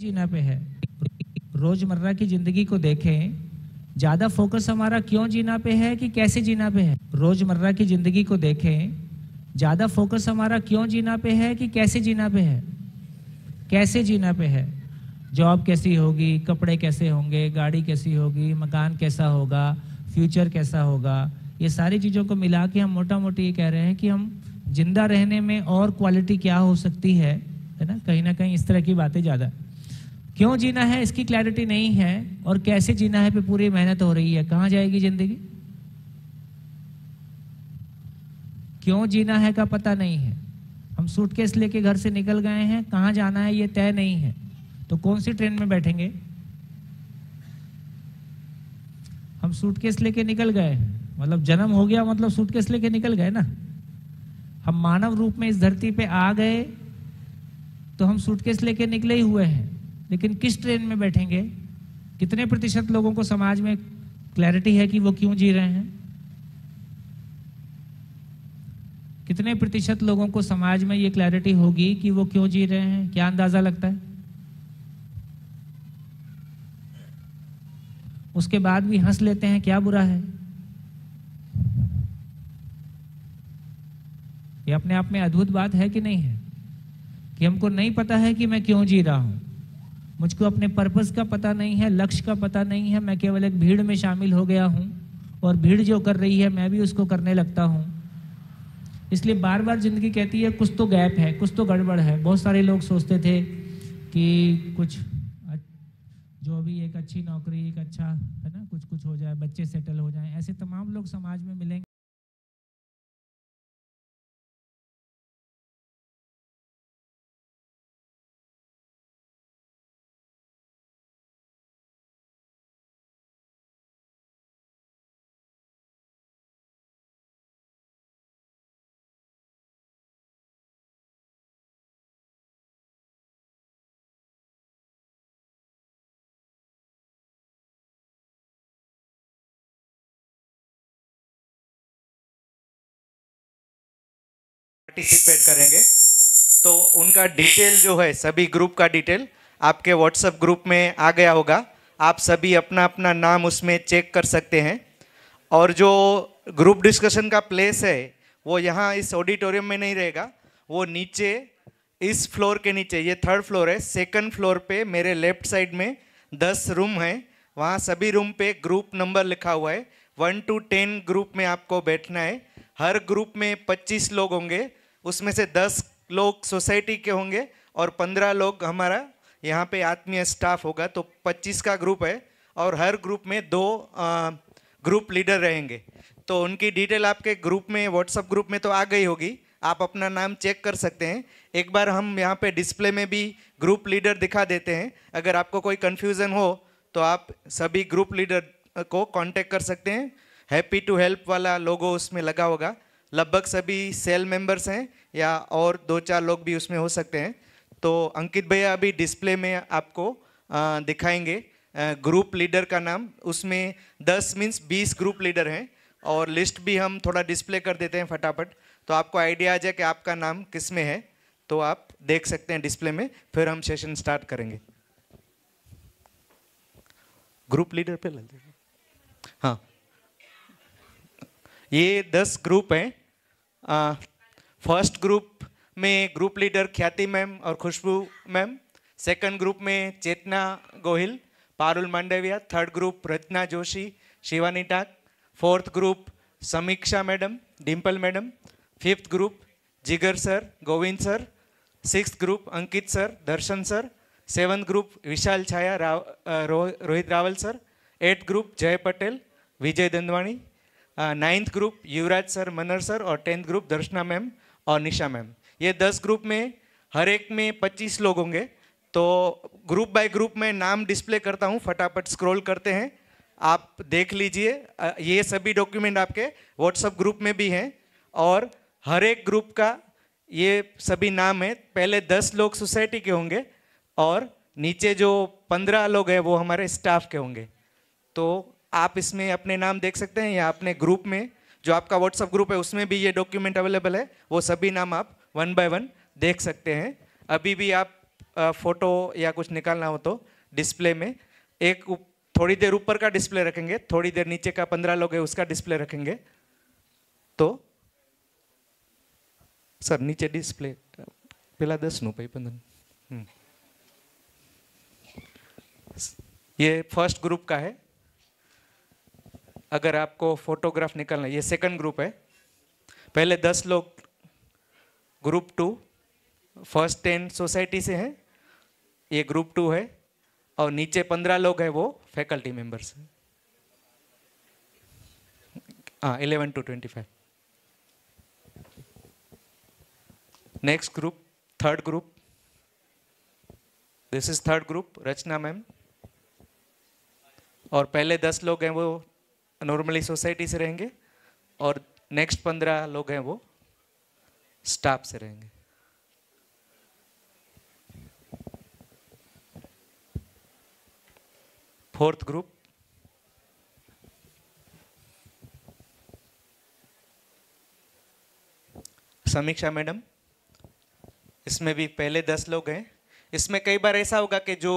जीना पे है रोजमर्रा की जिंदगी को देखें ज्यादा फोकस हमारा क्यों जीना पे है कि कैसे जीना पे है रोजमर्रा की जिंदगी को देखें ज्यादा फोकस हमारा क्यों जीना पे है कि कैसे जीना पे है कैसे जीना पे है जॉब कैसी होगी कपड़े कैसे होंगे गाड़ी कैसी होगी मकान कैसा होगा फ्यूचर कैसा होगा ये सारी चीज़ों को मिला के हम मोटा मोटी ये कह रहे हैं कि हम जिंदा रहने में और क्वालिटी क्या हो सकती है है ना कहीं ना कहीं इस तरह की बातें ज़्यादा क्यों जीना है इसकी क्लैरिटी नहीं है और कैसे जीना है पे पूरी मेहनत हो रही है कहाँ जाएगी जिंदगी क्यों जीना है का पता नहीं है हम सूटकेस लेके घर से निकल गए हैं कहाँ जाना है ये तय नहीं है तो कौन सी ट्रेन में बैठेंगे हम सूटकेस लेके निकल गए मतलब जन्म हो गया मतलब सूटकेस लेके निकल गए ना हम मानव रूप में इस धरती पे आ गए तो हम सूटकेस लेके निकले ही हुए हैं लेकिन किस ट्रेन में बैठेंगे कितने प्रतिशत लोगों को समाज में क्लैरिटी है कि वो क्यों जी रहे हैं कितने प्रतिशत लोगों को समाज में ये क्लैरिटी होगी कि वो क्यों जी रहे हैं क्या अंदाजा लगता है उसके बाद भी हंस लेते हैं क्या बुरा है ये अपने आप में अद्भुत बात है कि नहीं है कि हमको नहीं पता है कि मैं क्यों जी रहा हूं मुझको अपने पर्पस का पता नहीं है लक्ष्य का पता नहीं है मैं केवल एक भीड़ में शामिल हो गया हूँ और भीड़ जो कर रही है मैं भी उसको करने लगता हूँ इसलिए बार बार ज़िंदगी कहती है कुछ तो गैप है कुछ तो गड़बड़ है बहुत सारे लोग सोचते थे कि कुछ जो भी एक अच्छी नौकरी एक अच्छा है ना कुछ कुछ हो जाए बच्चे सेटल हो जाए ऐसे तमाम लोग समाज में मिलेंगे पार्टिसिपेट करेंगे तो उनका डिटेल जो है सभी ग्रुप का डिटेल आपके व्हाट्सएप ग्रुप में आ गया होगा आप सभी अपना अपना नाम उसमें चेक कर सकते हैं और जो ग्रुप डिस्कशन का प्लेस है वो यहाँ इस ऑडिटोरियम में नहीं रहेगा वो नीचे इस फ्लोर के नीचे ये थर्ड फ्लोर है सेकंड फ्लोर पे मेरे लेफ्ट साइड में दस रूम हैं वहाँ सभी रूम पे ग्रुप नंबर लिखा हुआ है वन टू टेन ग्रुप में आपको बैठना है हर ग्रुप में पच्चीस लोग होंगे उसमें से दस लोग सोसाइटी के होंगे और पंद्रह लोग हमारा यहाँ पे आत्मीय स्टाफ होगा तो पच्चीस का ग्रुप है और हर ग्रुप में दो आ, ग्रुप लीडर रहेंगे तो उनकी डिटेल आपके ग्रुप में व्हाट्सअप ग्रुप में तो आ गई होगी आप अपना नाम चेक कर सकते हैं एक बार हम यहाँ पे डिस्प्ले में भी ग्रुप लीडर दिखा देते हैं अगर आपको कोई कन्फ्यूज़न हो तो आप सभी ग्रुप लीडर को कॉन्टेक्ट कर सकते हैं हैप्पी टू हेल्प वाला लोगो उसमें लगा होगा लगभग सभी सेल मेंबर्स हैं या और दो चार लोग भी उसमें हो सकते हैं तो अंकित भैया अभी डिस्प्ले में आपको दिखाएंगे ग्रुप लीडर का नाम उसमें 10 मीन्स 20 ग्रुप लीडर हैं और लिस्ट भी हम थोड़ा डिस्प्ले कर देते हैं फटाफट तो आपको आइडिया आ जाए कि आपका नाम किस में है तो आप देख सकते हैं डिस्प्ले में फिर हम सेशन स्टार्ट करेंगे ग्रुप लीडर पे लग हाँ ये दस ग्रुप हैं फर्स्ट ग्रुप में ग्रुप लीडर ख्याति मैम और खुशबू मैम सेकंड ग्रुप में Chetna Gohil Parul Mandaviya third group Rachna Joshi Shivani Tak fourth group Samiksha madam Dimple madam fifth group Jigar sir Govind sir six group Ankit sir Darshan sir seventh group Vishal Chhaya Rao रो, Rohit Rawal sir eight group Jay Patel विजय Dandwani ninth group Yuvraj sir Manar sir और tenth group Darshana ma'am और Nisha ma'am ये दस group में हर एक में पच्चीस लोग होंगे तो ग्रुप बाय ग्रुप में नाम डिस्प्ले करता हूँ फटाफट स्क्रॉल करते हैं आप देख लीजिए ये सभी डॉक्यूमेंट आपके व्हाट्सअप ग्रुप में भी हैं और हर एक ग्रुप का ये सभी नाम है पहले दस लोग सोसाइटी के होंगे और नीचे जो पंद्रह लोग हैं वो हमारे स्टाफ के होंगे तो आप इसमें अपने नाम देख सकते हैं या अपने ग्रुप में जो आपका व्हाट्सअप ग्रुप है उसमें भी ये डॉक्यूमेंट अवेलेबल है वो सभी नाम आप वन बाय वन देख सकते हैं अभी भी आप फोटो या कुछ निकालना हो तो डिस्प्ले में एक थोड़ी देर ऊपर का डिस्प्ले रखेंगे थोड़ी देर नीचे का पंद्रह लोग है उसका डिस्प्ले रखेंगे तो सर नीचे डिस्प्ले दस नो पाई पंद्रह हम्म। ये फर्स्ट ग्रुप का है अगर आपको फोटोग्राफ निकालना ये सेकंड ग्रुप है पहले दस लोग group two first ten society से हैं ये ग्रुप टू है और नीचे पंद्रह लोग हैं वो फैकल्टी मेंबर्स हैं हाँ eleven two twenty five next group third group this is third group Rachna ma'am और पहले दस लोग हैं वो नॉर्मली सोसाइटी से रहेंगे और नेक्स्ट पंद्रह लोग हैं वो स्टाफ से रहेंगे फोर्थ ग्रुप समीक्षा मैडम इसमें भी पहले दस लोग हैं इसमें कई बार ऐसा होगा कि जो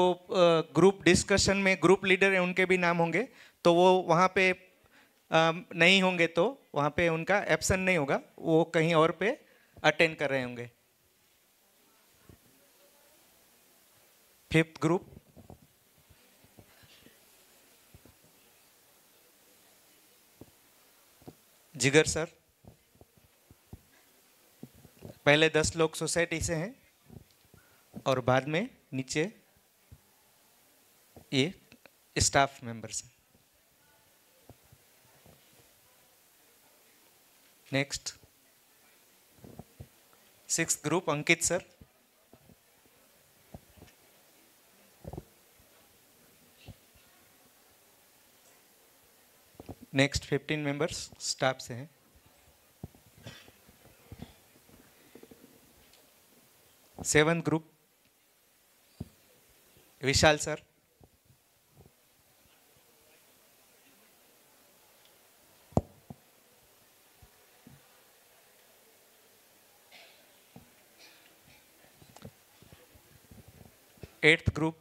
ग्रुप डिस्कशन में ग्रुप लीडर हैं उनके भी नाम होंगे तो वो वहाँ पे नहीं होंगे तो वहाँ पे उनका एब्सेंट नहीं होगा वो कहीं और पे अटेंड कर रहे होंगे फिफ्थ ग्रुप जिगर सर पहले दस लोग सोसाइटी से हैं और बाद में नीचे ये स्टाफ मेंबर्स हैं next six group Ankit sir next fifteen members staff से हैं seven group Vishal sir eighth group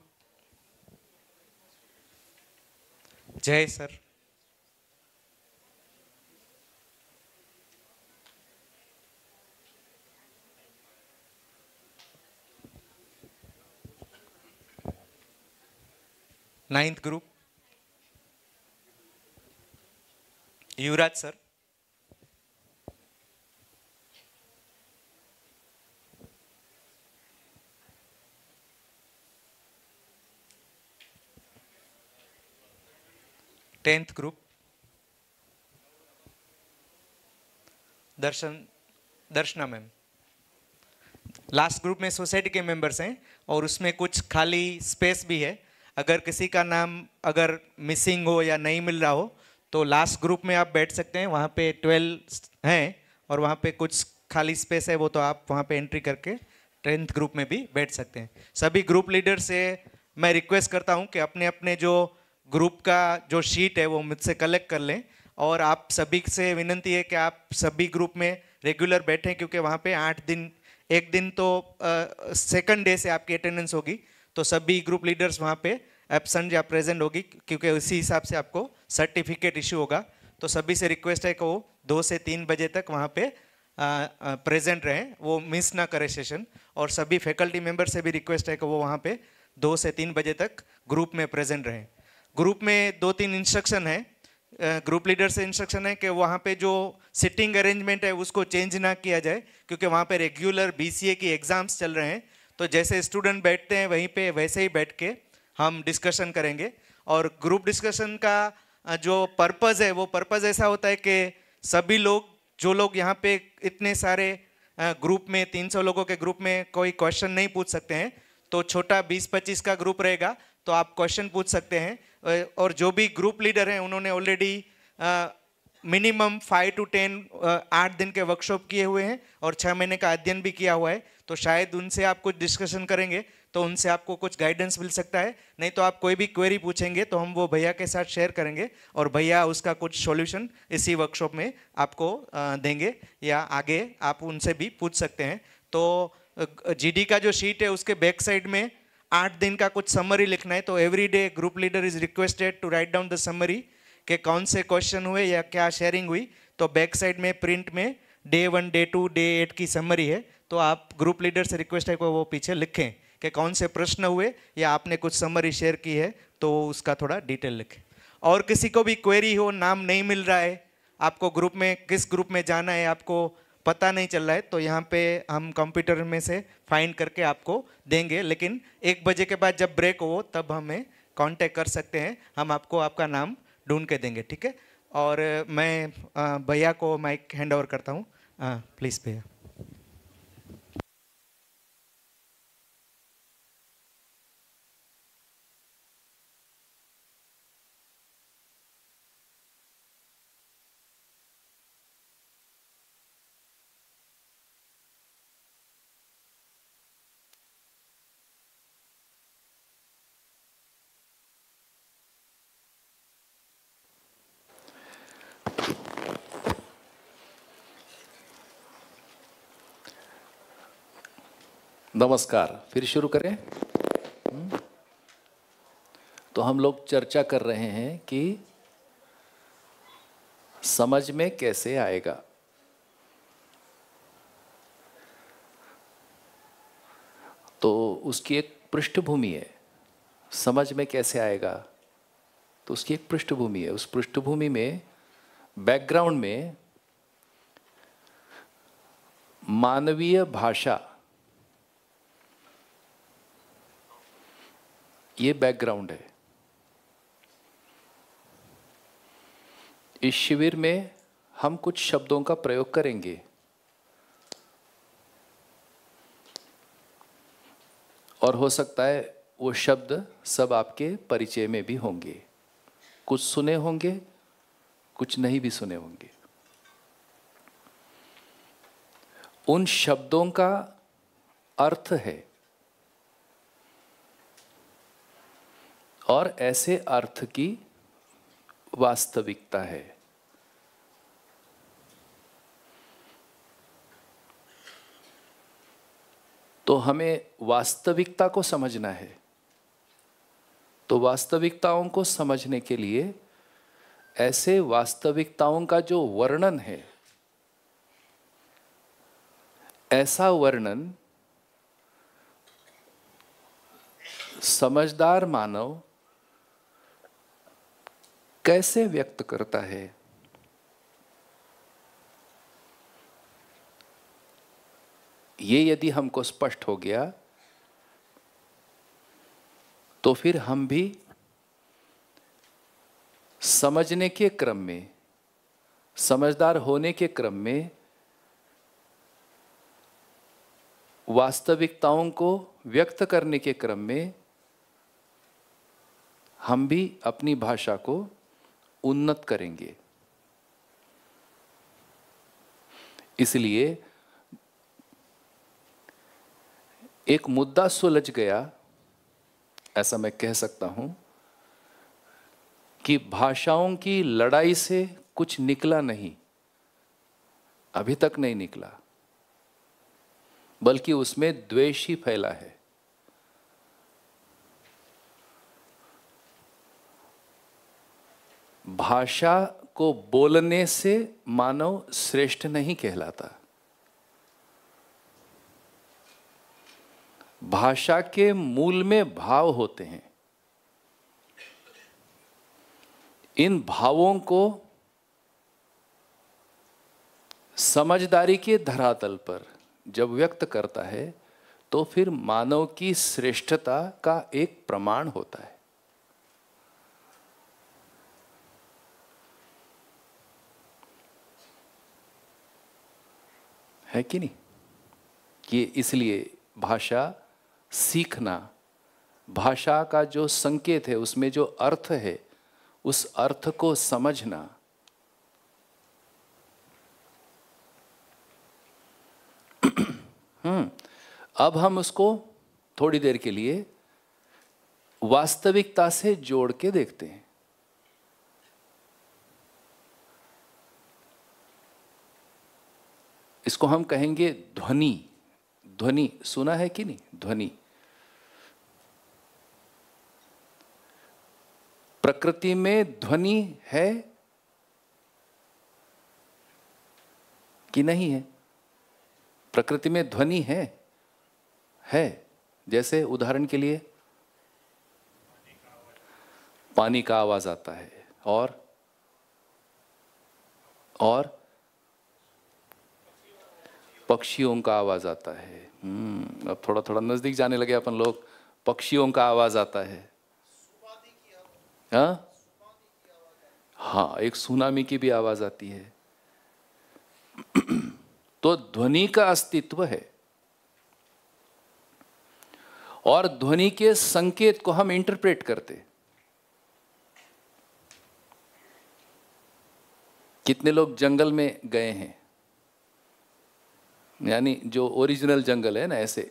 Jay sir ninth group Yuvraj sir tenth group Darshan Darshana ma'am last group में सोसाइटी के मेंबर्स हैं और उसमें कुछ खाली स्पेस भी है अगर किसी का नाम अगर मिसिंग हो या नहीं मिल रहा हो तो लास्ट ग्रुप में आप बैठ सकते हैं वहाँ पे ट्वेल्व हैं और वहाँ पे कुछ खाली स्पेस है वो तो आप वहाँ पे एंट्री करके टेंथ ग्रुप में भी बैठ सकते हैं सभी ग्रुप लीडर से मैं रिक्वेस्ट करता हूँ कि अपने अपने जो ग्रुप का जो शीट है वो मुझसे कलेक्ट कर लें और आप सभी से विनंती है कि आप सभी ग्रुप में रेगुलर बैठें क्योंकि वहाँ पे आठ दिन एक दिन तो सेकंड डे से आपकी अटेंडेंस होगी तो सभी ग्रुप लीडर्स वहाँ पे एबसेंट या प्रेजेंट होगी क्योंकि उसी हिसाब से आपको सर्टिफिकेट इशू होगा तो सभी से रिक्वेस्ट है कि वो दो से तीन बजे तक वहाँ पर प्रेजेंट रहें वो मिस ना करें सेशन और सभी फैकल्टी मेम्बर से भी रिक्वेस्ट है कि वो वहाँ पर दो से तीन बजे तक ग्रुप में प्रेजेंट रहें ग्रुप में दो तीन इंस्ट्रक्शन है ग्रुप लीडर से इंस्ट्रक्शन है कि वहाँ पे जो सिटिंग अरेंजमेंट है उसको चेंज ना किया जाए क्योंकि वहाँ पे रेगुलर बीसीए की एग्ज़ाम्स चल रहे हैं तो जैसे स्टूडेंट बैठते हैं वहीं पे वैसे ही बैठ के हम डिस्कशन करेंगे और ग्रुप डिस्कशन का जो पर्पज़ है वो पर्पज़ ऐसा होता है कि सभी लोग जो लोग यहाँ पे इतने सारे ग्रुप में तीन लोगों के ग्रुप में कोई क्वेश्चन नहीं पूछ सकते हैं तो छोटा बीस पच्चीस का ग्रुप रहेगा तो आप क्वेश्चन पूछ सकते हैं और जो भी ग्रुप लीडर हैं उन्होंने already minimum five two ten आठ दिन के वर्कशॉप किए हुए हैं और छः महीने का अध्ययन भी किया हुआ है तो शायद उनसे आप कुछ डिस्कशन करेंगे तो उनसे आपको कुछ गाइडेंस मिल सकता है नहीं तो आप कोई भी क्वेरी पूछेंगे तो हम वो भैया के साथ शेयर करेंगे और भैया उसका कुछ सॉल्यूशन इसी वर्कशॉप में आपको देंगे या आगे आप उनसे भी पूछ सकते हैं तो जीडी का जो शीट है उसके बैक साइड में आठ दिन का कुछ समरी लिखना है तो every day group leader is requested to write down the summary के कौन से क्वेश्चन हुए या क्या शेयरिंग हुई तो बैक साइड में प्रिंट में day one day two day eight की समरी है तो आप ग्रुप लीडर से रिक्वेस्ट है कि वो पीछे लिखें कि कौन से प्रश्न हुए या आपने कुछ समरी शेयर की है तो उसका थोड़ा डिटेल लिखें और किसी को भी क्वेरी हो नाम नहीं मिल रहा है आपको ग्रुप में किस ग्रुप में जाना है आपको पता नहीं चल रहा है तो यहाँ पे हम कंप्यूटर में से फाइंड करके आपको देंगे लेकिन एक बजे के बाद जब ब्रेक हो तब हमें कांटेक्ट कर सकते हैं हम आपको आपका नाम ढूंढ के देंगे ठीक है और मैं भैया को माइक हैंड ओवर करता हूँ प्लीज़ भैया नमस्कार फिर शुरू करें हम्म। तो हम लोग चर्चा कर रहे हैं कि समझ में कैसे आएगा तो उसकी एक पृष्ठभूमि है समझ में कैसे आएगा तो उसकी एक पृष्ठभूमि है उस पृष्ठभूमि में बैकग्राउंड में मानवीय भाषा ये बैकग्राउंड है इस शिविर में हम कुछ शब्दों का प्रयोग करेंगे और हो सकता है वो शब्द सब आपके परिचय में भी होंगे कुछ सुने होंगे कुछ नहीं भी सुने होंगे उन शब्दों का अर्थ है और ऐसे अर्थ की वास्तविकता है तो हमें वास्तविकता को समझना है तो वास्तविकताओं को समझने के लिए ऐसे वास्तविकताओं का जो वर्णन है ऐसा वर्णन समझदार मानव कैसे व्यक्त करता है ये यदि हमको स्पष्ट हो गया तो फिर हम भी समझने के क्रम में समझदार होने के क्रम में वास्तविकताओं को व्यक्त करने के क्रम में हम भी अपनी भाषा को उन्नत करेंगे इसलिए एक मुद्दा सुलझ गया ऐसा मैं कह सकता हूं कि भाषाओं की लड़ाई से कुछ निकला नहीं अभी तक नहीं निकला बल्कि उसमें द्वेष ही फैला है भाषा को बोलने से मानव श्रेष्ठ नहीं कहलाता भाषा के मूल में भाव होते हैं इन भावों को समझदारी के धरातल पर जब व्यक्त करता है तो फिर मानव की श्रेष्ठता का एक प्रमाण होता है है कि नहीं कि इसलिए भाषा सीखना भाषा का जो संकेत है उसमें जो अर्थ है उस अर्थ को समझना हम्म अब हम उसको थोड़ी देर के लिए वास्तविकता से जोड़ के देखते हैं इसको हम कहेंगे ध्वनि ध्वनि सुना है कि नहीं ध्वनि प्रकृति में ध्वनि है कि नहीं है प्रकृति में ध्वनि है है जैसे उदाहरण के लिए पानी का आवाज आता है और और पक्षियों का आवाज़ आता है हम्म, अब थोड़ा थोड़ा नज़दीक जाने लगे अपन लोग पक्षियों का आवाज़ आता है हाँ हाँ एक सुनामी की भी आवाज़ आती है तो ध्वनि का अस्तित्व है और ध्वनि के संकेत को हम इंटरप्रेट करते कितने लोग जंगल में गए हैं यानी जो ओरिजिनल जंगल है ना ऐसे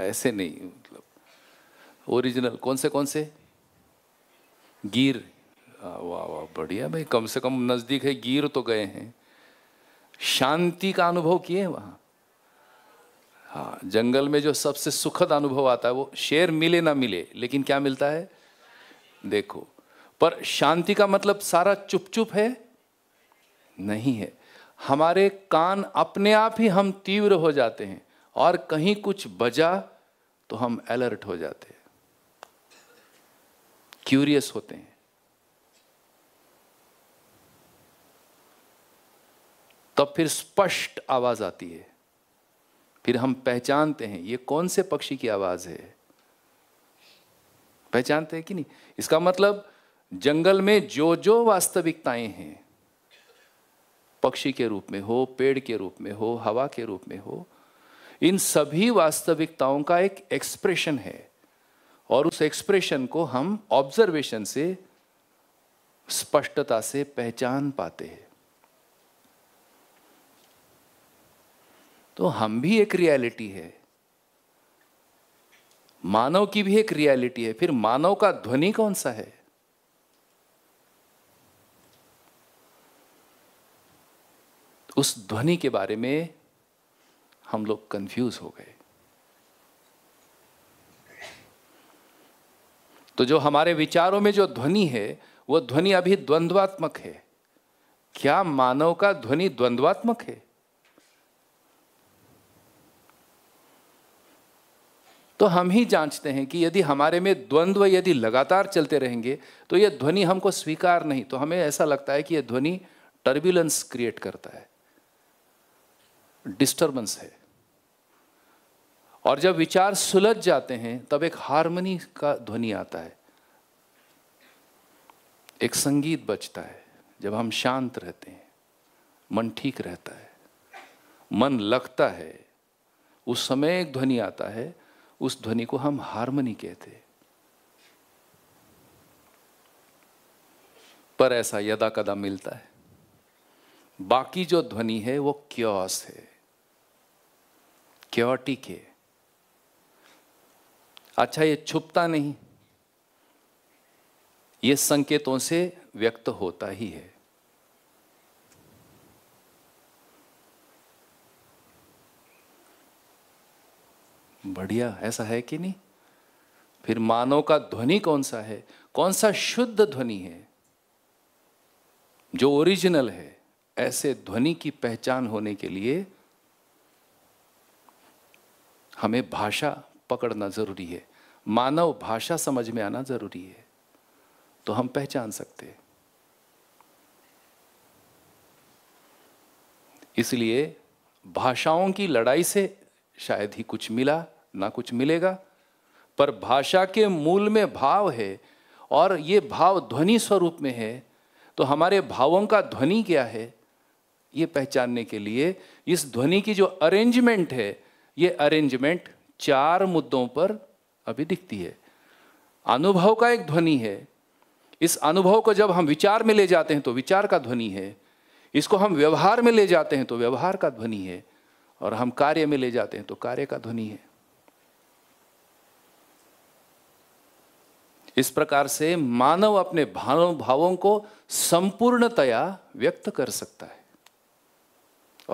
ऐसे नहीं मतलब ओरिजिनल कौन से कौन से गिर वाह वाह बढ़िया भाई कम से कम नज़दीक है गिर तो गए हैं शांति का अनुभव किए वहाँ हाँ जंगल में जो सबसे सुखद अनुभव आता है वो शेर मिले ना मिले लेकिन क्या मिलता है देखो पर शांति का मतलब सारा चुप चुप है नहीं है हमारे कान अपने आप ही हम तीव्र हो जाते हैं और कहीं कुछ बजा तो हम अलर्ट हो जाते हैं क्यूरियस होते हैं तब तो फिर स्पष्ट आवाज आती है फिर हम पहचानते हैं ये कौन से पक्षी की आवाज है पहचानते हैं कि नहीं इसका मतलब जंगल में जो जो वास्तविकताएं हैं पक्षी के रूप में हो पेड़ के रूप में हो हवा के रूप में हो इन सभी वास्तविकताओं का एक एक्सप्रेशन है और उस एक्सप्रेशन को हम ऑब्जर्वेशन से स्पष्टता से पहचान पाते हैं तो हम भी एक रियलिटी है मानव की भी एक रियलिटी है फिर मानव का ध्वनि कौन सा है उस ध्वनि के बारे में हम लोग कंफ्यूज हो गए तो जो हमारे विचारों में जो ध्वनि है वो ध्वनि अभी द्वंद्वात्मक है क्या मानव का ध्वनि द्वंद्वात्मक है तो हम ही जांचते हैं कि यदि हमारे में द्वंद्व यदि लगातार चलते रहेंगे तो यह ध्वनि हमको स्वीकार नहीं तो हमें ऐसा लगता है कि यह ध्वनि टर्बुलेंस क्रिएट करता है डिस्टरबेंस है और जब विचार सुलझ जाते हैं तब एक हारमोनी का ध्वनि आता है एक संगीत बचता है जब हम शांत रहते हैं मन ठीक रहता है मन लगता है उस समय एक ध्वनि आता है उस ध्वनि को हम हारमोनी कहते हैं पर ऐसा यदा कदा मिलता है बाकी जो ध्वनि है वो क्योस है सिक्योरिटी है अच्छा ये छुपता नहीं ये संकेतों से व्यक्त होता ही है बढ़िया ऐसा है कि नहीं फिर मानव का ध्वनि कौन सा है कौन सा शुद्ध ध्वनि है जो ओरिजिनल है ऐसे ध्वनि की पहचान होने के लिए हमें भाषा पकड़ना ज़रूरी है मानव भाषा समझ में आना ज़रूरी है तो हम पहचान सकते हैं इसलिए भाषाओं की लड़ाई से शायद ही कुछ मिला ना कुछ मिलेगा पर भाषा के मूल में भाव है और ये भाव ध्वनि स्वरूप में है तो हमारे भावों का ध्वनि क्या है ये पहचानने के लिए इस ध्वनि की जो अरेंजमेंट है ये अरेंजमेंट चार मुद्दों पर अभी दिखती है अनुभव का एक ध्वनि है इस अनुभव को जब हम विचार में ले जाते हैं तो विचार का ध्वनि है इसको हम व्यवहार में ले जाते हैं तो व्यवहार का ध्वनि है और हम कार्य में ले जाते हैं तो कार्य का ध्वनि है इस प्रकार से मानव अपने भावों को संपूर्णतया व्यक्त कर सकता है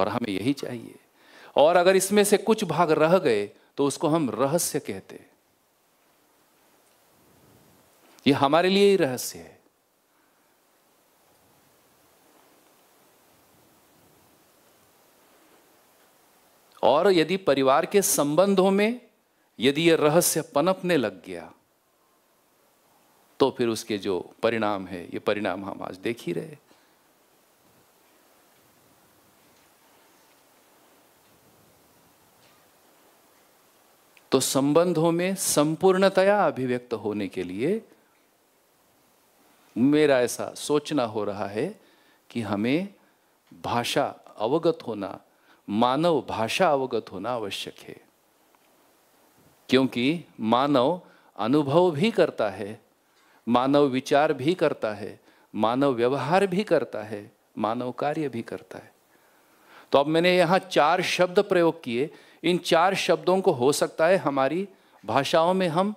और हमें यही चाहिए और अगर इसमें से कुछ भाग रह गए तो उसको हम रहस्य कहते हैं हमारे लिए ही रहस्य है और यदि परिवार के संबंधों में यदि यह रहस्य पनपने लग गया तो फिर उसके जो परिणाम है ये परिणाम हम आज देख ही रहे हैं तो संबंधों में संपूर्णतया अभिव्यक्त होने के लिए मेरा ऐसा सोचना हो रहा है कि हमें भाषा अवगत होना मानव भाषा अवगत होना आवश्यक है क्योंकि मानव अनुभव भी करता है मानव विचार भी करता है मानव व्यवहार भी करता है मानव कार्य भी करता है तो अब मैंने यहां चार शब्द प्रयोग किए इन चार शब्दों को हो सकता है हमारी भाषाओं में हम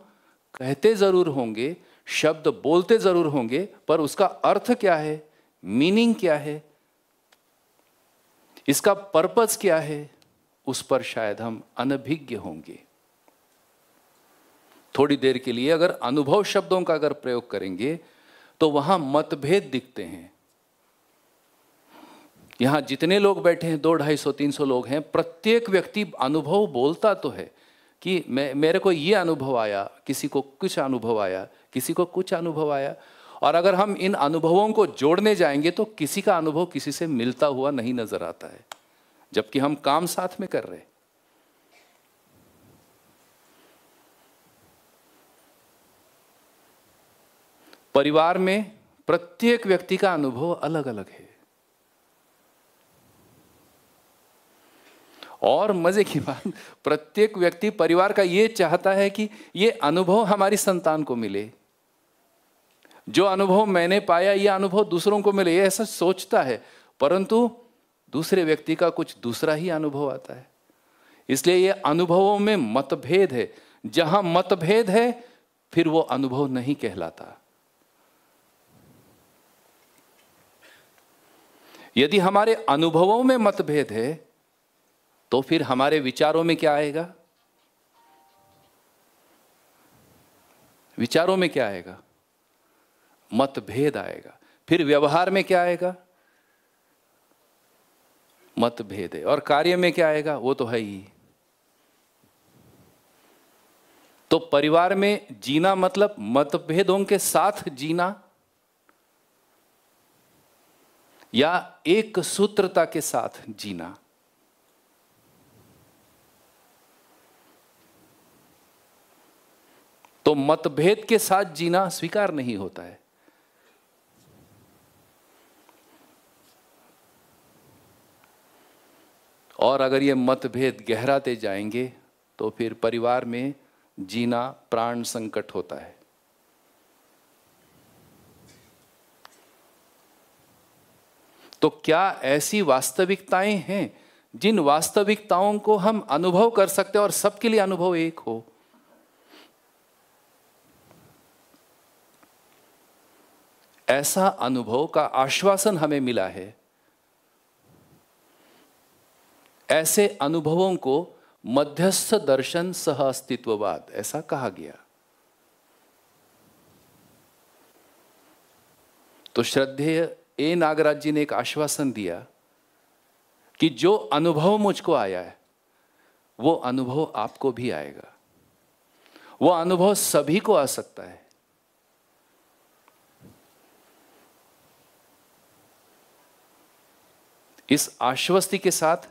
कहते ज़रूर होंगे शब्द बोलते ज़रूर होंगे पर उसका अर्थ क्या है मीनिंग क्या है इसका पर्पज क्या है उस पर शायद हम अनभिज्ञ होंगे थोड़ी देर के लिए अगर अनुभव शब्दों का अगर प्रयोग करेंगे तो वहां मतभेद दिखते हैं यहाँ जितने लोग बैठे हैं दो ढाई सौ तीन सौ लोग हैं प्रत्येक व्यक्ति अनुभव बोलता तो है कि मैं मेरे को ये अनुभव आया किसी को कुछ अनुभव आया किसी को कुछ अनुभव आया और अगर हम इन अनुभवों को जोड़ने जाएंगे तो किसी का अनुभव किसी से मिलता हुआ नहीं नजर आता है जबकि हम काम साथ में कर रहे हैं परिवार में प्रत्येक व्यक्ति का अनुभव अलग अलग है और मज़े की बात प्रत्येक व्यक्ति परिवार का ये चाहता है कि ये अनुभव हमारी संतान को मिले जो अनुभव मैंने पाया ये अनुभव दूसरों को मिले ये ऐसा सोचता है परंतु दूसरे व्यक्ति का कुछ दूसरा ही अनुभव आता है इसलिए ये अनुभवों में मतभेद है जहां मतभेद है फिर वो अनुभव नहीं कहलाता यदि हमारे अनुभवों में मतभेद है तो फिर हमारे विचारों में क्या आएगा विचारों में क्या आएगा मतभेद आएगा फिर व्यवहार में क्या आएगा मतभेद है और कार्य में क्या आएगा वो तो है ही तो परिवार में जीना मतलब मतभेदों के साथ जीना या एक सूत्रता के साथ जीना तो मतभेद के साथ जीना स्वीकार नहीं होता है और अगर ये मतभेद गहराते जाएंगे तो फिर परिवार में जीना प्राण संकट होता है तो क्या ऐसी वास्तविकताएं हैं जिन वास्तविकताओं को हम अनुभव कर सकते हैं और सबके लिए अनुभव एक हो ऐसा अनुभव का आश्वासन हमें मिला है ऐसे अनुभवों को मध्यस्थ दर्शन सह अस्तित्ववाद ऐसा कहा गया तो श्रद्धेय ए नागराज जी ने एक आश्वासन दिया कि जो अनुभव मुझको आया है वो अनुभव आपको भी आएगा वो अनुभव सभी को आ सकता है इस आश्वस्ति के साथ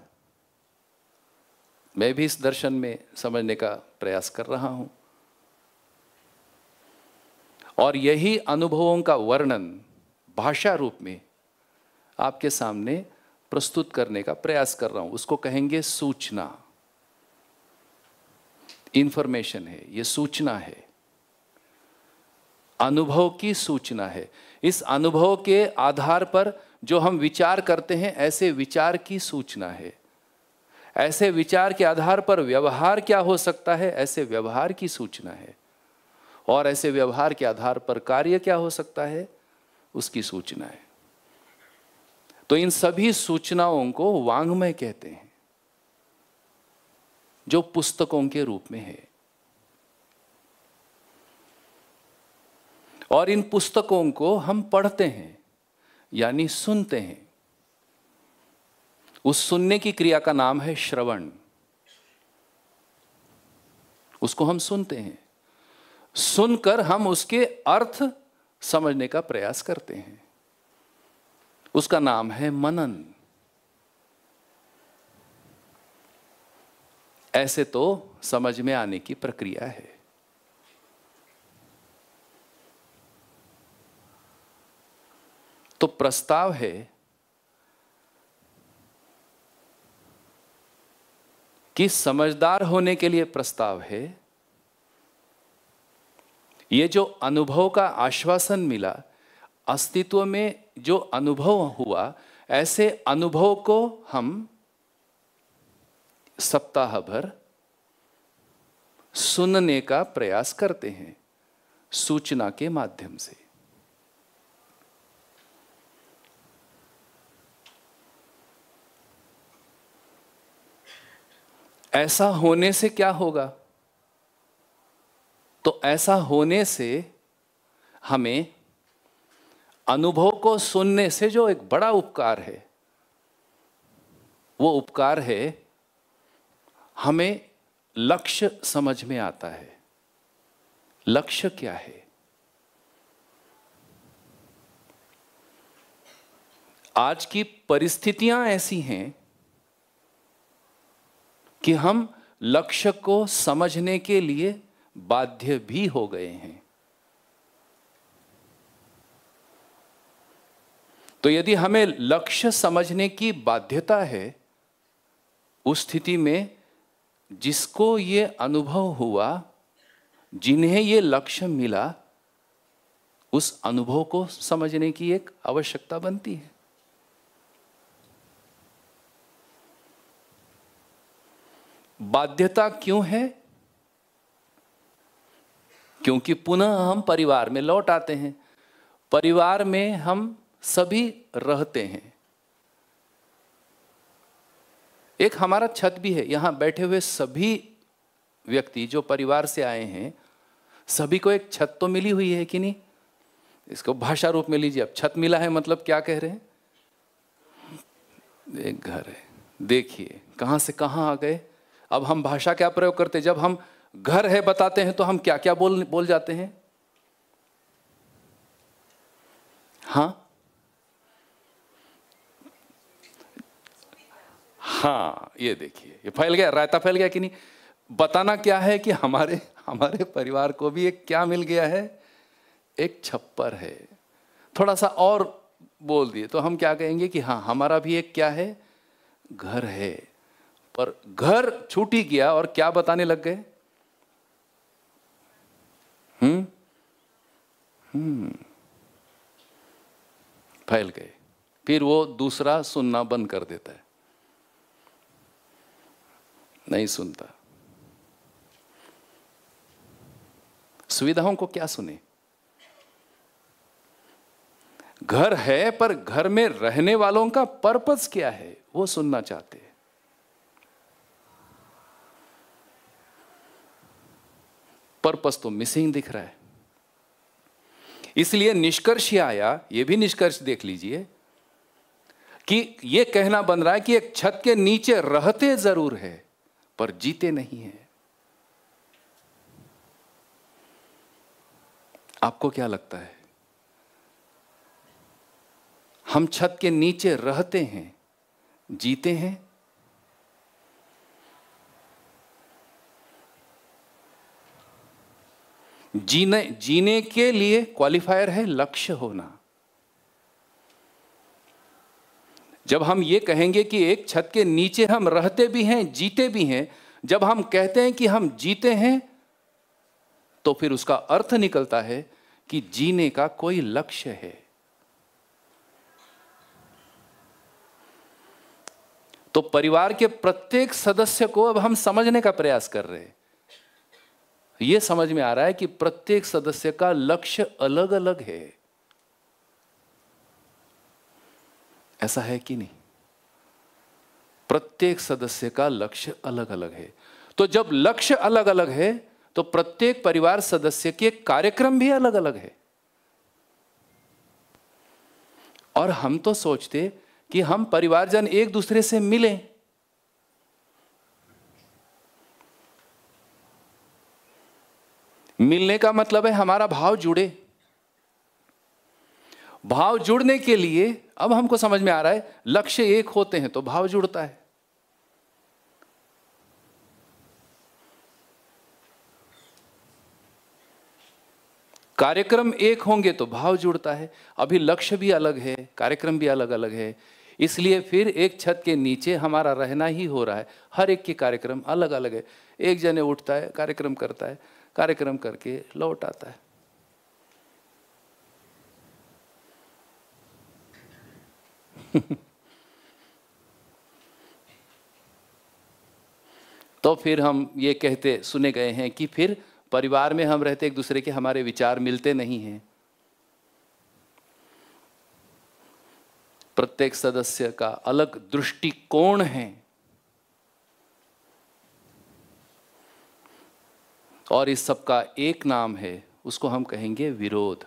मैं भी इस दर्शन में समझने का प्रयास कर रहा हूं और यही अनुभवों का वर्णन भाषा रूप में आपके सामने प्रस्तुत करने का प्रयास कर रहा हूं उसको कहेंगे सूचना इंफॉर्मेशन है ये सूचना है अनुभव की सूचना है इस अनुभव के आधार पर जो हम विचार करते हैं ऐसे विचार की सूचना है ऐसे विचार के आधार पर व्यवहार क्या हो सकता है ऐसे व्यवहार की सूचना है और ऐसे व्यवहार के आधार पर कार्य क्या हो सकता है उसकी सूचना है तो इन सभी सूचनाओं को वांग्मय कहते हैं जो पुस्तकों के रूप में है और इन पुस्तकों को हम पढ़ते हैं यानी सुनते हैं उस सुनने की क्रिया का नाम है श्रवण उसको हम सुनते हैं सुनकर हम उसके अर्थ समझने का प्रयास करते हैं उसका नाम है मनन ऐसे तो समझ में आने की प्रक्रिया है तो प्रस्ताव है कि समझदार होने के लिए प्रस्ताव है ये जो अनुभव का आश्वासन मिला अस्तित्व में जो अनुभव हुआ ऐसे अनुभव को हम सप्ताह भर सुनने का प्रयास करते हैं सूचना के माध्यम से ऐसा होने से क्या होगा तो ऐसा होने से हमें अनुभव को सुनने से जो एक बड़ा उपकार है वो उपकार है हमें लक्ष्य समझ में आता है लक्ष्य क्या है आज की परिस्थितियां ऐसी हैं कि हम लक्ष्य को समझने के लिए बाध्य भी हो गए हैं तो यदि हमें लक्ष्य समझने की बाध्यता है उस स्थिति में जिसको ये अनुभव हुआ जिन्हें ये लक्ष्य मिला उस अनुभव को समझने की एक आवश्यकता बनती है बाध्यता क्यों है क्योंकि पुनः हम परिवार में लौट आते हैं परिवार में हम सभी रहते हैं एक हमारा छत भी है यहां बैठे हुए सभी व्यक्ति जो परिवार से आए हैं सभी को एक छत तो मिली हुई है कि नहीं इसको भाषा रूप में लीजिए अब छत मिला है मतलब क्या कह रहे हैं एक घर है देखिए कहां से कहां आ गए अब हम भाषा क्या प्रयोग करते जब हम घर है बताते हैं तो हम क्या क्या बोल बोल जाते हैं हाँ हाँ ये देखिए ये फैल गया रायता फैल गया कि नहीं बताना क्या है कि हमारे हमारे परिवार को भी एक क्या मिल गया है एक छप्पर है थोड़ा सा और बोल दिए तो हम क्या कहेंगे कि हाँ हमारा भी एक क्या है घर है पर घर छूटी गया और क्या बताने लग गए हम्म हम्म फैल गए फिर वो दूसरा सुनना बंद कर देता है नहीं सुनता सुविधाओं को क्या सुने घर है पर घर में रहने वालों का पर्पज क्या है वो सुनना चाहते पर्पस तो मिसिंग दिख रहा है इसलिए निष्कर्ष ही आया ये भी निष्कर्ष देख लीजिए कि ये कहना बन रहा है कि एक छत के नीचे रहते जरूर है पर जीते नहीं है आपको क्या लगता है हम छत के नीचे रहते हैं जीते हैं जीने जीने के लिए क्वालिफायर है लक्ष्य होना जब हम ये कहेंगे कि एक छत के नीचे हम रहते भी हैं जीते भी हैं जब हम कहते हैं कि हम जीते हैं तो फिर उसका अर्थ निकलता है कि जीने का कोई लक्ष्य है तो परिवार के प्रत्येक सदस्य को अब हम समझने का प्रयास कर रहे हैं तो ये समझ में आ रहा है कि प्रत्येक सदस्य का लक्ष्य अलग अलग है ऐसा है कि नहीं प्रत्येक सदस्य का लक्ष्य अलग अलग है तो जब लक्ष्य अलग अलग है तो प्रत्येक परिवार सदस्य के कार्यक्रम भी अलग अलग है और हम तो सोचते कि हम परिवारजन एक दूसरे से मिलें मिलने का मतलब है हमारा भाव जुड़े भाव जुड़ने के लिए अब हमको समझ में आ रहा है लक्ष्य एक होते हैं तो भाव जुड़ता है कार्यक्रम एक होंगे तो भाव जुड़ता है अभी लक्ष्य भी अलग है कार्यक्रम भी अलग अलग है इसलिए फिर एक छत के नीचे हमारा रहना ही हो रहा है हर एक के कार्यक्रम अलग अलग है एक जने उठता है कार्यक्रम करता है कार्यक्रम करके लौट आता है तो फिर हम ये कहते सुने गए हैं कि फिर परिवार में हम रहते एक दूसरे के हमारे विचार मिलते नहीं हैं प्रत्येक सदस्य का अलग दृष्टिकोण है और इस सब का एक नाम है उसको हम कहेंगे विरोध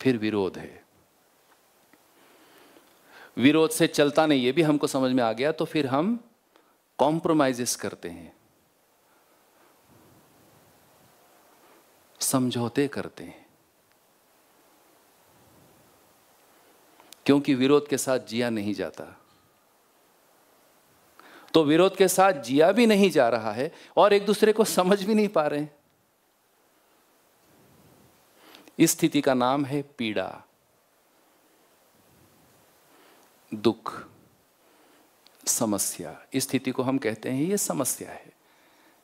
फिर विरोध है विरोध से चलता नहीं ये भी हमको समझ में आ गया तो फिर हम कॉम्प्रोमाइजेस करते हैं समझौते करते हैं क्योंकि विरोध के साथ जिया नहीं जाता तो विरोध के साथ जिया भी नहीं जा रहा है और एक दूसरे को समझ भी नहीं पा रहे इस स्थिति का नाम है पीड़ा दुख समस्या इस स्थिति को हम कहते हैं ये समस्या है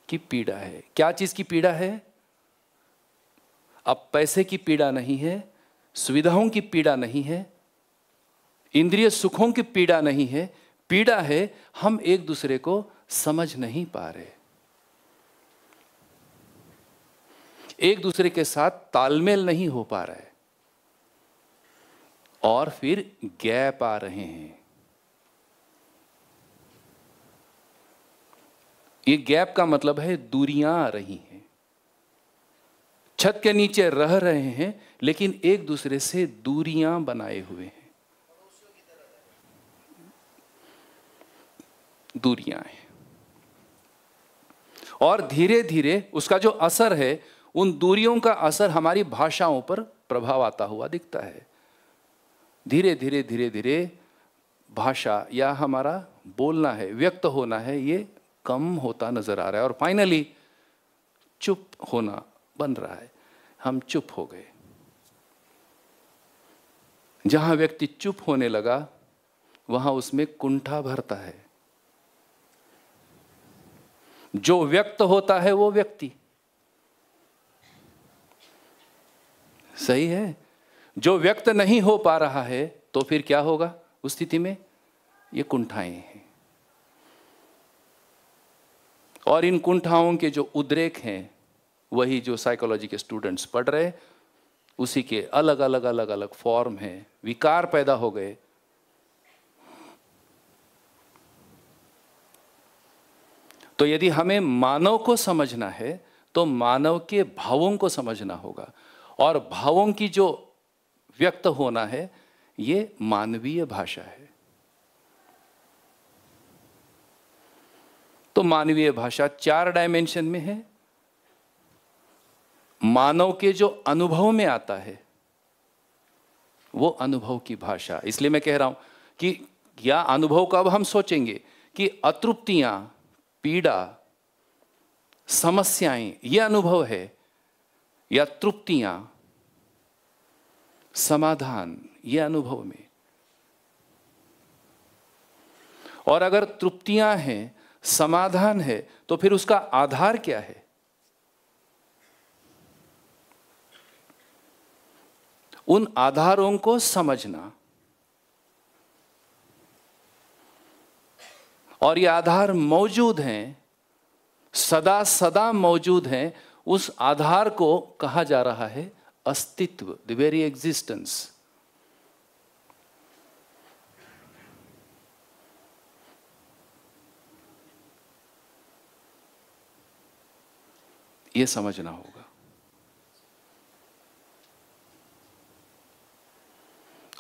कि पीड़ा है क्या चीज की पीड़ा है अब पैसे की पीड़ा नहीं है सुविधाओं की पीड़ा नहीं है इंद्रिय सुखों की पीड़ा नहीं है पीड़ा है हम एक दूसरे को समझ नहीं पा रहे एक दूसरे के साथ तालमेल नहीं हो पा रहा है और फिर गैप आ रहे हैं ये गैप का मतलब है दूरियां आ रही हैं छत के नीचे रह रहे हैं लेकिन एक दूसरे से दूरियां बनाए हुए हैं दूरियां हैं और धीरे धीरे उसका जो असर है उन दूरियों का असर हमारी भाषाओं पर प्रभाव आता हुआ दिखता है धीरे धीरे धीरे धीरे भाषा या हमारा बोलना है व्यक्त होना है ये कम होता नजर आ रहा है और फाइनली चुप होना बन रहा है हम चुप हो गए जहां व्यक्ति चुप होने लगा वहां उसमें कुंठा भरता है जो व्यक्त होता है वो व्यक्ति सही है जो व्यक्त नहीं हो पा रहा है तो फिर क्या होगा उस स्थिति में ये कुंठाएं हैं और इन कुंठाओं के जो उद्रेक हैं वही जो साइकोलॉजी के स्टूडेंट्स पढ़ रहे उसी के अलग अलग अलग अलग फॉर्म हैं विकार पैदा हो गए तो यदि हमें मानव को समझना है तो मानव के भावों को समझना होगा और भावों की जो व्यक्त होना है ये मानवीय भाषा है तो मानवीय भाषा चार डायमेंशन में है मानव के जो अनुभव में आता है वो अनुभव की भाषा इसलिए मैं कह रहा हूं कि या अनुभव का अब हम सोचेंगे कि अतृप्तियां पीड़ा समस्याएं ये अनुभव है या तृप्तियां समाधान ये अनुभव में और अगर तृप्तियां हैं समाधान है तो फिर उसका आधार क्या है उन आधारों को समझना और ये आधार मौजूद हैं सदा सदा मौजूद हैं उस आधार को कहा जा रहा है अस्तित्व द वेरी एग्जिस्टेंस ये समझना होगा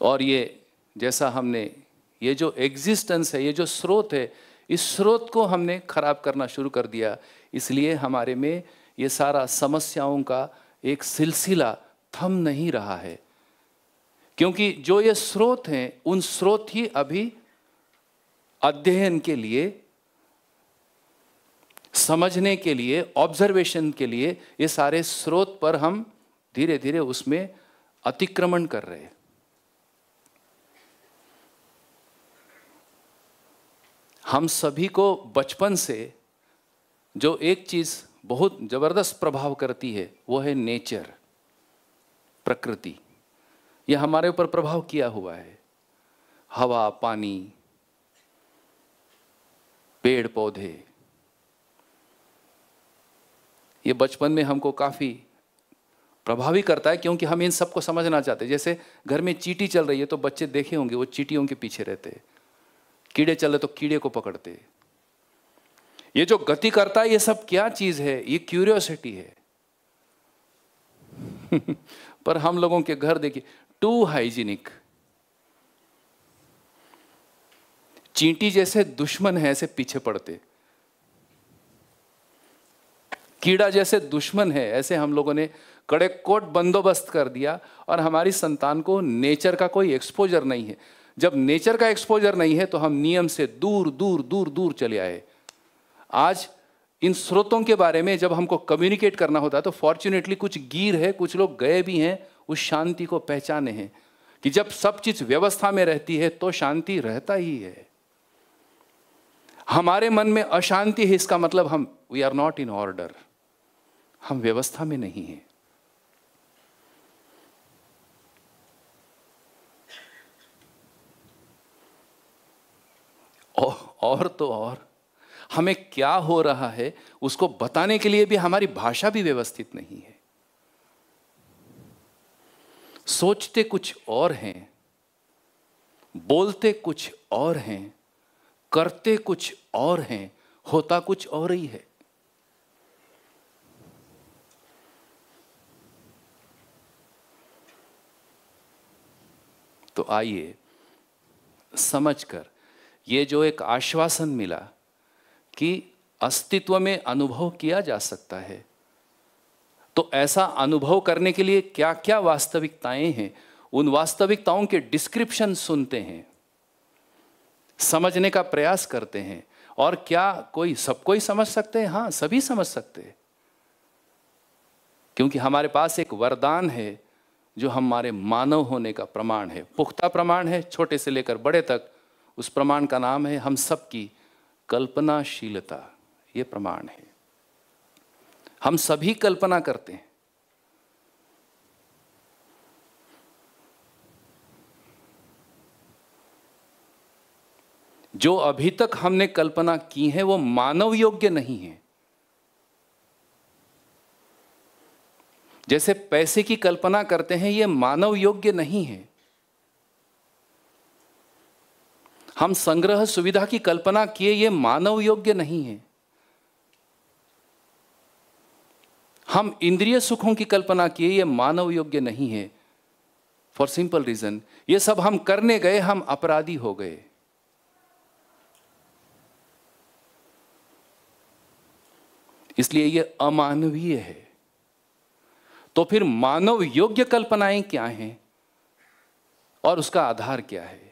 और ये जैसा हमने ये जो एग्जिस्टेंस है ये जो स्रोत है इस स्रोत को हमने खराब करना शुरू कर दिया इसलिए हमारे में ये सारा समस्याओं का एक सिलसिला थम नहीं रहा है क्योंकि जो ये स्रोत हैं उन स्रोत ही अभी अध्ययन के लिए समझने के लिए ऑब्जर्वेशन के लिए ये सारे स्रोत पर हम धीरे धीरे उसमें अतिक्रमण कर रहे हैं हम सभी को बचपन से जो एक चीज़ बहुत ज़बरदस्त प्रभाव करती है वो है नेचर प्रकृति ये हमारे ऊपर प्रभाव किया हुआ है हवा पानी पेड़ पौधे ये बचपन में हमको काफ़ी प्रभावी करता है क्योंकि हम इन सबको समझना चाहते हैं जैसे घर में चीटी चल रही है तो बच्चे देखे होंगे वो चीटियों के पीछे रहते हैं कीड़े चले तो कीड़े को पकड़ते ये जो गति करता है ये सब क्या चीज है ये क्यूरियोसिटी है पर हम लोगों के घर देखिए टू हाइजीनिक चींटी जैसे दुश्मन है ऐसे पीछे पड़ते कीड़ा जैसे दुश्मन है ऐसे हम लोगों ने कड़े कोट बंदोबस्त कर दिया और हमारी संतान को नेचर का कोई एक्सपोजर नहीं है जब नेचर का एक्सपोजर नहीं है तो हम नियम से दूर दूर दूर दूर चले आए आज इन स्रोतों के बारे में जब हमको कम्युनिकेट करना होता है तो फॉर्चुनेटली कुछ गिर है कुछ लोग गए भी हैं उस शांति को पहचाने हैं कि जब सब चीज व्यवस्था में रहती है तो शांति रहता ही है हमारे मन में अशांति है इसका मतलब हम we are not in order हम व्यवस्था में नहीं हैं और, और तो और हमें क्या हो रहा है उसको बताने के लिए भी हमारी भाषा भी व्यवस्थित नहीं है सोचते कुछ और हैं बोलते कुछ और हैं करते कुछ और हैं होता कुछ और ही है तो आइए समझकर ये जो एक आश्वासन मिला कि अस्तित्व में अनुभव किया जा सकता है तो ऐसा अनुभव करने के लिए क्या क्या वास्तविकताएं हैं उन वास्तविकताओं के डिस्क्रिप्शन सुनते हैं समझने का प्रयास करते हैं और क्या कोई सब कोई समझ सकते हैं हाँ सभी समझ सकते हैं क्योंकि हमारे पास एक वरदान है जो हमारे मानव होने का प्रमाण है पुख्ता प्रमाण है छोटे से लेकर बड़े तक उस प्रमाण का नाम है हम सब की कल्पनाशीलता ये प्रमाण है हम सभी कल्पना करते हैं जो अभी तक हमने कल्पना की है वो मानव योग्य नहीं है जैसे पैसे की कल्पना करते हैं ये मानव योग्य नहीं है हम संग्रह सुविधा की कल्पना किए ये मानव योग्य नहीं है हम इंद्रिय सुखों की कल्पना किए ये मानव योग्य नहीं है फॉर सिंपल रीजन ये सब हम करने गए हम अपराधी हो गए इसलिए ये अमानवीय है तो फिर मानव योग्य कल्पनाएं क्या हैं और उसका आधार क्या है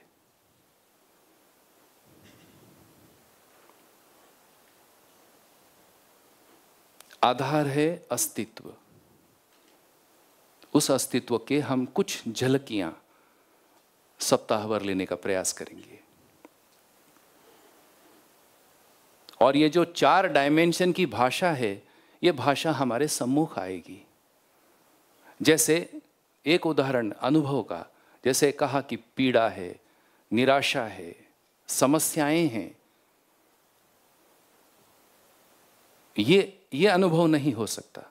आधार है अस्तित्व उस अस्तित्व के हम कुछ झलकियां सप्ताह भर लेने का प्रयास करेंगे और ये जो चार डायमेंशन की भाषा है ये भाषा हमारे सम्मुख आएगी जैसे एक उदाहरण अनुभव का जैसे कहा कि पीड़ा है निराशा है समस्याएं हैं ये यह अनुभव नहीं हो सकता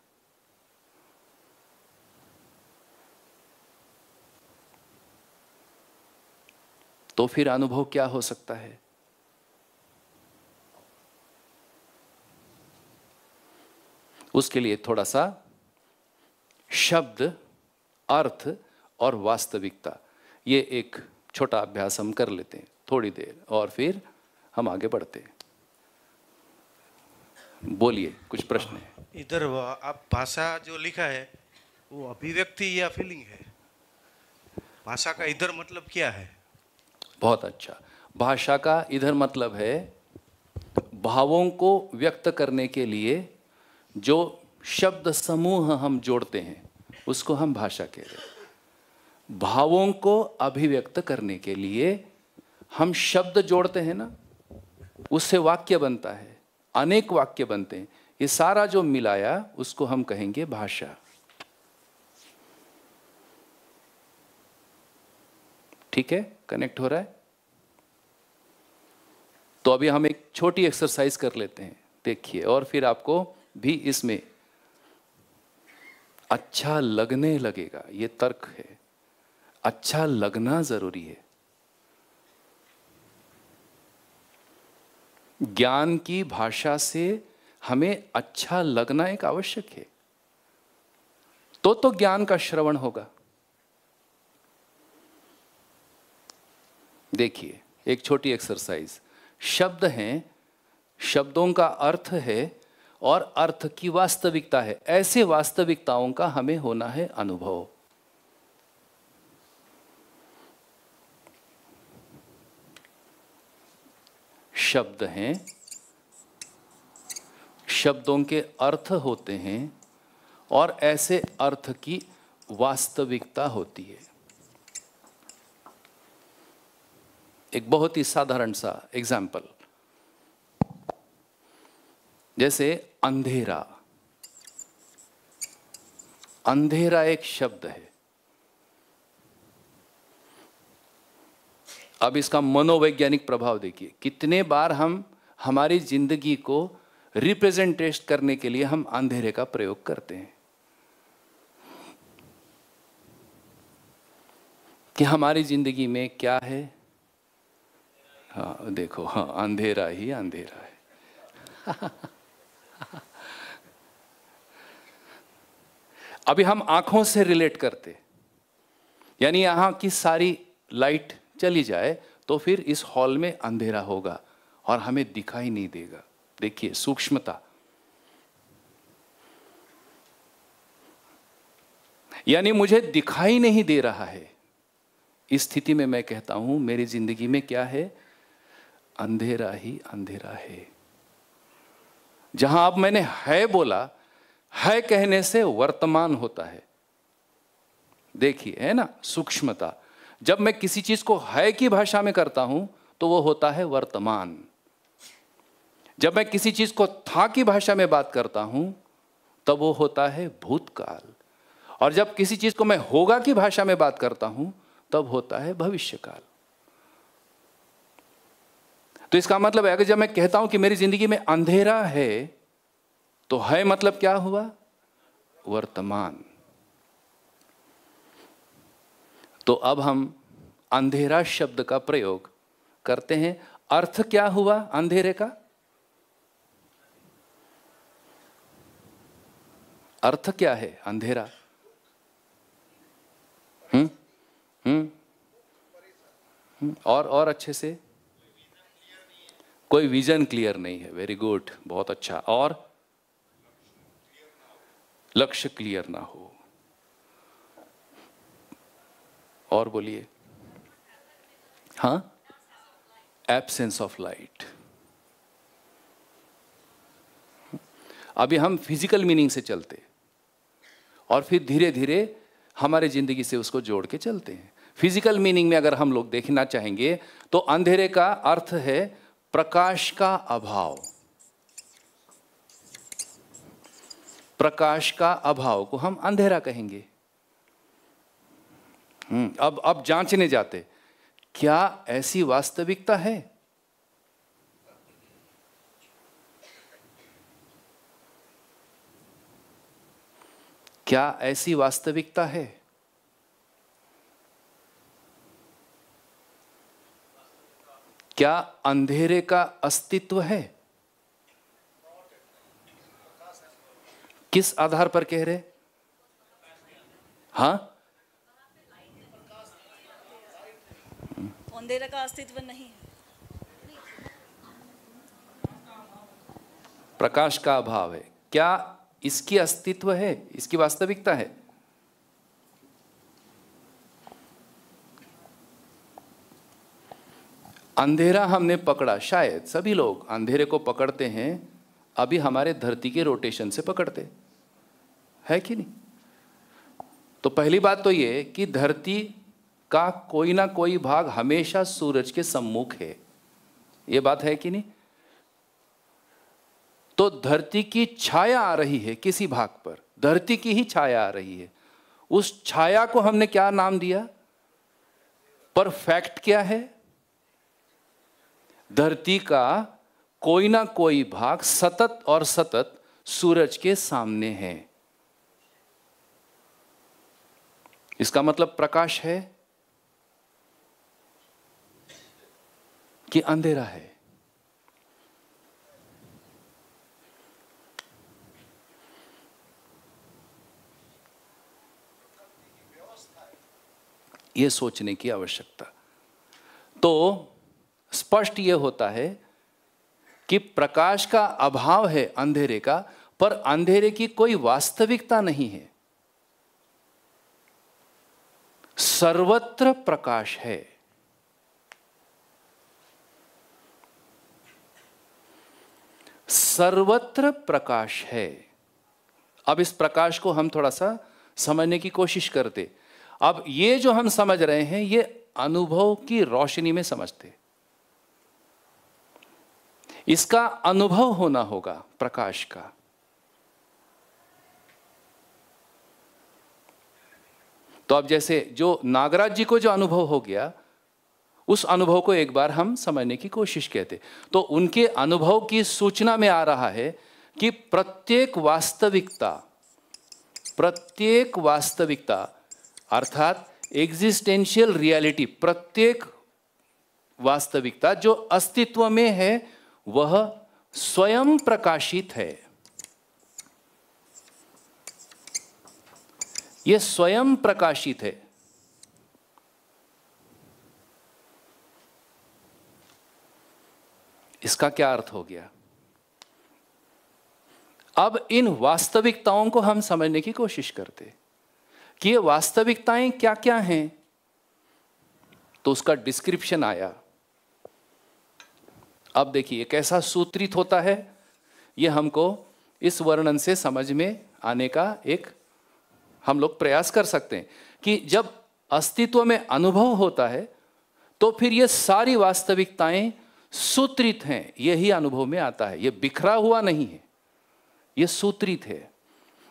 तो फिर अनुभव क्या हो सकता है उसके लिए थोड़ा सा शब्द अर्थ और वास्तविकता ये एक छोटा अभ्यास हम कर लेते हैं थोड़ी देर और फिर हम आगे बढ़ते हैं बोलिए कुछ प्रश्न है इधर आप भाषा जो लिखा है वो अभिव्यक्ति या फीलिंग है भाषा का इधर मतलब क्या है बहुत अच्छा भाषा का इधर मतलब है भावों को व्यक्त करने के लिए जो शब्द समूह हम जोड़ते हैं उसको हम भाषा कह रहे हैं भावों को अभिव्यक्त करने के लिए हम शब्द जोड़ते हैं ना उससे वाक्य बनता है अनेक वाक्य बनते हैं ये सारा जो मिलाया उसको हम कहेंगे भाषा ठीक है कनेक्ट हो रहा है तो अभी हम एक छोटी एक्सरसाइज कर लेते हैं देखिए और फिर आपको भी इसमें अच्छा लगने लगेगा ये तर्क है अच्छा लगना जरूरी है ज्ञान की भाषा से हमें अच्छा लगना एक आवश्यक है तो तो ज्ञान का श्रवण होगा देखिए एक छोटी एक्सरसाइज शब्द हैं शब्दों का अर्थ है और अर्थ की वास्तविकता है ऐसे वास्तविकताओं का हमें होना है अनुभव शब्द हैं शब्दों के अर्थ होते हैं और ऐसे अर्थ की वास्तविकता होती है एक बहुत ही साधारण सा एग्जाम्पल जैसे अंधेरा अंधेरा एक शब्द है अब इसका मनोवैज्ञानिक प्रभाव देखिए कितने बार हम हमारी जिंदगी को रिप्रेजेंटेस्ट करने के लिए हम अंधेरे का प्रयोग करते हैं कि हमारी जिंदगी में क्या है हाँ देखो हाँ अंधेरा ही अंधेरा है अभी हम आंखों से रिलेट करते यानी यहां की सारी लाइट चली जाए तो फिर इस हॉल में अंधेरा होगा और हमें दिखाई नहीं देगा देखिए सूक्ष्मता यानी मुझे दिखाई नहीं दे रहा है इस स्थिति में मैं कहता हूं मेरी जिंदगी में क्या है अंधेरा ही अंधेरा है जहां अब मैंने है बोला है कहने से वर्तमान होता है देखिए है ना सूक्ष्मता जब मैं किसी चीज को है की भाषा में करता हूं तो वो होता है वर्तमान जब मैं किसी चीज को था की भाषा में बात करता हूं तब वो होता है भूतकाल और जब किसी चीज को मैं होगा की भाषा में बात करता हूं तब होता है भविष्यकाल तो इसका मतलब है अगर जब मैं कहता हूं कि मेरी जिंदगी में अंधेरा है तो है मतलब क्या हुआ वर्तमान तो अब हम अंधेरा शब्द का प्रयोग करते हैं अर्थ क्या हुआ अंधेरे का अर्थ क्या है अंधेरा हम्म हम्म, हम्म और और अच्छे से कोई विजन क्लियर नहीं है वेरी गुड बहुत अच्छा और लक्ष्य क्लियर ना हो और बोलिए हाँ एबसेंस ऑफ लाइट अभी हम फिजिकल मीनिंग से चलते और फिर धीरे धीरे हमारे ज़िंदगी से उसको जोड़ के चलते हैं फिजिकल मीनिंग में अगर हम लोग देखना चाहेंगे तो अंधेरे का अर्थ है प्रकाश का अभाव प्रकाश का अभाव को हम अंधेरा कहेंगे हम्म। अब अब जांचने जाते क्या ऐसी वास्तविकता है क्या ऐसी वास्तविकता है क्या अंधेरे का अस्तित्व है किस आधार पर कह रहे हाँ अंधेरा का अस्तित्व नहीं है प्रकाश का अभाव है क्या इसकी अस्तित्व है इसकी वास्तविकता है अंधेरा हमने पकड़ा शायद सभी लोग अंधेरे को पकड़ते हैं अभी हमारे धरती के रोटेशन से पकड़ते है कि नहीं तो पहली बात तो ये कि धरती का कोई ना कोई भाग हमेशा सूरज के सम्मुख है ये बात है कि नहीं तो धरती की छाया आ रही है किसी भाग पर धरती की ही छाया आ रही है उस छाया को हमने क्या नाम दिया पर फैक्ट क्या है धरती का कोई ना कोई भाग सतत और सतत सूरज के सामने है इसका मतलब प्रकाश है कि अंधेरा है यह सोचने की आवश्यकता तो स्पष्ट यह होता है कि प्रकाश का अभाव है अंधेरे का पर अंधेरे की कोई वास्तविकता नहीं है सर्वत्र प्रकाश है सर्वत्र प्रकाश है अब इस प्रकाश को हम थोड़ा सा समझने की कोशिश करते अब ये जो हम समझ रहे हैं ये अनुभव की रोशनी में समझते इसका अनुभव होना होगा प्रकाश का तो अब जैसे जो नागराज जी को जो अनुभव हो गया उस अनुभव को एक बार हम समझने की कोशिश कहते तो उनके अनुभव की सूचना में आ रहा है कि प्रत्येक वास्तविकता प्रत्येक वास्तविकता अर्थात एग्जिस्टेंशियल रियलिटी प्रत्येक वास्तविकता जो अस्तित्व में है वह स्वयं प्रकाशित है यह स्वयं प्रकाशित है इसका क्या अर्थ हो गया अब इन वास्तविकताओं को हम समझने की कोशिश करते कि ये वास्तविकताएं क्या क्या हैं तो उसका डिस्क्रिप्शन आया अब देखिए कैसा सूत्रित होता है ये हमको इस वर्णन से समझ में आने का एक हम लोग प्रयास कर सकते हैं कि जब अस्तित्व में अनुभव होता है तो फिर ये सारी वास्तविकताएं सूत्रित हैं यही अनुभव में आता है ये बिखरा हुआ नहीं है ये सूत्रित है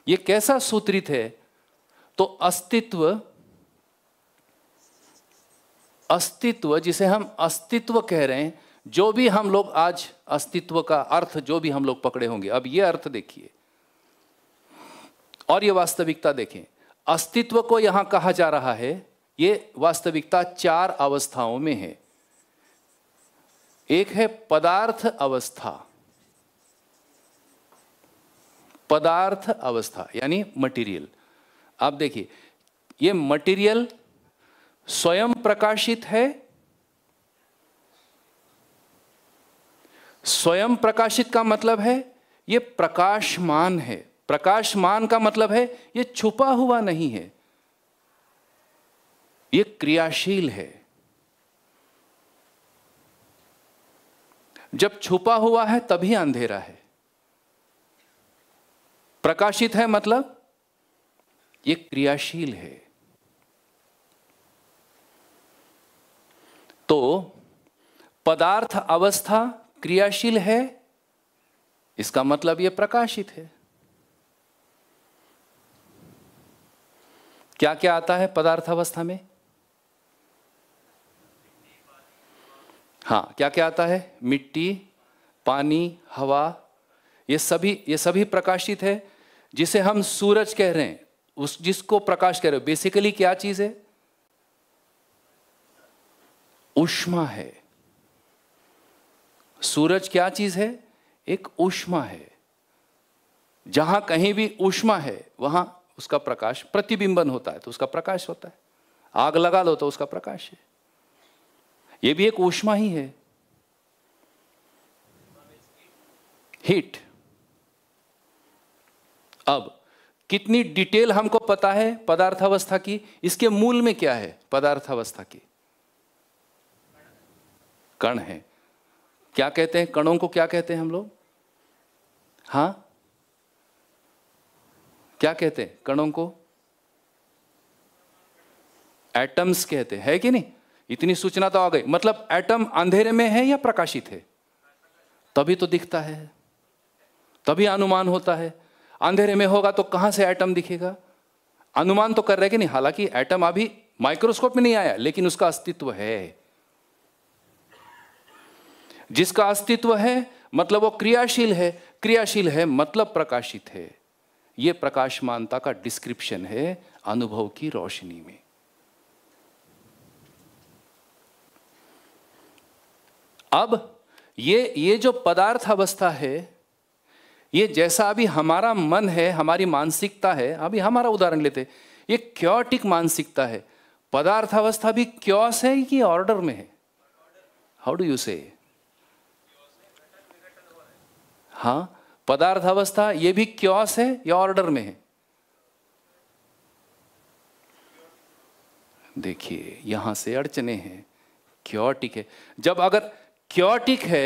ये कैसा सूत्रित है तो अस्तित्व अस्तित्व जिसे हम अस्तित्व कह रहे हैं जो भी हम लोग आज अस्तित्व का अर्थ जो भी हम लोग पकड़े होंगे अब ये अर्थ देखिए और ये वास्तविकता देखें अस्तित्व को यहां कहा जा रहा है ये वास्तविकता चार अवस्थाओं में है एक है पदार्थ अवस्था पदार्थ अवस्था यानी मटेरियल आप देखिए ये मटेरियल स्वयं प्रकाशित है स्वयं प्रकाशित का मतलब है ये प्रकाशमान है प्रकाशमान का मतलब है ये छुपा हुआ नहीं है ये क्रियाशील है जब छुपा हुआ है तभी अंधेरा है प्रकाशित है मतलब ये क्रियाशील है तो पदार्थ अवस्था क्रियाशील है इसका मतलब यह प्रकाशित है क्या क्या आता है पदार्थ अवस्था में हाँ क्या क्या आता है मिट्टी पानी हवा ये सभी ये सभी प्रकाशित है जिसे हम सूरज कह रहे हैं उस जिसको प्रकाश कह रहे हो बेसिकली क्या चीज है उष्मा है सूरज क्या चीज है एक उष्मा है जहां कहीं भी उष्मा है वहां उसका प्रकाश प्रतिबिंबन होता है तो उसका प्रकाश होता है आग लगा लो तो उसका प्रकाश है ये भी एक ऊष्मा ही है हीट अब कितनी डिटेल हमको पता है पदार्थावस्था की इसके मूल में क्या है पदार्थावस्था की कण है क्या कहते हैं कणों को क्या कहते हैं हम लोग हाँ क्या कहते हैं कणों को एटम्स कहते हैं है कि नहीं इतनी सूचना तो आ गई मतलब एटम अंधेरे में है या प्रकाशित है तभी तो दिखता है तभी अनुमान होता है अंधेरे में होगा तो कहां से एटम दिखेगा अनुमान तो कर रहे कि नहीं हालांकि एटम अभी माइक्रोस्कोप में नहीं आया लेकिन उसका अस्तित्व है जिसका अस्तित्व है मतलब वो क्रियाशील है क्रियाशील है मतलब प्रकाशित है यह प्रकाशमानता का डिस्क्रिप्शन है अनुभव की रोशनी में अब ये ये जो पदार्थ अवस्था है ये जैसा अभी हमारा मन है हमारी मानसिकता है अभी हमारा उदाहरण लेते ये क्योटिक मानसिकता है पदार्थ अवस्था भी क्योस है कि ऑर्डर में है हाउ डू यू से हाँ पदार्थ अवस्था ये भी क्योस है या ऑर्डर में है देखिए यहां से अड़चने हैं क्योटिक है जब अगर क्योटिक है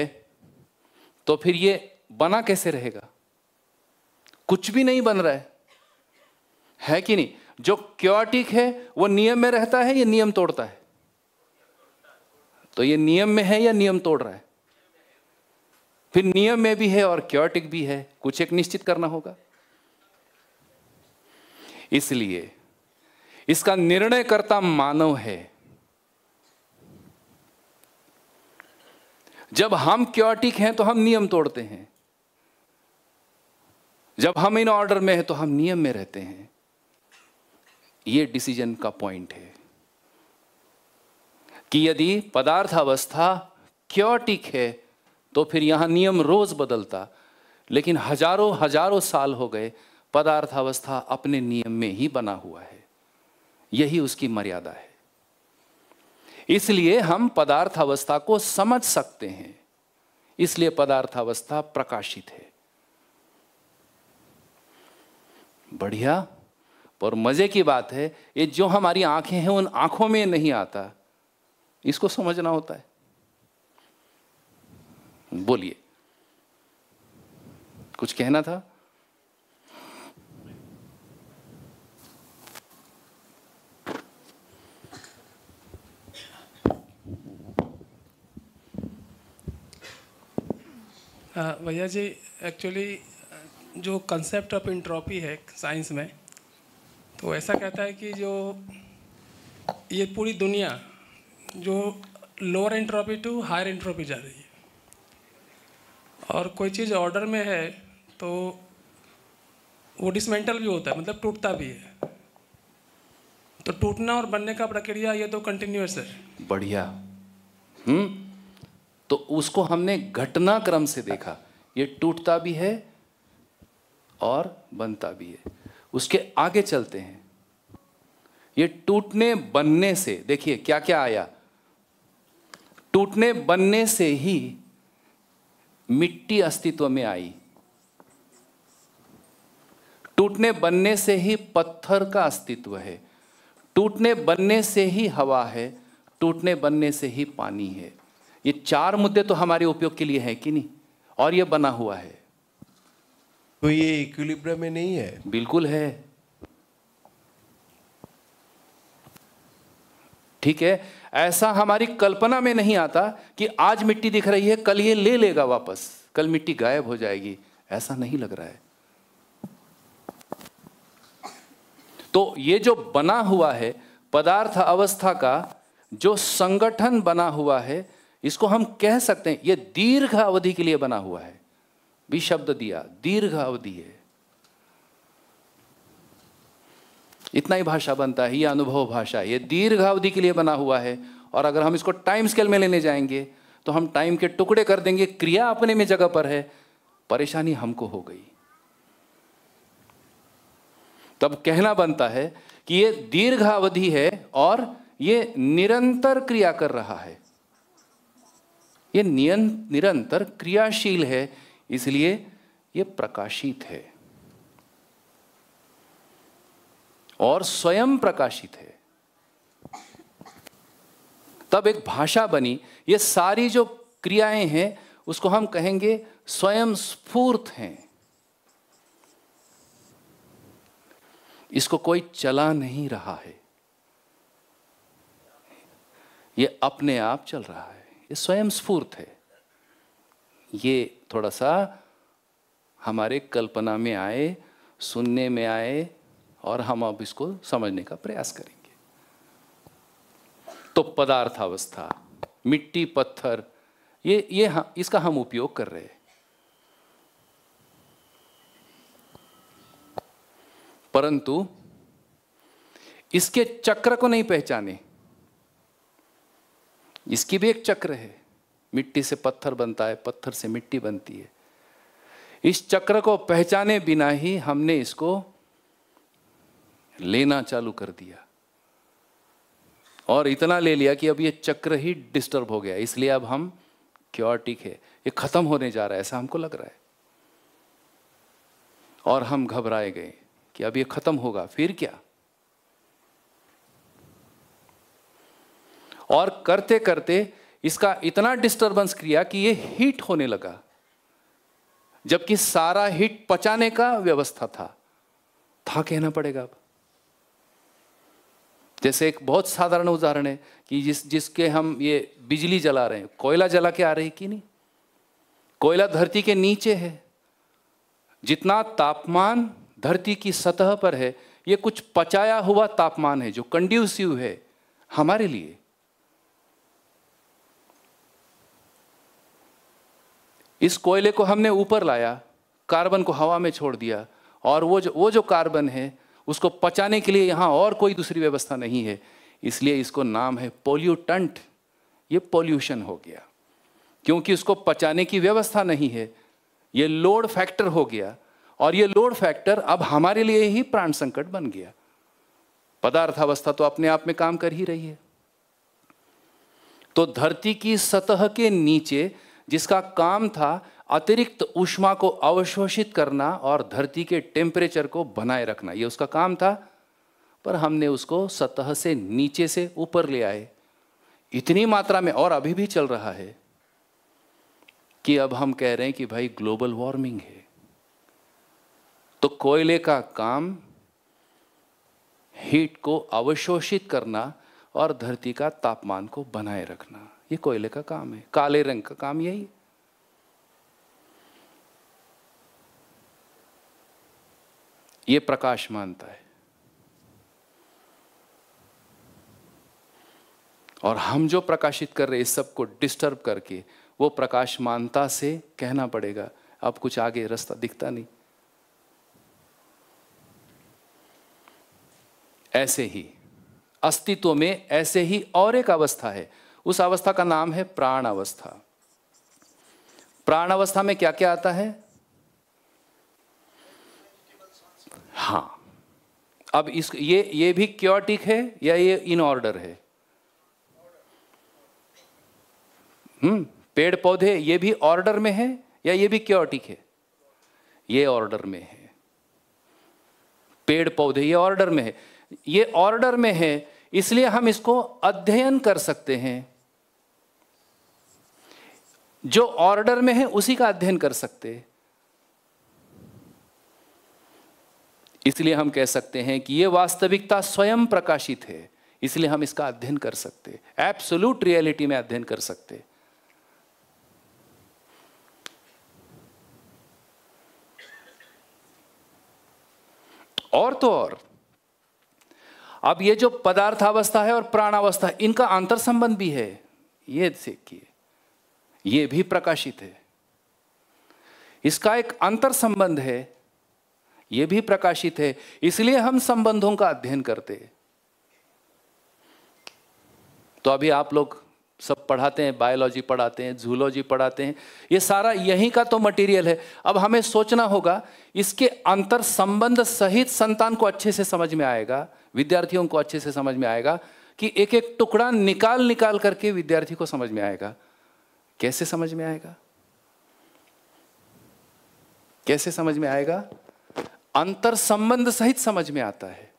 तो फिर ये बना कैसे रहेगा कुछ भी नहीं बन रहा है है कि नहीं जो क्योटिक है वो नियम में रहता है या नियम तोड़ता है तो ये नियम में है या नियम तोड़ रहा है फिर नियम में भी है और क्योटिक भी है कुछ एक निश्चित करना होगा इसलिए इसका निर्णय करता मानव है जब हम क्योटिक हैं तो हम नियम तोड़ते हैं जब हम इन ऑर्डर में हैं तो हम नियम में रहते हैं यह डिसीजन का पॉइंट है कि यदि पदार्थ अवस्था क्योटिक है तो फिर यहां नियम रोज बदलता लेकिन हजारों हजारों साल हो गए पदार्थावस्था अपने नियम में ही बना हुआ है यही उसकी मर्यादा है इसलिए हम पदार्थ अवस्था को समझ सकते हैं इसलिए पदार्थावस्था प्रकाशित है बढ़िया और मजे की बात है ये जो हमारी आंखें हैं उन आंखों में नहीं आता इसको समझना होता है बोलिए कुछ कहना था भैया जी एक्चुअली जो कंसेप्ट ऑफ इंट्रॉपी है साइंस में तो ऐसा कहता है कि जो ये पूरी दुनिया जो lower entropy to higher entropy जा रही है और कोई चीज़ ऑर्डर में है तो वो डिसमेंटल भी होता है मतलब टूटता भी है तो टूटना और बनने का प्रक्रिया ये तो कंटिन्यूस है बढ़िया हम्म तो उसको हमने घटनाक्रम से देखा ये टूटता भी है और बनता भी है उसके आगे चलते हैं ये टूटने बनने से देखिए क्या क्या आया टूटने बनने से ही मिट्टी अस्तित्व में आई टूटने बनने से ही पत्थर का अस्तित्व है टूटने बनने से ही हवा है टूटने बनने से ही पानी है ये चार मुद्दे तो हमारे उपयोग के लिए है कि नहीं और ये बना हुआ है तो ये इक्विलिब्रियम में नहीं है बिल्कुल है ठीक है ऐसा हमारी कल्पना में नहीं आता कि आज मिट्टी दिख रही है कल ये ले लेगा वापस कल मिट्टी गायब हो जाएगी ऐसा नहीं लग रहा है तो ये जो बना हुआ है पदार्थ अवस्था का जो संगठन बना हुआ है इसको हम कह सकते हैं ये दीर्घ अवधि के लिए बना हुआ है भी शब्द दिया दीर्घ अवधि है इतना ही भाषा बनता है यह अनुभव भाषा ये दीर्घ अवधि के लिए बना हुआ है और अगर हम इसको टाइम स्केल में लेने जाएंगे तो हम टाइम के टुकड़े कर देंगे क्रिया अपने में जगह पर है परेशानी हमको हो गई तब कहना बनता है कि यह दीर्घ अवधि है और यह निरंतर क्रिया कर रहा है ये नियन निरंतर क्रियाशील है इसलिए ये प्रकाशित है और स्वयं प्रकाशित है तब एक भाषा बनी ये सारी जो क्रियाएं हैं उसको हम कहेंगे स्वयं स्फूर्त हैं इसको कोई चला नहीं रहा है ये अपने आप चल रहा है ये स्वयं स्फूर्त है ये थोड़ा सा हमारे कल्पना में आए सुनने में आए और हम अब इसको समझने का प्रयास करेंगे तो पदार्थ अवस्था मिट्टी पत्थर ये ये हम इसका हम उपयोग कर रहे हैं परंतु इसके चक्र को नहीं पहचाने इसकी भी एक चक्र है मिट्टी से पत्थर बनता है पत्थर से मिट्टी बनती है इस चक्र को पहचाने बिना ही हमने इसको लेना चालू कर दिया और इतना ले लिया कि अब ये चक्र ही डिस्टर्ब हो गया इसलिए अब हम क्योटिक है ये खत्म होने जा रहा है ऐसा हमको लग रहा है और हम घबराए गए कि अब ये खत्म होगा फिर क्या और करते करते इसका इतना डिस्टरबेंस किया कि ये हीट होने लगा जबकि सारा हीट पचाने का व्यवस्था था था कहना पड़ेगा अब जैसे एक बहुत साधारण उदाहरण है कि जिस जिसके हम ये बिजली जला रहे हैं कोयला जला के आ रही कि नहीं कोयला धरती के नीचे है जितना तापमान धरती की सतह पर है ये कुछ पचाया हुआ तापमान है जो कंड्यूसिव है हमारे लिए इस कोयले को हमने ऊपर लाया कार्बन को हवा में छोड़ दिया और वो जो वो जो कार्बन है उसको पचाने के लिए यहाँ और कोई दूसरी व्यवस्था नहीं है इसलिए इसको नाम है पोल्यूटंट ये पोल्यूशन हो गया क्योंकि उसको पचाने की व्यवस्था नहीं है ये लोड फैक्टर हो गया और ये लोड फैक्टर अब हमारे लिए ही प्राण संकट बन गया पदार्थावस्था तो अपने आप में काम कर ही रही है तो धरती की सतह के नीचे जिसका काम था अतिरिक्त ऊष्मा को अवशोषित करना और धरती के टेम्परेचर को बनाए रखना ये उसका काम था पर हमने उसको सतह से नीचे से ऊपर ले आए इतनी मात्रा में और अभी भी चल रहा है कि अब हम कह रहे हैं कि भाई ग्लोबल वार्मिंग है तो कोयले का काम हीट को अवशोषित करना और धरती का तापमान को बनाए रखना ये कोयले का काम है काले रंग का काम यही ये प्रकाश मानता है और हम जो प्रकाशित कर रहे इस सबको डिस्टर्ब करके वो प्रकाश मानता से कहना पड़ेगा अब कुछ आगे रास्ता दिखता नहीं ऐसे ही अस्तित्व में ऐसे ही और एक अवस्था है उस अवस्था का नाम है प्राण अवस्था प्राण अवस्था में क्या क्या आता है हाँ अब इस ये ये भी क्योटिक है या ये इन ऑर्डर है हम्म पेड़ पौधे ये भी ऑर्डर में है या ये भी क्योटिक है ये ऑर्डर में है पेड़ पौधे ये ऑर्डर में है ये ऑर्डर में है इसलिए हम इसको अध्ययन कर सकते हैं जो ऑर्डर में है उसी का अध्ययन कर सकते इसलिए हम कह सकते हैं कि यह वास्तविकता स्वयं प्रकाशित है इसलिए हम इसका अध्ययन कर सकते एब्सोल्यूट रियलिटी में अध्ययन कर सकते और तो और अब ये जो पदार्थावस्था है और प्राणावस्था इनका अंतर संबंध भी है ये देखिए ये भी प्रकाशित है इसका एक अंतर संबंध है ये भी प्रकाशित है इसलिए हम संबंधों का अध्ययन करते हैं तो अभी आप लोग सब पढ़ाते हैं बायोलॉजी पढ़ाते हैं जूलॉजी पढ़ाते हैं ये सारा यहीं का तो मटेरियल है अब हमें सोचना होगा इसके अंतर संबंध सहित संतान को अच्छे से समझ में आएगा विद्यार्थियों को अच्छे से समझ में आएगा कि एक एक टुकड़ा निकाल निकाल करके विद्यार्थी को समझ में आएगा कैसे समझ में आएगा कैसे समझ में आएगा अंतर संबंध सहित समझ में आता है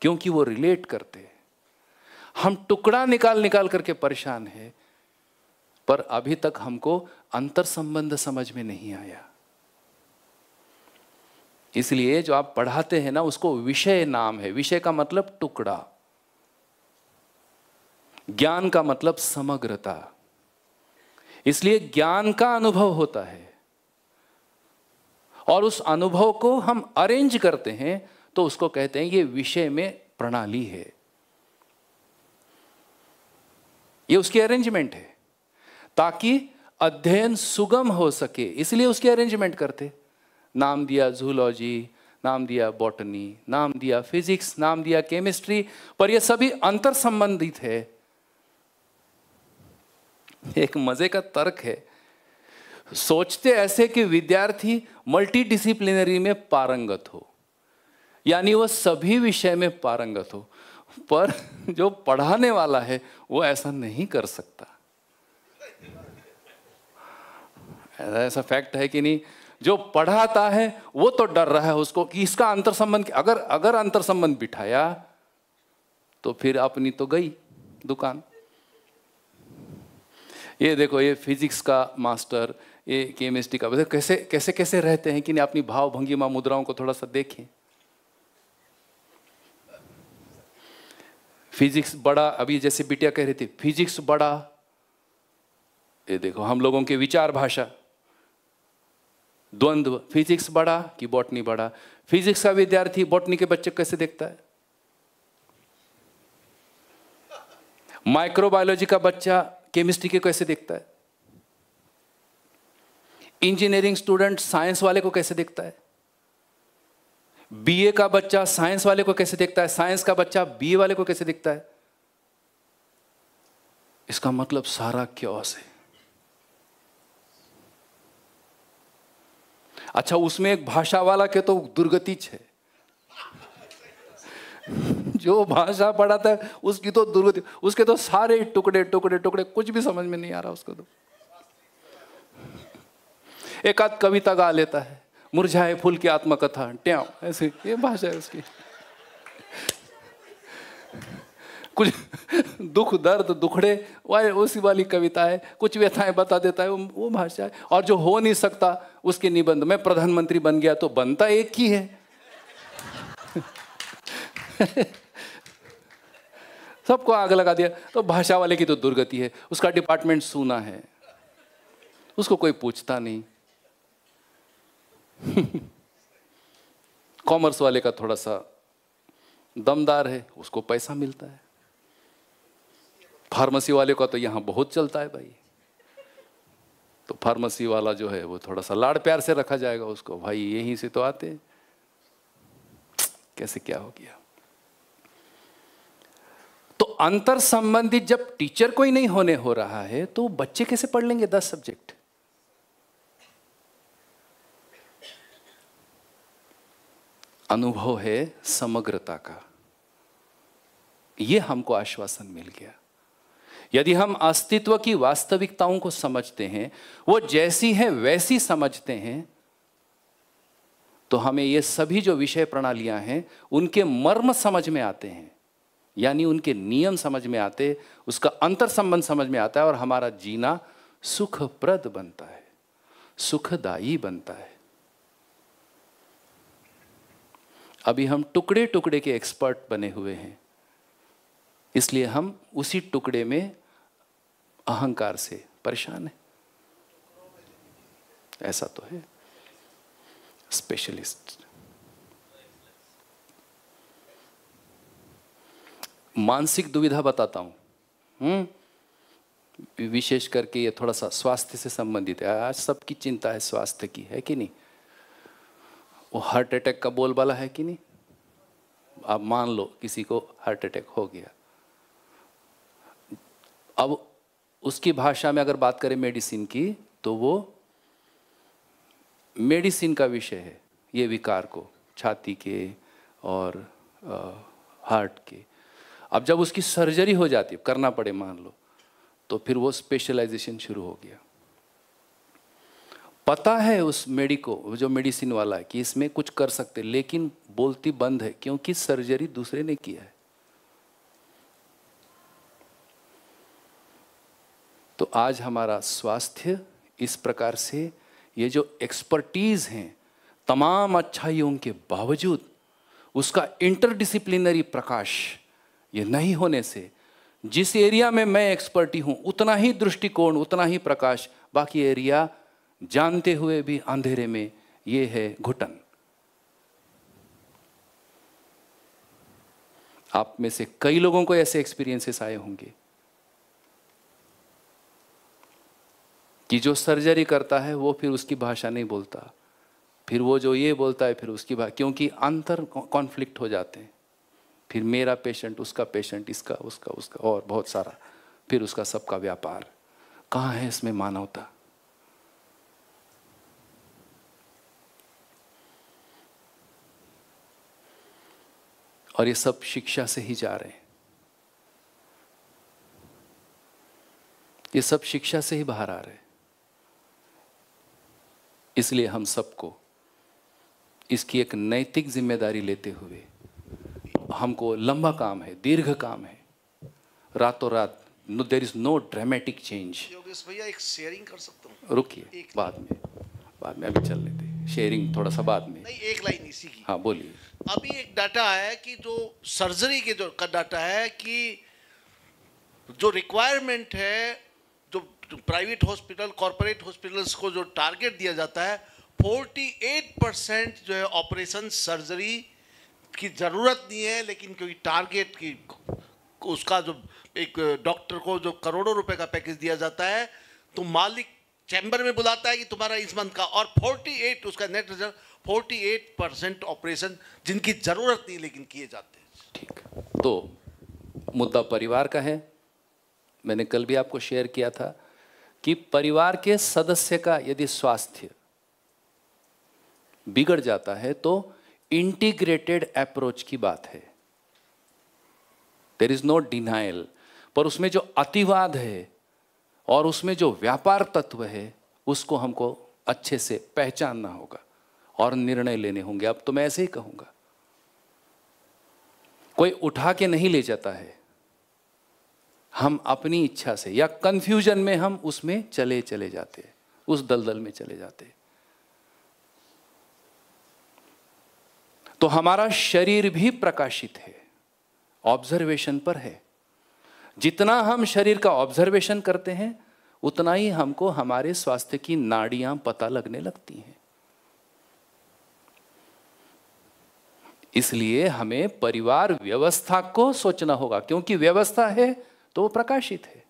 क्योंकि वो रिलेट करते हैं हम टुकड़ा निकाल निकाल करके परेशान है पर अभी तक हमको अंतर संबंध समझ में नहीं आया इसलिए जो आप पढ़ाते हैं ना उसको विषय नाम है विषय का मतलब टुकड़ा ज्ञान का मतलब समग्रता इसलिए ज्ञान का अनुभव होता है और उस अनुभव को हम अरेंज करते हैं तो उसको कहते हैं ये विषय में प्रणाली है ये उसकी अरेंजमेंट है ताकि अध्ययन सुगम हो सके इसलिए उसकी अरेंजमेंट करते नाम दिया जूलॉजी नाम दिया बॉटनी नाम दिया फिजिक्स नाम दिया केमिस्ट्री पर ये सभी अंतर संबंधित है एक मज़े का तर्क है सोचते ऐसे कि विद्यार्थी मल्टीडिसिप्लिनरी में पारंगत हो यानी वह सभी विषय में पारंगत हो पर जो पढ़ाने वाला है वो ऐसा नहीं कर सकता ऐसा फैक्ट है कि नहीं जो पढ़ाता है वो तो डर रहा है उसको कि इसका अंतर संबंध अगर अगर अंतर संबंध बिठाया तो फिर अपनी तो गई दुकान ये देखो ये फिजिक्स का मास्टर ये केमिस्ट्री का मतलब कैसे कैसे कैसे रहते हैं कि नहीं अपनी भाव भंगिमा मुद्राओं को थोड़ा सा देखें फिजिक्स बड़ा अभी जैसे बिटिया कह रही थी फिजिक्स बड़ा ये देखो हम लोगों के विचार भाषा द्वंद्व फिजिक्स बड़ा कि बॉटनी बड़ा फिजिक्स का विद्यार्थी बॉटनी के बच्चे कैसे देखता है माइक्रोबायोलॉजी का बच्चा केमिस्ट्री के कैसे दिखता है इंजीनियरिंग स्टूडेंट साइंस वाले को कैसे दिखता है बीए का बच्चा साइंस वाले को कैसे देखता है साइंस का बच्चा बीए वाले को कैसे दिखता है इसका मतलब सारा क्यों है अच्छा उसमें एक भाषा वाला के तो दुर्गति है जो भाषा पढ़ाता है उसकी तो दुर्गति उसके तो सारे टुकड़े टुकड़े टुकड़े कुछ भी समझ में नहीं आ रहा उसको तो एक आध कविता गा लेता है मुरझाए फूल की आत्मकथा ट्या ऐसे ये भाषा है उसकी कुछ दुख दर्द दुखड़े वह उसी वाली कविता है कुछ व्यथाएं बता देता है वो, वो भाषा है और जो हो नहीं सकता उसके निबंध मैं प्रधानमंत्री बन गया तो बनता एक ही है सबको आग लगा दिया तो भाषा वाले की तो दुर्गति है उसका डिपार्टमेंट सूना है उसको कोई पूछता नहीं कॉमर्स वाले का थोड़ा सा दमदार है उसको पैसा मिलता है फार्मेसी वाले का तो यहां बहुत चलता है भाई तो फार्मेसी वाला जो है वो थोड़ा सा लाड़ प्यार से रखा जाएगा उसको भाई यहीं से तो आते कैसे क्या हो गया अंतर संबंधित जब टीचर को ही नहीं होने हो रहा है तो बच्चे कैसे पढ़ लेंगे दस सब्जेक्ट अनुभव है समग्रता का यह हमको आश्वासन मिल गया यदि हम अस्तित्व की वास्तविकताओं को समझते हैं वो जैसी है वैसी समझते हैं तो हमें ये सभी जो विषय प्रणालियां हैं उनके मर्म समझ में आते हैं यानी उनके नियम समझ में आते उसका अंतर संबंध समझ में आता है और हमारा जीना सुखप्रद बनता है सुखदायी बनता है अभी हम टुकड़े टुकड़े के एक्सपर्ट बने हुए हैं इसलिए हम उसी टुकड़े में अहंकार से परेशान हैं ऐसा तो है स्पेशलिस्ट मानसिक दुविधा बताता हूँ हम्म? विशेष करके ये थोड़ा सा स्वास्थ्य से संबंधित है आज सबकी चिंता है स्वास्थ्य की है कि नहीं वो हार्ट अटैक का बोलबाला है कि नहीं आप मान लो किसी को हार्ट अटैक हो गया अब उसकी भाषा में अगर बात करें मेडिसिन की तो वो मेडिसिन का विषय है ये विकार को छाती के और आ, हार्ट के अब जब उसकी सर्जरी हो जाती करना पड़े मान लो तो फिर वो स्पेशलाइजेशन शुरू हो गया पता है उस मेडिको जो मेडिसिन वाला है कि इसमें कुछ कर सकते लेकिन बोलती बंद है क्योंकि सर्जरी दूसरे ने किया है तो आज हमारा स्वास्थ्य इस प्रकार से ये जो एक्सपर्टीज़ हैं तमाम अच्छाइयों के बावजूद उसका इंटरडिसिप्लिनरी प्रकाश ये नहीं होने से जिस एरिया में मैं एक्सपर्टी हूं उतना ही दृष्टिकोण उतना ही प्रकाश बाकी एरिया जानते हुए भी अंधेरे में ये है घुटन आप में से कई लोगों को ऐसे एक्सपीरियंसेस आए होंगे कि जो सर्जरी करता है वो फिर उसकी भाषा नहीं बोलता फिर वो जो ये बोलता है फिर उसकी भाषा क्योंकि अंतर कॉन्फ्लिक्ट हो जाते हैं फिर मेरा पेशेंट उसका पेशेंट इसका उसका उसका और बहुत सारा फिर उसका सबका व्यापार कहाँ है इसमें मानवता और ये सब शिक्षा से ही जा रहे हैं ये सब शिक्षा से ही बाहर आ रहे हैं इसलिए हम सबको इसकी एक नैतिक जिम्मेदारी लेते हुए हमको लंबा काम है दीर्घ काम है रातों रात no there is no dramatic change Yogesh भैया एक शेयरिंग कर सकता हूँ रुकिए बाद में बाद में अभी चल लेते शेयरिंग थोड़ा सा बाद में नहीं एक लाइन इसी की हाँ बोलिए अभी एक डाटा है कि जो सर्जरी के जो का डाटा है कि जो रिक्वायरमेंट है जो प्राइवेट हॉस्पिटल कॉरपोरेट हॉस्पिटल्स को जो टारगेट दिया जाता है 48 परसेंट जो है ऑपरेशन सर्जरी की ज़रूरत नहीं है लेकिन क्योंकि टारगेट की उसका जो एक डॉक्टर को जो करोड़ों रुपए का पैकेज दिया जाता है तो मालिक चैम्बर में बुलाता है कि तुम्हारा इस मंथ का और 48 उसका net result forty percent operation जिनकी ज़रूरत नहीं लेकिन किए जाते हैं ठीक तो मुद्दा परिवार का है मैंने कल भी आपको शेयर किया था कि परिवार के सदस्य का यदि स्वास्थ्य बिगड़ जाता है तो इंटीग्रेटेड अप्रोच की बात है देर इज नो डिनाइल पर उसमें जो अतिवाद है और उसमें जो व्यापार तत्व है उसको हमको अच्छे से पहचानना होगा और निर्णय लेने होंगे अब तो मैं ऐसे ही कहूंगा कोई उठा के नहीं ले जाता है हम अपनी इच्छा से या कंफ्यूजन में हम उसमें चले चले जाते हैं उस दलदल में चले जाते हैं तो हमारा शरीर भी प्रकाशित है ऑब्जर्वेशन पर है जितना हम शरीर का ऑब्जर्वेशन करते हैं उतना ही हमको हमारे स्वास्थ्य की नाड़ियां पता लगने लगती हैं इसलिए हमें परिवार व्यवस्था को सोचना होगा क्योंकि व्यवस्था है तो वो प्रकाशित है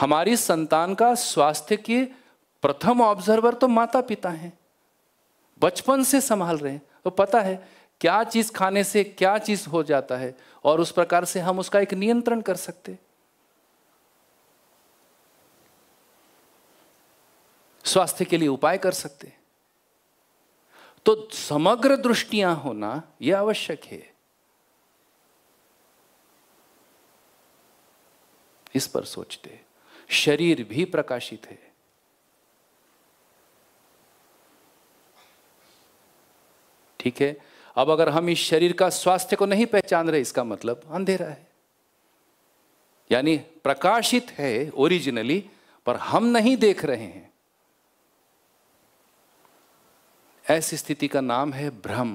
हमारी संतान का स्वास्थ्य के प्रथम ऑब्जर्वर तो माता पिता हैं बचपन से संभाल रहे हैं वो तो पता है क्या चीज़ खाने से क्या चीज़ हो जाता है और उस प्रकार से हम उसका एक नियंत्रण कर सकते स्वास्थ्य के लिए उपाय कर सकते तो समग्र दृष्टियां होना यह आवश्यक है इस पर सोचते शरीर भी प्रकाशित है ठीक है अब अगर हम इस शरीर का स्वास्थ्य को नहीं पहचान रहे इसका मतलब अंधेरा है यानी प्रकाशित है ओरिजिनली पर हम नहीं देख रहे हैं ऐसी स्थिति का नाम है भ्रम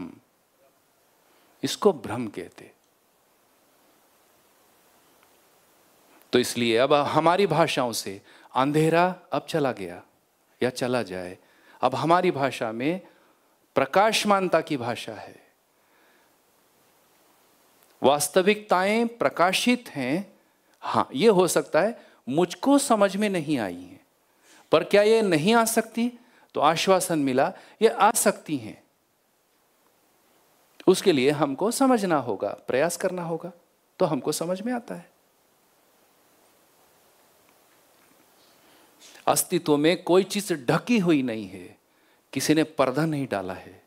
इसको भ्रम कहते तो इसलिए अब हमारी भाषाओं से अंधेरा अब चला गया या चला जाए अब हमारी भाषा में प्रकाशमानता की भाषा है वास्तविकताएं प्रकाशित हैं हां ये हो सकता है मुझको समझ में नहीं आई हैं पर क्या ये नहीं आ सकती तो आश्वासन मिला ये आ सकती हैं उसके लिए हमको समझना होगा प्रयास करना होगा तो हमको समझ में आता है अस्तित्व में कोई चीज ढकी हुई नहीं है किसी ने पर्दा नहीं डाला है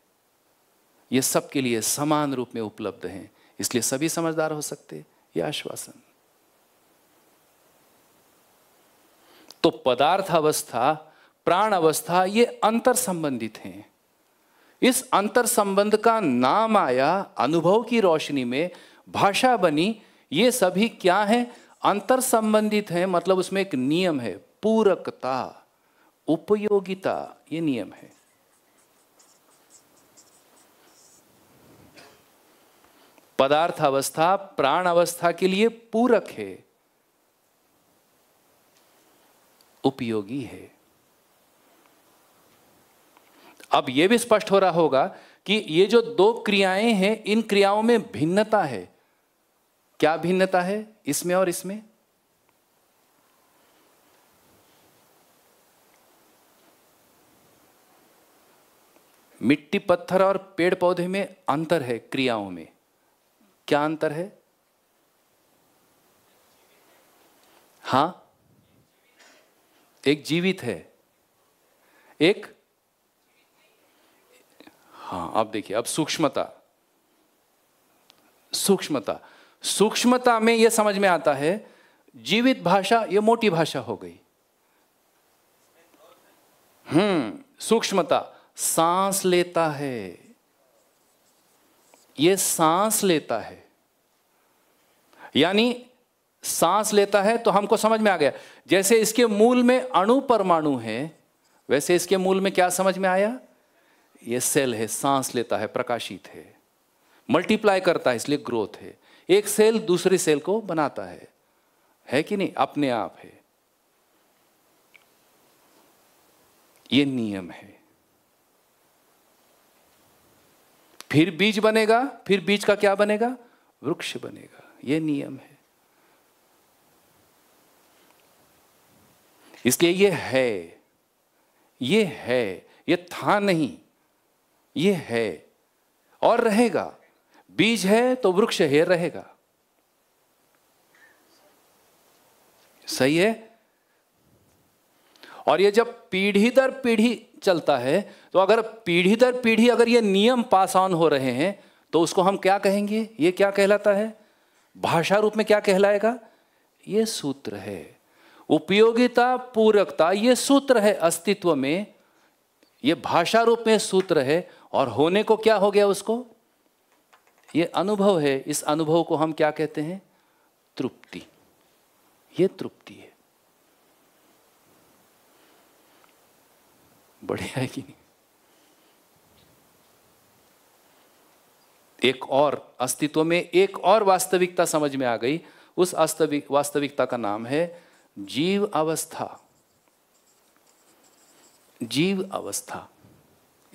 ये सब के लिए समान रूप में उपलब्ध हैं इसलिए सभी समझदार हो सकते यह आश्वासन तो पदार्थ अवस्था प्राण अवस्था ये अंतर संबंधित हैं इस अंतर संबंध का नाम आया अनुभव की रोशनी में भाषा बनी ये सभी क्या है अंतर संबंधित है मतलब उसमें एक नियम है पूरकता उपयोगिता ये नियम है पदार्थ अवस्था प्राण अवस्था के लिए पूरक है उपयोगी है अब यह भी स्पष्ट हो रहा होगा कि ये जो दो क्रियाएं हैं इन क्रियाओं में भिन्नता है क्या भिन्नता है इसमें और इसमें मिट्टी पत्थर और पेड़ पौधे में अंतर है क्रियाओं में क्या अंतर है हां एक जीवित है एक हाँ आप देखिए अब सूक्ष्मता सूक्ष्मता सूक्ष्मता में यह समझ में आता है जीवित भाषा यह मोटी भाषा हो गई हम्म सूक्ष्मता सांस लेता है ये सांस लेता है यानी सांस लेता है तो हमको समझ में आ गया जैसे इसके मूल में अणु परमाणु है वैसे इसके मूल में क्या समझ में आया ये सेल है सांस लेता है प्रकाशित है मल्टीप्लाई करता है इसलिए ग्रोथ है एक सेल दूसरे सेल को बनाता है है कि नहीं अपने आप है ये नियम है फिर बीज बनेगा फिर बीज का क्या बनेगा वृक्ष बनेगा यह नियम है इसलिए यह है यह है यह था नहीं ये है और रहेगा बीज है तो वृक्ष है रहेगा सही है और यह जब पीढ़ी दर पीढ़ी चलता है तो अगर पीढ़ी दर पीढ़ी अगर ये नियम पास ऑन हो रहे हैं तो उसको हम क्या कहेंगे ये क्या कहलाता है भाषा रूप में क्या कहलाएगा ये सूत्र है उपयोगिता पूरकता ये सूत्र है अस्तित्व में ये भाषा रूप में सूत्र है और होने को क्या हो गया उसको ये अनुभव है इस अनुभव को हम क्या कहते हैं तृप्ति ये तृप्ति है बढ़िया है कि नहीं एक और अस्तित्व में एक और वास्तविकता समझ में आ गई उस अस्तविक वास्तविकता का नाम है जीव अवस्था जीव अवस्था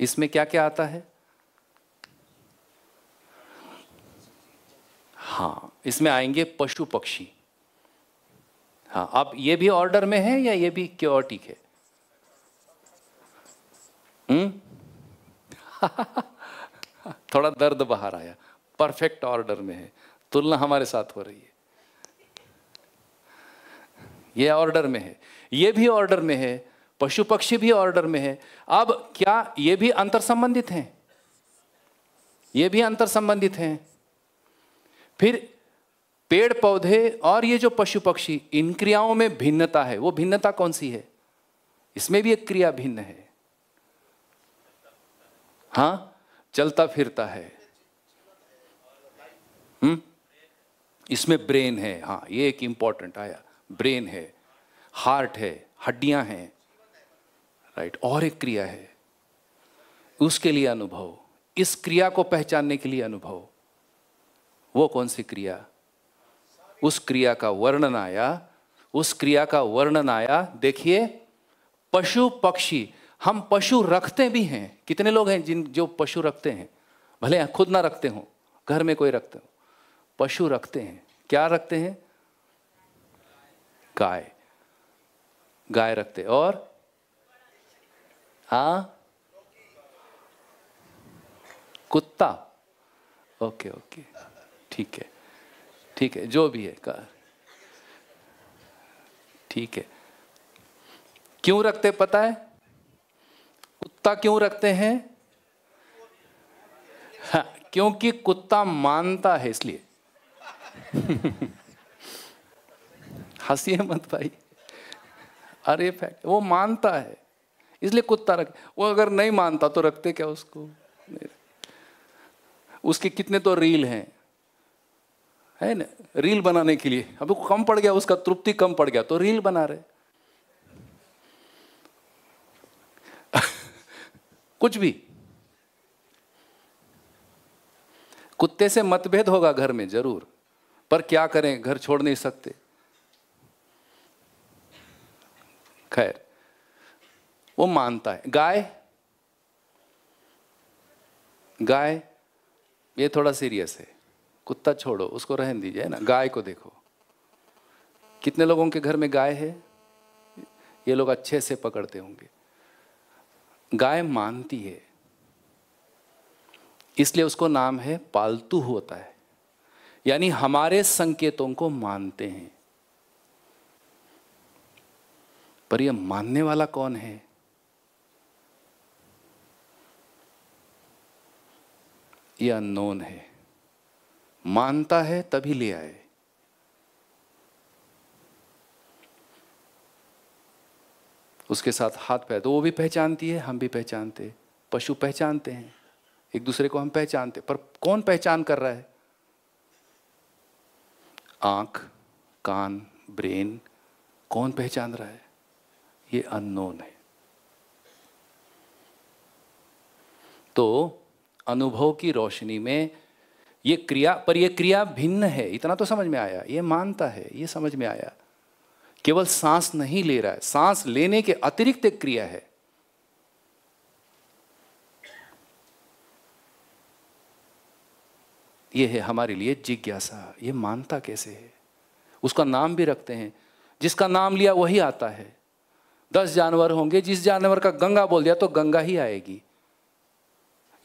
इसमें क्या क्या आता है हाँ इसमें आएंगे पशु पक्षी हाँ आप ये भी ऑर्डर में है या ये भी क्यों ठीक है हम्म थोड़ा दर्द बाहर आया परफेक्ट ऑर्डर में है तुलना हमारे साथ हो रही है ये ऑर्डर में है ये भी ऑर्डर में है पशु पक्षी भी ऑर्डर में है अब क्या ये भी अंतर संबंधित हैं ये भी अंतर संबंधित हैं फिर पेड़ पौधे और ये जो पशु पक्षी इन क्रियाओं में भिन्नता है वो भिन्नता कौन सी है इसमें भी एक क्रिया भिन्न है हाँ चलता फिरता है हुँ? हम्म? इसमें ब्रेन है हाँ ये एक इंपॉर्टेंट आया ब्रेन है हार्ट है हड्डियां हैं राइट और एक क्रिया है उसके लिए अनुभव इस क्रिया को पहचानने के लिए अनुभव वो कौन सी क्रिया उस क्रिया का वर्णन आया उस क्रिया का वर्णन आया देखिए पशु पक्षी हम पशु रखते भी हैं कितने लोग हैं जिन जो पशु रखते हैं भले खुद ना रखते हो घर में कोई रखते हो पशु रखते हैं क्या रखते हैं गाय गाय रखते और हाँ कुत्ता ओके ओके ठीक है ठीक है जो भी है कार ठीक है क्यों रखते पता है कुत्ता क्यों रखते हैं हाँ, क्योंकि कुत्ता मानता है इसलिए हंसी मत भाई अरे फैक्ट वो मानता है इसलिए कुत्ता रख वो अगर नहीं मानता तो रखते क्या उसको उसके कितने तो रील हैं है ना रील बनाने के लिए अब कम पड़ गया उसका तृप्ति कम पड़ गया तो रील बना रहे कुछ भी कुत्ते से मतभेद होगा घर में जरूर पर क्या करें घर छोड़ नहीं सकते खैर वो मानता है गाय गाय ये थोड़ा सीरियस है कुत्ता छोड़ो उसको रहन दीजिए ना गाय को देखो कितने लोगों के घर में गाय है ये लोग अच्छे से पकड़ते होंगे गाय मानती है इसलिए उसको नाम है पालतू होता है यानी हमारे संकेतों को मानते हैं पर यह मानने वाला कौन है यह अननोन है मानता है तभी ले आए उसके साथ हाथ पैर तो वो भी पहचानती है हम भी पहचानते पशु पहचानते हैं एक दूसरे को हम पहचानते पर कौन पहचान कर रहा है आंख कान ब्रेन कौन पहचान रहा है ये अननोन है तो अनुभव की रोशनी में ये क्रिया पर ये क्रिया भिन्न है इतना तो समझ में आया ये मानता है ये समझ में आया केवल सांस नहीं ले रहा है सांस लेने के अतिरिक्त एक क्रिया है ये है हमारे लिए जिज्ञासा ये मानता कैसे है उसका नाम भी रखते हैं जिसका नाम लिया वही आता है दस जानवर होंगे जिस जानवर का गंगा बोल दिया तो गंगा ही आएगी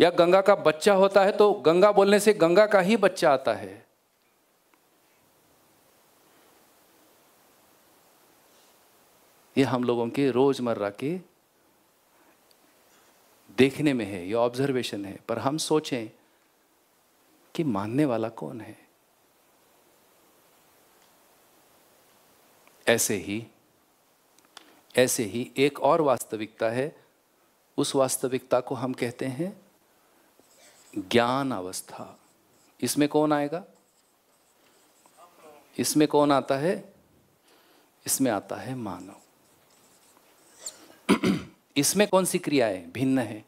या गंगा का बच्चा होता है तो गंगा बोलने से गंगा का ही बच्चा आता है ये हम लोगों के रोज़मर्रा के देखने में है ये ऑब्जर्वेशन है पर हम सोचें कि मानने वाला कौन है ऐसे ही ऐसे ही एक और वास्तविकता है उस वास्तविकता को हम कहते हैं ज्ञान अवस्था इसमें कौन आएगा इसमें कौन आता है इसमें आता है मानव इसमें कौन सी क्रियाएं भिन्न है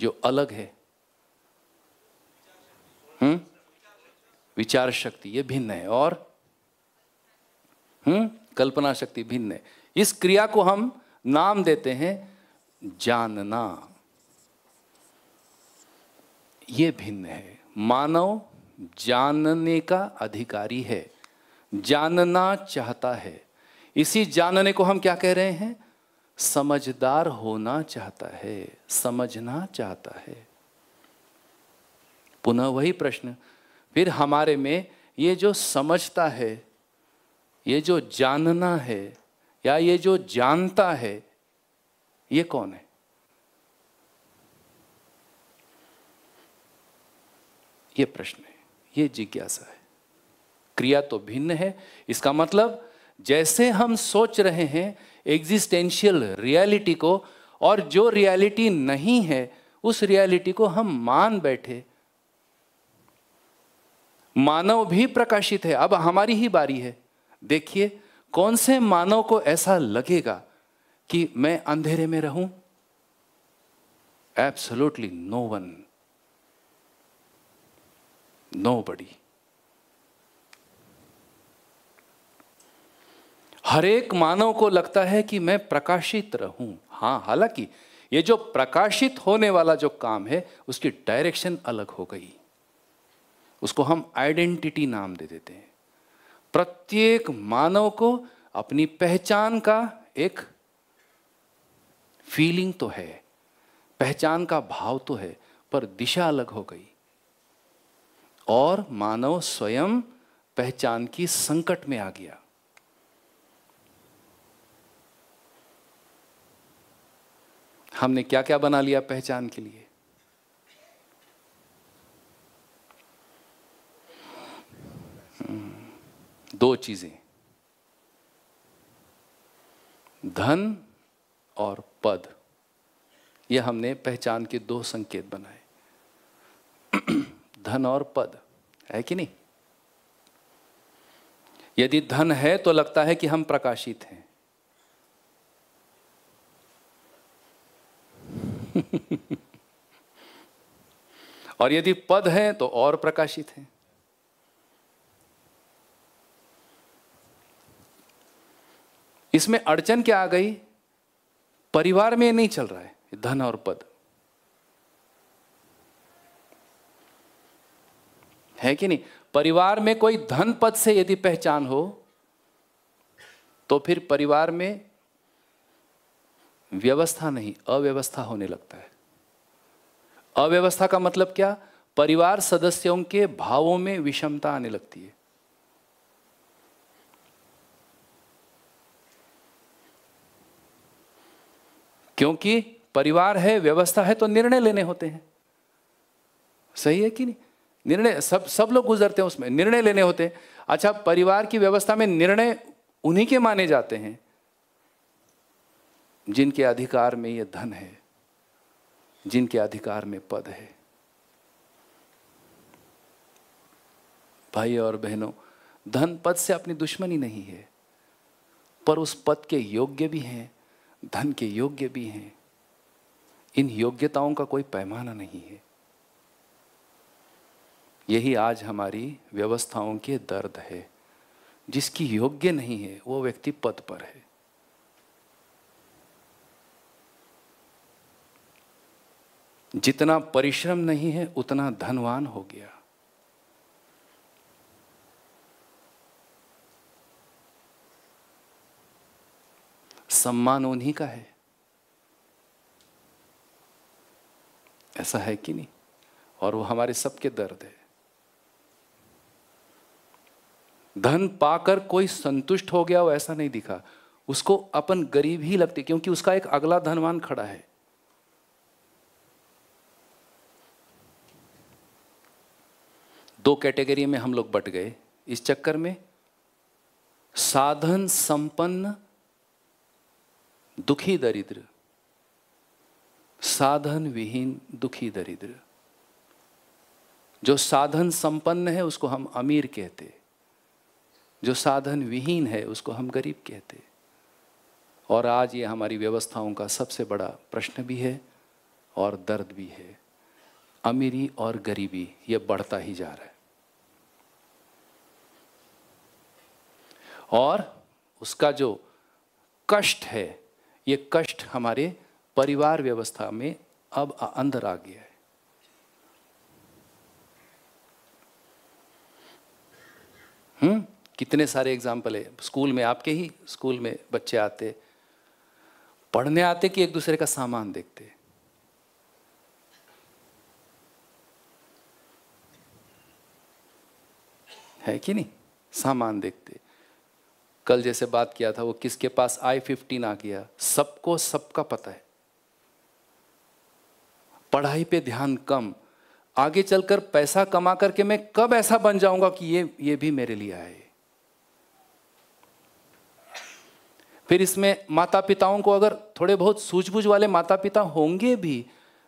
जो अलग है हम्म विचार शक्ति ये भिन्न है और हम्म कल्पना शक्ति भिन्न है इस क्रिया को हम नाम देते हैं जानना ये भिन्न है मानव जानने का अधिकारी है जानना चाहता है इसी जानने को हम क्या कह रहे हैं समझदार होना चाहता है समझना चाहता है पुनः वही प्रश्न फिर हमारे में ये जो समझता है ये जो जानना है या ये जो जानता है ये कौन है ये प्रश्न है ये जिज्ञासा है क्रिया तो भिन्न है इसका मतलब जैसे हम सोच रहे हैं एग्जिस्टेंशियल रियलिटी को और जो रियलिटी नहीं है उस रियलिटी को हम मान बैठे मानव भी प्रकाशित है अब हमारी ही बारी है देखिए कौन से मानव को ऐसा लगेगा कि मैं अंधेरे में रहूं एब्सोल्युटली नो वन नो बड़ी हरेक मानव को लगता है कि मैं प्रकाशित रहूं हां हालांकि ये जो प्रकाशित होने वाला जो काम है उसकी डायरेक्शन अलग हो गई उसको हम आइडेंटिटी नाम दे देते हैं प्रत्येक मानव को अपनी पहचान का एक फीलिंग तो है पहचान का भाव तो है पर दिशा अलग हो गई और मानव स्वयं पहचान की संकट में आ गया हमने क्या क्या बना लिया पहचान के लिए हम्म, दो चीजें धन और पद यह हमने पहचान के दो संकेत बनाए धन और पद है कि नहीं यदि धन है तो लगता है कि हम प्रकाशित हैं और यदि पद है तो और प्रकाशित है इसमें अड़चन क्या आ गई परिवार में नहीं चल रहा है धन और पद है कि नहीं परिवार में कोई धन पद से यदि पहचान हो तो फिर परिवार में व्यवस्था नहीं अव्यवस्था होने लगता है अव्यवस्था का मतलब क्या परिवार सदस्यों के भावों में विषमता आने लगती है क्योंकि परिवार है व्यवस्था है तो निर्णय लेने होते हैं सही है कि नहीं निर्णय सब सब लोग गुजरते हैं उसमें निर्णय लेने होते हैं अच्छा परिवार की व्यवस्था में निर्णय उन्हीं के माने जाते हैं जिनके अधिकार में ये धन है जिनके अधिकार में पद है भाई और बहनों धन पद से अपनी दुश्मनी नहीं है पर उस पद के योग्य भी हैं धन के योग्य भी हैं इन योग्यताओं का कोई पैमाना नहीं है यही आज हमारी व्यवस्थाओं के दर्द है जिसकी योग्य नहीं है वो व्यक्ति पद पर है जितना परिश्रम नहीं है उतना धनवान हो गया सम्मान उन्हीं का है ऐसा है कि नहीं और वो हमारे सबके दर्द है धन पाकर कोई संतुष्ट हो गया वो ऐसा नहीं दिखा उसको अपन गरीब ही लगते क्योंकि उसका एक अगला धनवान खड़ा है दो कैटेगरी में हम लोग बट गए इस चक्कर में साधन संपन्न दुखी दरिद्र साधन विहीन दुखी दरिद्र जो साधन संपन्न है उसको हम अमीर कहते जो साधन विहीन है उसको हम गरीब कहते और आज ये हमारी व्यवस्थाओं का सबसे बड़ा प्रश्न भी है और दर्द भी है अमीरी और गरीबी ये बढ़ता ही जा रहा है और उसका जो कष्ट है ये कष्ट हमारे परिवार व्यवस्था में अब अंदर आ गया है हम्म कितने सारे एग्जाम्पल है स्कूल में आपके ही स्कूल में बच्चे आते पढ़ने आते कि एक दूसरे का सामान देखते है कि नहीं सामान देखते कल जैसे बात किया था वो किसके पास आई फिफ्टीन आ गया सबको सबका पता है पढ़ाई पे ध्यान कम आगे चलकर पैसा कमा करके मैं कब ऐसा बन जाऊंगा कि ये ये भी मेरे लिए आए फिर इसमें माता पिताओं को अगर थोड़े बहुत सूझबूझ वाले माता पिता होंगे भी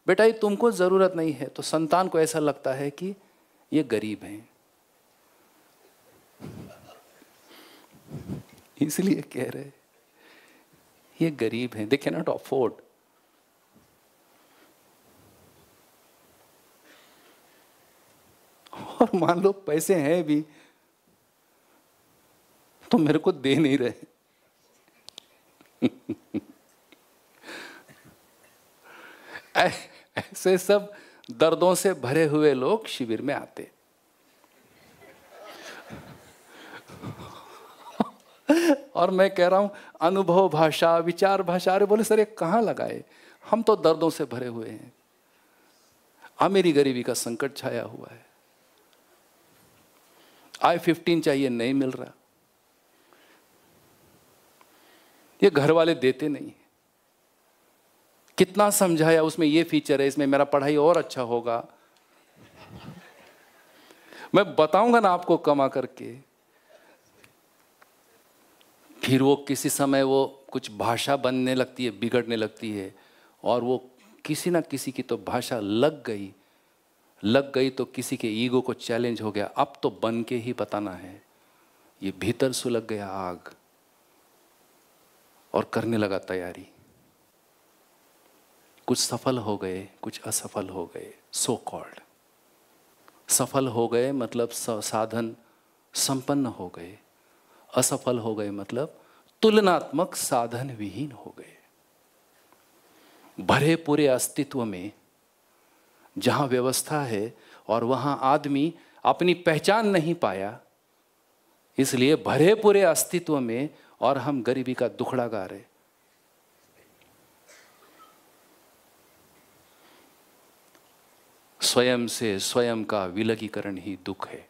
बेटा ये तुमको ज़रूरत नहीं है तो संतान को ऐसा लगता है कि ये गरीब हैं इसलिए कह रहे ये गरीब हैं दे कैन नॉट अफोर्ड और मान लो पैसे हैं भी तो मेरे को दे नहीं रहे ऐसे सब दर्दों से भरे हुए लोग शिविर में आते और मैं कह रहा हूँ अनुभव भाषा विचार भाषा अरे बोले सर ये कहाँ लगाए हम तो दर्दों से भरे हुए हैं आ मेरी गरीबी का संकट छाया हुआ है आई फिफ्टीन चाहिए नहीं मिल रहा ये घर वाले देते नहीं कितना समझाया उसमें ये फीचर है इसमें मेरा पढ़ाई और अच्छा होगा मैं बताऊंगा ना आपको कमा करके फिर वो किसी समय वो कुछ भाषा बनने लगती है बिगड़ने लगती है और वो किसी ना किसी की तो भाषा लग गई लग गई तो किसी के ईगो को चैलेंज हो गया अब तो बन के ही बताना है ये भीतर सुलग गया आग और करने लगा तैयारी कुछ सफल हो गए कुछ असफल हो गए सो कॉल्ड सफल हो गए मतलब साधन संपन्न हो गए असफल हो गए मतलब तुलनात्मक साधन विहीन हो गए भरे पूरे अस्तित्व में जहां व्यवस्था है और वहां आदमी अपनी पहचान नहीं पाया इसलिए भरे पूरे अस्तित्व में और हम गरीबी का दुखड़ा गा रहे स्वयं से स्वयं का विलगीकरण ही दुख है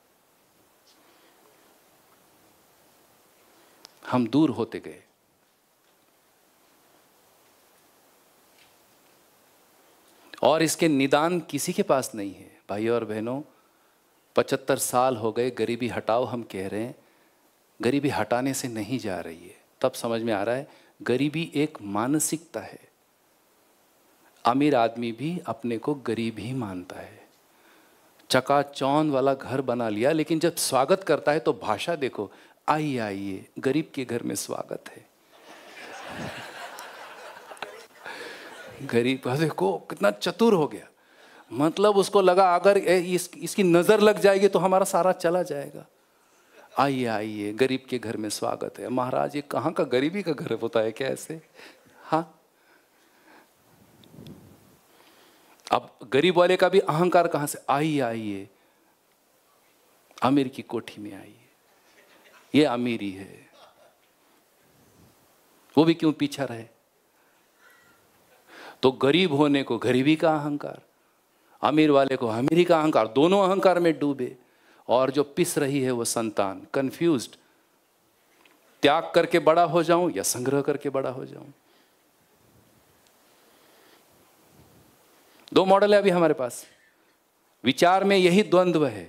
हम दूर होते गए और इसके निदान किसी के पास नहीं है भाइयों और बहनों पचहत्तर साल हो गए गरीबी हटाओ हम कह रहे हैं गरीबी हटाने से नहीं जा रही है तब समझ में आ रहा है गरीबी एक मानसिकता है अमीर आदमी भी अपने को गरीब ही मानता है चकाचौन वाला घर बना लिया लेकिन जब स्वागत करता है तो भाषा देखो आइए आइए गरीब के घर में स्वागत है गरीब देखो कितना चतुर हो गया मतलब उसको लगा अगर इस, इसकी नज़र लग जाएगी तो हमारा सारा चला जाएगा आइए आइए गरीब के घर में स्वागत है महाराज ये कहाँ का गरीबी का घर होता है क्या ऐसे हाँ अब गरीब वाले का भी अहंकार कहां से आइए आइए आमिर की कोठी में आइए ये अमीरी है वो भी क्यों पीछा रहे तो गरीब होने को गरीबी का अहंकार अमीर वाले को अमीरी का अहंकार दोनों अहंकार में डूबे और जो पिस रही है वो संतान कंफ्यूज त्याग करके बड़ा हो जाऊं या संग्रह करके बड़ा हो जाऊं दो मॉडल है अभी हमारे पास विचार में यही द्वंद्व है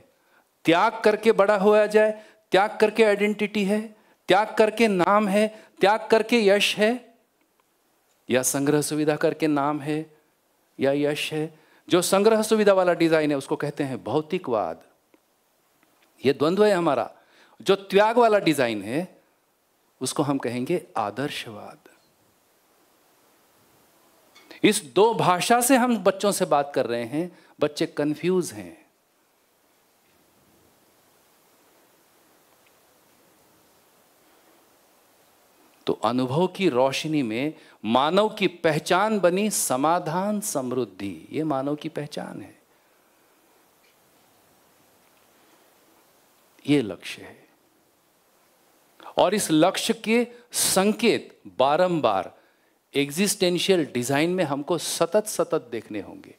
त्याग करके बड़ा होया जाए त्याग करके आइडेंटिटी है त्याग करके नाम है त्याग करके यश है या संग्रह सुविधा करके नाम है या यश है जो संग्रह सुविधा वाला डिजाइन है उसको कहते हैं भौतिकवाद ये द्वंद्व है हमारा जो त्याग वाला डिजाइन है उसको हम कहेंगे आदर्शवाद इस दो भाषा से हम बच्चों से बात कर रहे हैं बच्चे कंफ्यूज हैं तो अनुभव की रोशनी में मानव की पहचान बनी समाधान समृद्धि ये मानव की पहचान है ये लक्ष्य है और इस लक्ष्य के संकेत बारंबार एग्जिस्टेंशियल डिजाइन में हमको सतत सतत देखने होंगे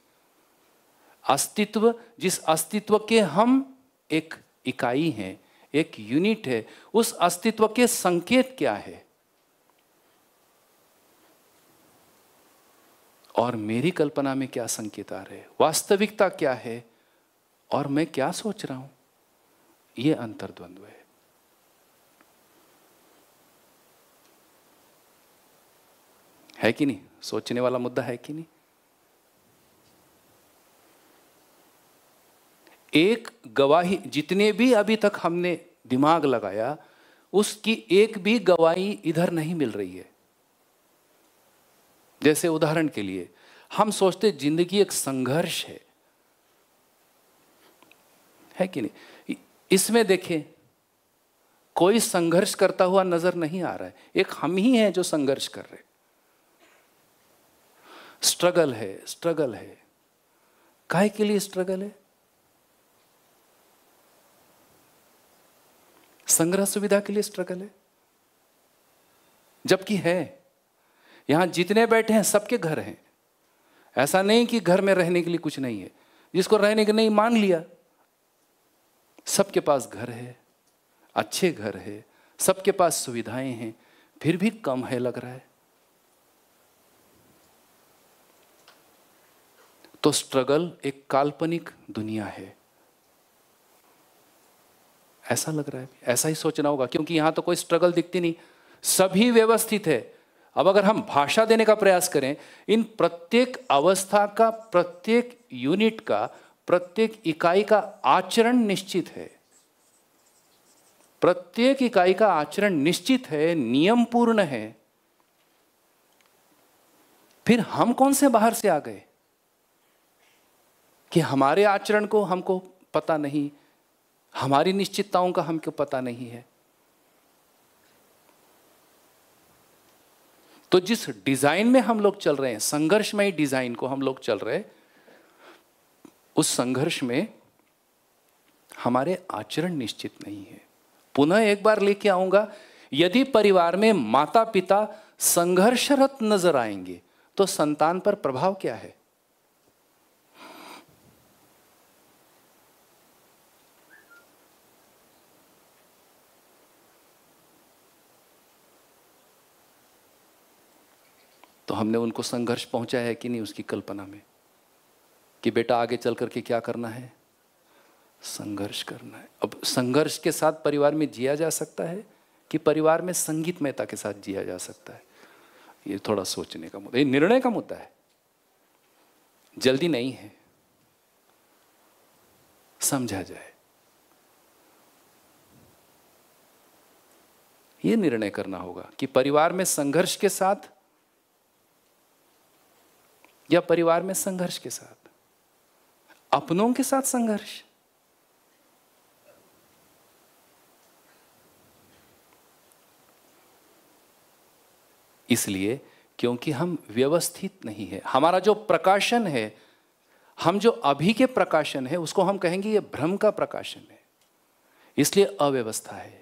अस्तित्व जिस अस्तित्व के हम एक इकाई हैं एक यूनिट है उस अस्तित्व के संकेत क्या है और मेरी कल्पना में क्या संकेत आ रहे हैं वास्तविकता क्या है और मैं क्या सोच रहा हूं यह अंतर्द्वंद्व है है कि नहीं सोचने वाला मुद्दा है कि नहीं एक गवाही जितने भी अभी तक हमने दिमाग लगाया उसकी एक भी गवाही इधर नहीं मिल रही है जैसे उदाहरण के लिए हम सोचते जिंदगी एक संघर्ष है है कि नहीं इसमें देखें कोई संघर्ष करता हुआ नजर नहीं आ रहा है एक हम ही हैं जो संघर्ष कर रहे स्ट्रगल है स्ट्रगल है काय के लिए स्ट्रगल है संग्रह सुविधा के लिए स्ट्रगल है जबकि है यहां जितने बैठे हैं सबके घर हैं ऐसा नहीं कि घर में रहने के लिए कुछ नहीं है जिसको रहने के नहीं मान लिया सबके पास घर है अच्छे घर है सबके पास सुविधाएं हैं फिर भी कम है लग रहा है तो स्ट्रगल एक काल्पनिक दुनिया है ऐसा लग रहा है ऐसा ही सोचना होगा क्योंकि यहां तो कोई स्ट्रगल दिखती नहीं सभी व्यवस्थित है अब अगर हम भाषा देने का प्रयास करें इन प्रत्येक अवस्था का प्रत्येक यूनिट का प्रत्येक इकाई का आचरण निश्चित है प्रत्येक इकाई का आचरण निश्चित है नियम पूर्ण है फिर हम कौन से बाहर से आ गए कि हमारे आचरण को हमको पता नहीं हमारी निश्चितताओं का हमको पता नहीं है तो जिस डिजाइन में हम लोग चल रहे हैं संघर्षमय डिजाइन को हम लोग चल रहे उस संघर्ष में हमारे आचरण निश्चित नहीं है पुनः एक बार लेके आऊंगा यदि परिवार में माता पिता संघर्षरत नजर आएंगे तो संतान पर प्रभाव क्या है तो हमने उनको संघर्ष पहुंचाया है कि नहीं उसकी कल्पना में कि बेटा आगे चल करके क्या करना है संघर्ष करना है अब संघर्ष के साथ परिवार में जिया जा सकता है कि परिवार में संगीतमयता के साथ जिया जा सकता है ये थोड़ा सोचने का मुद्दा ये निर्णय का मुद्दा है जल्दी नहीं है समझा जाए ये निर्णय करना होगा कि परिवार में संघर्ष के साथ या परिवार में संघर्ष के साथ अपनों के साथ संघर्ष इसलिए क्योंकि हम व्यवस्थित नहीं है हमारा जो प्रकाशन है हम जो अभी के प्रकाशन है उसको हम कहेंगे ये भ्रम का प्रकाशन है इसलिए अव्यवस्था है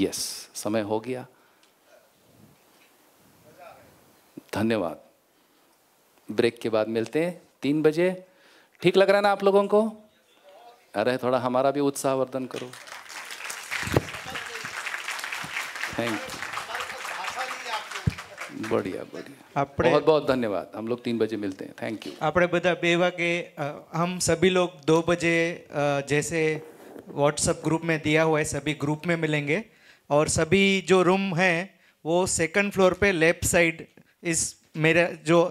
यस समय हो गया धन्यवाद ब्रेक के बाद मिलते हैं तीन बजे ठीक लग रहा है ना आप लोगों को अरे थोड़ा हमारा भी उत्साहवर्धन करो थैंक यू बढ़िया बढ़िया बहुत बहुत धन्यवाद हम लोग तीन बजे मिलते हैं थैंक यू આપણે बता बेवा के हम सभी लोग दो बजे जैसे व्हाट्सएप ग्रुप में दिया हुआ है सभी ग्रुप में मिलेंगे और सभी जो रूम हैं वो सेकंड फ्लोर पे लेफ्ट साइड इस मेरा जो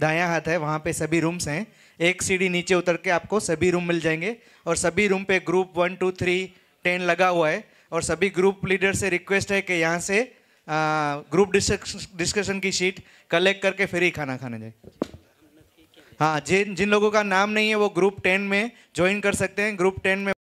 दाया हाथ है वहाँ पे सभी रूम्स हैं एक सीढ़ी नीचे उतर के आपको सभी रूम मिल जाएंगे और सभी रूम पे group one two three ten लगा हुआ है और सभी ग्रुप लीडर से रिक्वेस्ट है कि यहाँ से ग्रुप डिस्कशन की शीट कलेक्ट करके फिर ही खाना खाने जाए हाँ जिन जिन लोगों का नाम नहीं है वो ग्रुप टेन में ज्वाइन कर सकते हैं ग्रुप टेन में